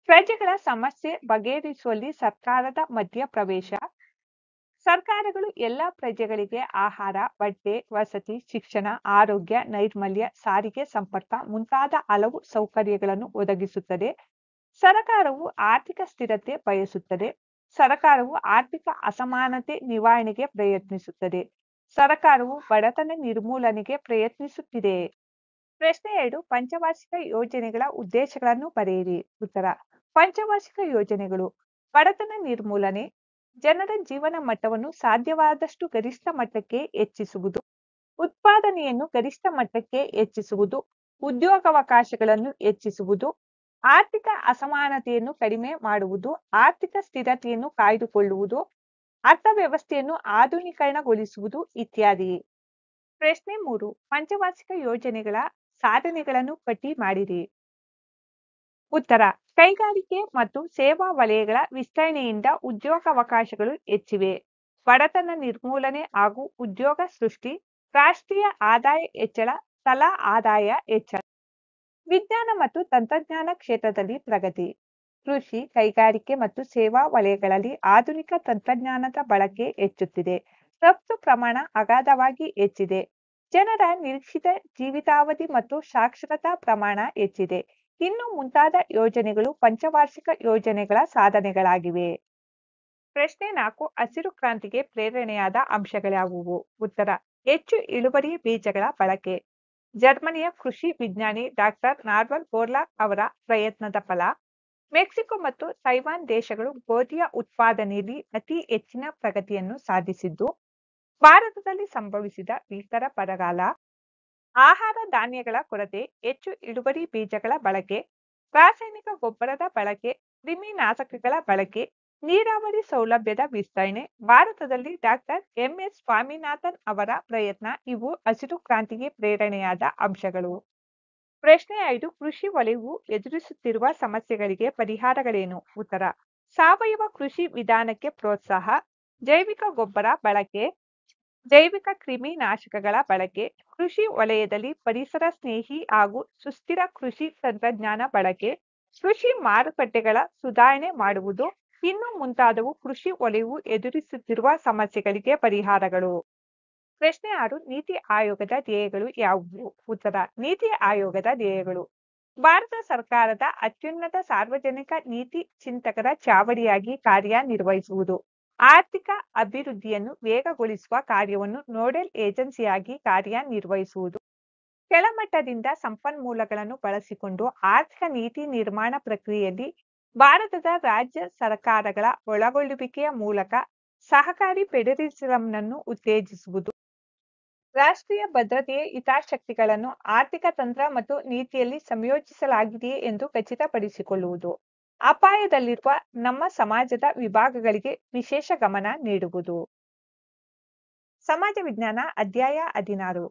ಪ್ರಜೆಗಳ ಸಮಸ್ಯೆ ಬಗೆಹರಿಸುವಲ್ಲಿ ಸರ್ಕಾರದ ಮಧ್ಯಪ್ರವೇಶ ಸರ್ಕಾರಗಳು ಎಲ್ಲ ಪ್ರಜೆಗಳಿಗೆ ಆಹಾರ ಬಟ್ಟೆ ವಸತಿ ಶಿಕ್ಷಣ ಆರೋಗ್ಯ ನೈರ್ಮಲ್ಯ ಸಾರಿಗೆ ಸಂಪರ್ಕ ಮುಂತಾದ ಹಲವು ಸೌಕರ್ಯಗಳನ್ನು ಒದಗಿಸುತ್ತದೆ ಸರ್ಕಾರವು ಆರ್ಥಿಕ ಸ್ಥಿರತೆ ಬಯಸುತ್ತದೆ ಸರ್ಕಾರವು ಆರ್ಥಿಕ ಅಸಮಾನತೆ ನಿವಾರಣೆಗೆ ಪ್ರಯತ್ನಿಸುತ್ತದೆ ಸರ್ಕಾರವು ಬಡತನ ನಿರ್ಮೂಲನೆಗೆ ಪ್ರಯತ್ನಿಸುತ್ತಿದೆ ಪ್ರಶ್ನೆ ಎರಡು ಪಂಚವಾರ್ಷಿಕ ಯೋಜನೆಗಳ ಉದ್ದೇಶಗಳನ್ನು ಬರೆಯಿರಿ ಉತ್ತರ ಪಂಚವಾರ್ಷಿಕ ಯೋಜನೆಗಳು ಬಡತನ ನಿರ್ಮೂಲನೆ ಜನರ ಜೀವನ ಮಟ್ಟವನ್ನು ಸಾಧ್ಯವಾದಷ್ಟು ಗರಿಷ್ಠ ಮಟ್ಟಕ್ಕೆ ಹೆಚ್ಚಿಸುವುದು ಉತ್ಪಾದನೆಯನ್ನು ಗರಿಷ್ಠ ಮಟ್ಟಕ್ಕೆ ಹೆಚ್ಚಿಸುವುದು ಉದ್ಯೋಗಾವಕಾಶಗಳನ್ನು ಹೆಚ್ಚಿಸುವುದು ಆರ್ಥಿಕ ಅಸಮಾನತೆಯನ್ನು ಕಡಿಮೆ ಮಾಡುವುದು ಆರ್ಥಿಕ ಸ್ಥಿರತೆಯನ್ನು ಕಾಯ್ದುಕೊಳ್ಳುವುದು ಅರ್ಥವ್ಯವಸ್ಥೆಯನ್ನು ಆಧುನೀಕರಣಗೊಳಿಸುವುದು ಇತ್ಯಾದಿ ಪ್ರಶ್ನೆ ಮೂರು ಪಂಚವಾರ್ಷಿಕ ಯೋಜನೆಗಳ ಸಾಧನೆಗಳನ್ನು ಪಟ್ಟಿ ಮಾಡಿರಿ ಉತ್ತರ ಕೈಗಾರಿಕೆ ಮತ್ತು ಸೇವಾ ವಲಯಗಳ ವಿಸ್ತರಣೆಯಿಂದ ಉದ್ಯೋಗಾವಕಾಶಗಳು ಹೆಚ್ಚಿವೆ ಬಡತನ ನಿರ್ಮೂಲನೆ ಹಾಗೂ ಉದ್ಯೋಗ ಸೃಷ್ಟಿ ರಾಷ್ಟ್ರೀಯ ಆದಾಯ ಹೆಚ್ಚಳ ತಲಾ ಆದಾಯ ಹೆಚ್ಚಳ ವಿಜ್ಞಾನ ಮತ್ತು ತಂತ್ರಜ್ಞಾನ ಕ್ಷೇತ್ರದಲ್ಲಿ ಪ್ರಗತಿ ಕೃಷಿ ಕೈಗಾರಿಕೆ ಮತ್ತು ಸೇವಾ ವಲಯಗಳಲ್ಲಿ ಆಧುನಿಕ ತಂತ್ರಜ್ಞಾನದ ಬಳಕೆ ಹೆಚ್ಚುತ್ತಿದೆ ರಫ್ತು ಪ್ರಮಾಣ ಅಗಾಧವಾಗಿ ಹೆಚ್ಚಿದೆ ಜನರ ನಿರೀಕ್ಷಿತ ಜೀವಿತಾವಧಿ ಮತ್ತು ಸಾಕ್ಷರತಾ ಪ್ರಮಾಣ ಹೆಚ್ಚಿದೆ ಇನ್ನು ಮುಂತಾದ ಯೋಜನೆಗಳು ಪಂಚವಾರ್ಷಿಕ ಯೋಜನೆಗಳ ಸಾಧನೆಗಳಾಗಿವೆ ಪ್ರಶ್ನೆ ನಾಲ್ಕು ಹಸಿರು ಕ್ರಾಂತಿಗೆ ಪ್ರೇರಣೆಯಾದ ಅಂಶಗಳ್ಯಾವುವು ಉತ್ತರ ಹೆಚ್ಚು ಇಳುವರಿ ಬೀಜಗಳ ಬಳಕೆ ಜರ್ಮನಿಯ ಕೃಷಿ ವಿಜ್ಞಾನಿ ಡಾಕ್ಟರ್ ನಾರ್ವಲ್ ಬೋರ್ಲಾ ಅವರ ಪ್ರಯತ್ನದ ಫಲ ಮೆಕ್ಸಿಕೋ ಮತ್ತು ಸೈವಾನ್ ದೇಶಗಳು ಗೋಧಿಯ ಉತ್ಪಾದನೆಯಲ್ಲಿ ಅತಿ ಹೆಚ್ಚಿನ ಪ್ರಗತಿಯನ್ನು ಸಾಧಿಸಿದ್ದು ಭಾರತದಲ್ಲಿ ಸಂಭವಿಸಿದ ಭೀಕರ ಬರಗಾಲ ಆಹಾರ ಧಾನ್ಯಗಳ ಕೊರತೆ ಹೆಚ್ಚು ಇಳುವರಿ ಬೀಜಗಳ ಬಳಕೆ ರಾಸಾಯನಿಕ ಗೊಬ್ಬರದ ಬಳಕೆ ಕ್ರಿಮಿನಾಶಕಗಳ ಬಳಕೆ ನೀರಾವರಿ ಸೌಲಭ್ಯದ ವಿಸ್ತರಣೆ ಭಾರತದಲ್ಲಿ ಡಾಕ್ಟರ್ ಎಂಎಸ್ ಸ್ವಾಮಿನಾಥನ್ ಅವರ ಪ್ರಯತ್ನ ಇವು ಹಸಿರು ಕ್ರಾಂತಿಗೆ ಪ್ರೇರಣೆಯಾದ ಅಂಶಗಳು ಪ್ರಶ್ನೆ ಐದು ಕೃಷಿ ವಲಯವು ಎದುರಿಸುತ್ತಿರುವ ಸಮಸ್ಯೆಗಳಿಗೆ ಪರಿಹಾರಗಳೇನು ಉತ್ತರ ಸಾವಯವ ಕೃಷಿ ವಿಧಾನಕ್ಕೆ ಪ್ರೋತ್ಸಾಹ ಜೈವಿಕ ಗೊಬ್ಬರ ಬಳಕೆ ಜೈವಿಕ ಕ್ರಿಮಿನಾಶಕಗಳ ಬಳಕೆ ಕೃಷಿ ವಲಯದಲ್ಲಿ ಪರಿಸರ ಸ್ನೇಹಿ ಹಾಗೂ ಸುಸ್ಥಿರ ಕೃಷಿ ತಂತ್ರಜ್ಞಾನ ಬಳಕೆ ಕೃಷಿ ಮಾರುಕಟ್ಟೆಗಳ ಸುಧಾರಣೆ ಮಾಡುವುದು ಇನ್ನು ಮುಂತಾದವು ಕೃಷಿ ವಲಯವು ಎದುರಿಸುತ್ತಿರುವ ಸಮಸ್ಯೆಗಳಿಗೆ ಪರಿಹಾರಗಳು ಪ್ರಶ್ನೆ ಆರು ನೀತಿ ಆಯೋಗದ ಧ್ಯೇಯಗಳು ಯಾವುವು ಉತ್ತರ ನೀತಿ ಆಯೋಗದ ಧ್ಯೇಯಗಳು ಭಾರತ ಸರ್ಕಾರದ ಅತ್ಯುನ್ನತ ಸಾರ್ವಜನಿಕ ನೀತಿ ಚಿಂತಕರ ಚಾವಡಿಯಾಗಿ ಕಾರ್ಯನಿರ್ವಹಿಸುವುದು ಆರ್ಥಿಕ ಅಭಿವೃದ್ಧಿಯನ್ನು ವೇಗಗೊಳಿಸುವ ಕಾರ್ಯವನ್ನು ನೋಡೆಲ್ ಏಜೆನ್ಸಿಯಾಗಿ ಕಾರ್ಯನಿರ್ವಹಿಸುವುದು ಕೆಳಮಟ್ಟದಿಂದ ಸಂಪನ್ಮೂಲಗಳನ್ನು ಬಳಸಿಕೊಂಡು ಆರ್ಥಿಕ ನೀತಿ ನಿರ್ಮಾಣ ಪ್ರಕ್ರಿಯೆಯಲ್ಲಿ ಭಾರತದ ರಾಜ್ಯ ಸರ್ಕಾರಗಳ ಒಳಗೊಳ್ಳುವಿಕೆಯ ಮೂಲಕ ಸಹಕಾರಿ ಫೆಡರಿಸಂನನ್ನು ಉತ್ತೇಜಿಸುವುದು ರಾಷ್ಟ್ರೀಯ ಭದ್ರತೆಯ ಹಿತಾಶಕ್ತಿಗಳನ್ನು ಆರ್ಥಿಕ ತಂತ್ರ ಮತ್ತು ನೀತಿಯಲ್ಲಿ ಸಂಯೋಜಿಸಲಾಗಿದೆಯೇ ಎಂದು ಖಚಿತಪಡಿಸಿಕೊಳ್ಳುವುದು ಅಪಾಯದಲ್ಲಿರುವ ನಮ್ಮ ಸಮಾಜದ ವಿಭಾಗಗಳಿಗೆ ವಿಶೇಷ ಗಮನ ನೀಡುವುದು ಸಮಾಜ ವಿಜ್ಞಾನ ಅಧ್ಯಾಯ ಹದಿನಾರು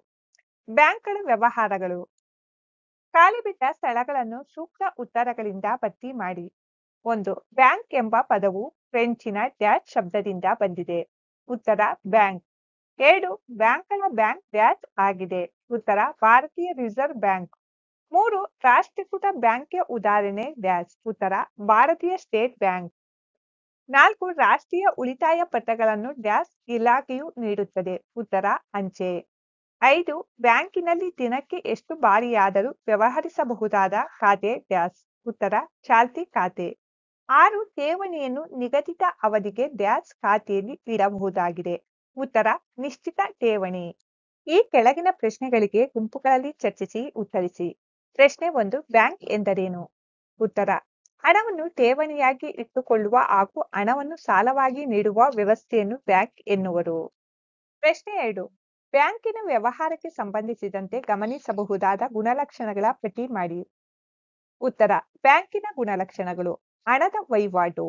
ಬ್ಯಾಂಕ್ಗಳ ವ್ಯವಹಾರಗಳು ಖಾಲಿ ಬಿಟ್ಟ ಸ್ಥಳಗಳನ್ನು ಸೂಕ್ತ ಉತ್ತರಗಳಿಂದ ಭರ್ತಿ ಮಾಡಿ ಒಂದು ಬ್ಯಾಂಕ್ ಎಂಬ ಪದವು ಫ್ರೆಂಚಿನ ಡ್ಯಾಚ್ ಶಬ್ದದಿಂದ ಬಂದಿದೆ ಉತ್ತರ ಬ್ಯಾಂಕ್ ಎರಡು ಬ್ಯಾಂಕ್ಗಳ ಬ್ಯಾಂಕ್ ಡ್ಯಾಚ್ ಆಗಿದೆ ಉತ್ತರ ಭಾರತೀಯ ರಿಸರ್ವ್ ಬ್ಯಾಂಕ್ ಮೂರು ರಾಷ್ಟ್ರೀಕೃತ ಬ್ಯಾಂಕ್ಯ ಉದಾಹರಣೆ ಡ್ಯಾಸ್ ಉತ್ತರ ಭಾರತೀಯ ಸ್ಟೇಟ್ ಬ್ಯಾಂಕ್ ನಾಲ್ಕು ರಾಷ್ಟ್ರೀಯ ಉಳಿತಾಯ ಪತ್ರಗಳನ್ನು ಡ್ಯಾಸ್ ಇಲಾಖೆಯು ನೀಡುತ್ತದೆ ಉತ್ತರ ಅಂಚೆ ಐದು ಬ್ಯಾಂಕಿನಲ್ಲಿ ದಿನಕ್ಕೆ ಎಷ್ಟು ಬಾರಿಯಾದರೂ ವ್ಯವಹರಿಸಬಹುದಾದ ಖಾತೆ ಡ್ಯಾಸ್ ಉತ್ತರ ಚಾಲ್ತಿ ಖಾತೆ ಆರು ಠೇವಣಿಯನ್ನು ನಿಗದಿತ ಅವಧಿಗೆ ಡ್ಯಾಸ್ ಖಾತೆಯಲ್ಲಿ ಇಡಬಹುದಾಗಿದೆ ಉತ್ತರ ನಿಶ್ಚಿತ ಠೇವಣಿ ಈ ಕೆಳಗಿನ ಪ್ರಶ್ನೆಗಳಿಗೆ ಗುಂಪುಗಳಲ್ಲಿ ಚರ್ಚಿಸಿ ಉತ್ತರಿಸಿ ಪ್ರಶ್ನೆ ಒಂದು ಬ್ಯಾಂಕ್ ಎಂದರೇನು ಉತ್ತರ ಹಣವನ್ನು ಠೇವಣಿಯಾಗಿ ಇಟ್ಟುಕೊಳ್ಳುವ ಹಾಗೂ ಹಣವನ್ನು ಸಾಲವಾಗಿ ನೀಡುವ ವ್ಯವಸ್ಥೆಯನ್ನು ಬ್ಯಾಂಕ್ ಎನ್ನುವರು ಪ್ರಶ್ನೆ ಎರಡು ಬ್ಯಾಂಕಿನ ವ್ಯವಹಾರಕ್ಕೆ ಸಂಬಂಧಿಸಿದಂತೆ ಗಮನಿಸಬಹುದಾದ ಗುಣಲಕ್ಷಣಗಳ ಪಟ್ಟಿ ಮಾಡಿ ಉತ್ತರ ಬ್ಯಾಂಕಿನ ಗುಣಲಕ್ಷಣಗಳು ಹಣದ ವಹಿವಾಟು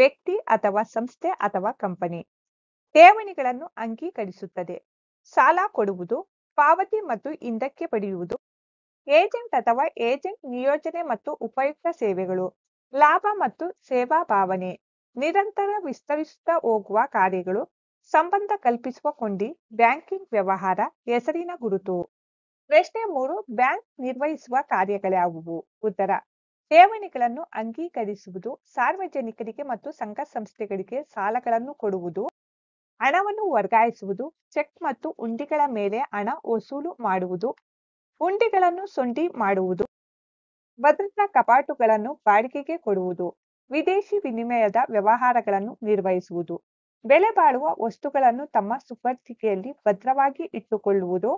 ವ್ಯಕ್ತಿ ಅಥವಾ ಸಂಸ್ಥೆ ಅಥವಾ ಕಂಪನಿ ಠೇವಣಿಗಳನ್ನು ಅಂಗೀಕರಿಸುತ್ತದೆ ಸಾಲ ಕೊಡುವುದು ಪಾವತಿ ಮತ್ತು ಹಿಂದಕ್ಕೆ ಪಡೆಯುವುದು ಏಜೆಂಟ್ ಅಥವಾ ಏಜೆಂಟ್ ನಿಯೋಜನೆ ಮತ್ತು ಉಪಯುಕ್ತ ಸೇವೆಗಳು ಲಾಭ ಮತ್ತು ಸೇವಾ ಭಾವನೆ ನಿರಂತರ ವಿಸ್ತರಿಸುತ್ತಾ ಹೋಗುವ ಕಾರ್ಯಗಳು ಸಂಬಂಧ ಕಲ್ಪಿಸುವ ಕೊಂಡಿ ಬ್ಯಾಂಕಿಂಗ್ ವ್ಯವಹಾರ ಹೆಸರಿನ ಗುರುತು ಪ್ರಶ್ನೆ ಮೂರು ಬ್ಯಾಂಕ್ ನಿರ್ವಹಿಸುವ ಕಾರ್ಯಗಳ್ಯಾವುವು ಉತ್ತರ ಠೇವಣಿಗಳನ್ನು ಅಂಗೀಕರಿಸುವುದು ಸಾರ್ವಜನಿಕರಿಗೆ ಮತ್ತು ಸಂಘ ಸಂಸ್ಥೆಗಳಿಗೆ ಸಾಲಗಳನ್ನು ಕೊಡುವುದು ಹಣವನ್ನು ವರ್ಗಾಯಿಸುವುದು ಚೆಕ್ ಮತ್ತು ಹುಂಡಿಗಳ ಮೇಲೆ ಹಣ ವಸೂಲು ಮಾಡುವುದು ಹುಂಡಿಗಳನ್ನು ಸೊಂಡಿ ಮಾಡುವುದು ಭದ್ರತಾ ಕಪಾಟುಗಳನ್ನು ಬಾಡಿಗೆಗೆ ಕೊಡುವುದು ವಿದೇಶಿ ವಿನಿಮಯದ ವ್ಯವಹಾರಗಳನ್ನು ನಿರ್ವಹಿಸುವುದು ಬೆಲೆ ಬಾಳುವ ವಸ್ತುಗಳನ್ನು ತಮ್ಮ ಸುಪರ್ಥಿಕೆಯಲ್ಲಿ ಭದ್ರವಾಗಿ ಇಟ್ಟುಕೊಳ್ಳುವುದು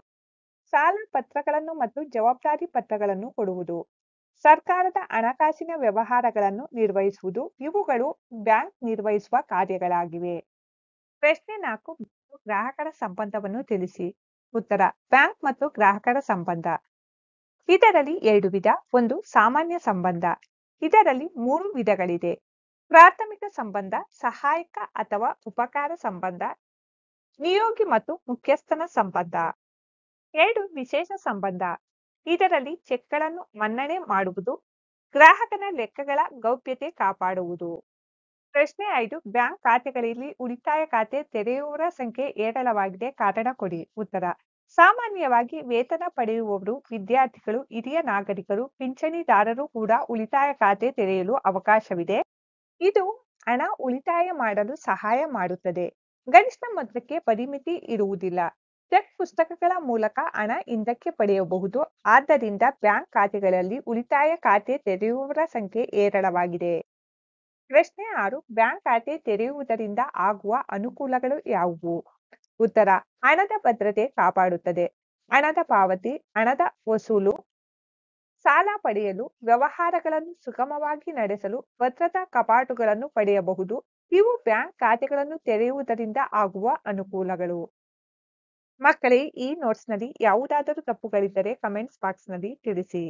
ಸಾಲ ಪತ್ರಗಳನ್ನು ಮತ್ತು ಜವಾಬ್ದಾರಿ ಪತ್ರಗಳನ್ನು ಕೊಡುವುದು ಸರ್ಕಾರದ ಹಣಕಾಸಿನ ವ್ಯವಹಾರಗಳನ್ನು ನಿರ್ವಹಿಸುವುದು ಇವುಗಳು ಬ್ಯಾಂಕ್ ನಿರ್ವಹಿಸುವ ಕಾರ್ಯಗಳಾಗಿವೆ ಪ್ರಶ್ನೆ ನಾಲ್ಕು ಗ್ರಾಹಕರ ಸಂಬಂಧವನ್ನು ತಿಳಿಸಿ ಉತ್ತರ ಬ್ಯಾಂಕ್ ಮತ್ತು ಗ್ರಾಹಕರ ಸಂಬಂಧ ಇದರಲ್ಲಿ ಎರಡು ವಿಧ ಒಂದು ಸಾಮಾನ್ಯ ಸಂಬಂಧ ಇದರಲ್ಲಿ ಮೂರು ವಿಧಗಳಿದೆ ಪ್ರಾಥಮಿಕ ಸಂಬಂಧ ಸಹಾಯಕ ಅಥವಾ ಉಪಕಾರ ಸಂಬಂಧ ನಿಯೋಗಿ ಮತ್ತು ಮುಖ್ಯಸ್ಥನ ಸಂಬಂಧ ಎರಡು ವಿಶೇಷ ಸಂಬಂಧ ಇದರಲ್ಲಿ ಚೆಕ್ಗಳನ್ನು ಮನ್ನಣೆ ಮಾಡುವುದು ಗ್ರಾಹಕನ ಲೆಕ್ಕಗಳ ಗೌಪ್ಯತೆ ಕಾಪಾಡುವುದು ಪ್ರಶ್ನೆ ಐದು ಬ್ಯಾಂಕ್ ಖಾತೆಗಳಲ್ಲಿ ಉಳಿತಾಯ ಖಾತೆ ತೆರೆಯುವವರ ಸಂಖ್ಯೆ ಏರಳವಾಗಿದೆ ಕಾರಣ ಕೊಡಿ ಉತ್ತರ ಸಾಮಾನ್ಯವಾಗಿ ವೇತನ ಪಡೆಯುವವರು ವಿದ್ಯಾರ್ಥಿಗಳು ಹಿರಿಯ ನಾಗರಿಕರು ಪಿಂಚಣಿದಾರರು ಕೂಡ ಉಳಿತಾಯ ಖಾತೆ ತೆರೆಯಲು ಅವಕಾಶವಿದೆ ಇದು ಹಣ ಉಳಿತಾಯ ಮಾಡಲು ಸಹಾಯ ಮಾಡುತ್ತದೆ ಗರಿಷ್ಠ ಮೊತ್ತಕ್ಕೆ ಪರಿಮಿತಿ ಇರುವುದಿಲ್ಲ ಚೆಕ್ ಪುಸ್ತಕಗಳ ಮೂಲಕ ಹಣ ಹಿಂದಕ್ಕೆ ಪಡೆಯಬಹುದು ಆದ್ದರಿಂದ ಬ್ಯಾಂಕ್ ಖಾತೆಗಳಲ್ಲಿ ಉಳಿತಾಯ ಖಾತೆ ತೆರೆಯುವವರ ಸಂಖ್ಯೆ ಏರಳವಾಗಿದೆ ಪ್ರಶ್ನೆ ಆರು ಬ್ಯಾಂಕ್ ಖಾತೆ ತೆರೆಯುವುದರಿಂದ ಆಗುವ ಅನುಕೂಲಗಳು ಯಾವುವು ಉತ್ತರ ಹಣದ ಭದ್ರತೆ ಕಾಪಾಡುತ್ತದೆ ಹಣದ ಪಾವತಿ ಹಣದ ವಸೂಲು ಸಾಲ ಪಡೆಯಲು ವ್ಯವಹಾರಗಳನ್ನು ಸುಗಮವಾಗಿ ನಡೆಸಲು ಭದ್ರತಾ ಕಪಾಟುಗಳನ್ನು ಪಡೆಯಬಹುದು ಇವು ಬ್ಯಾಂಕ್ ಖಾತೆಗಳನ್ನು ತೆರೆಯುವುದರಿಂದ ಆಗುವ ಅನುಕೂಲಗಳು ಮಕ್ಕಳೇ ಈ ನೋಟ್ಸ್ನಲ್ಲಿ ಯಾವುದಾದರೂ ತಪ್ಪುಗಳಿದ್ದರೆ ಕಮೆಂಟ್ಸ್ ಬಾಕ್ಸ್ನಲ್ಲಿ ತಿಳಿಸಿ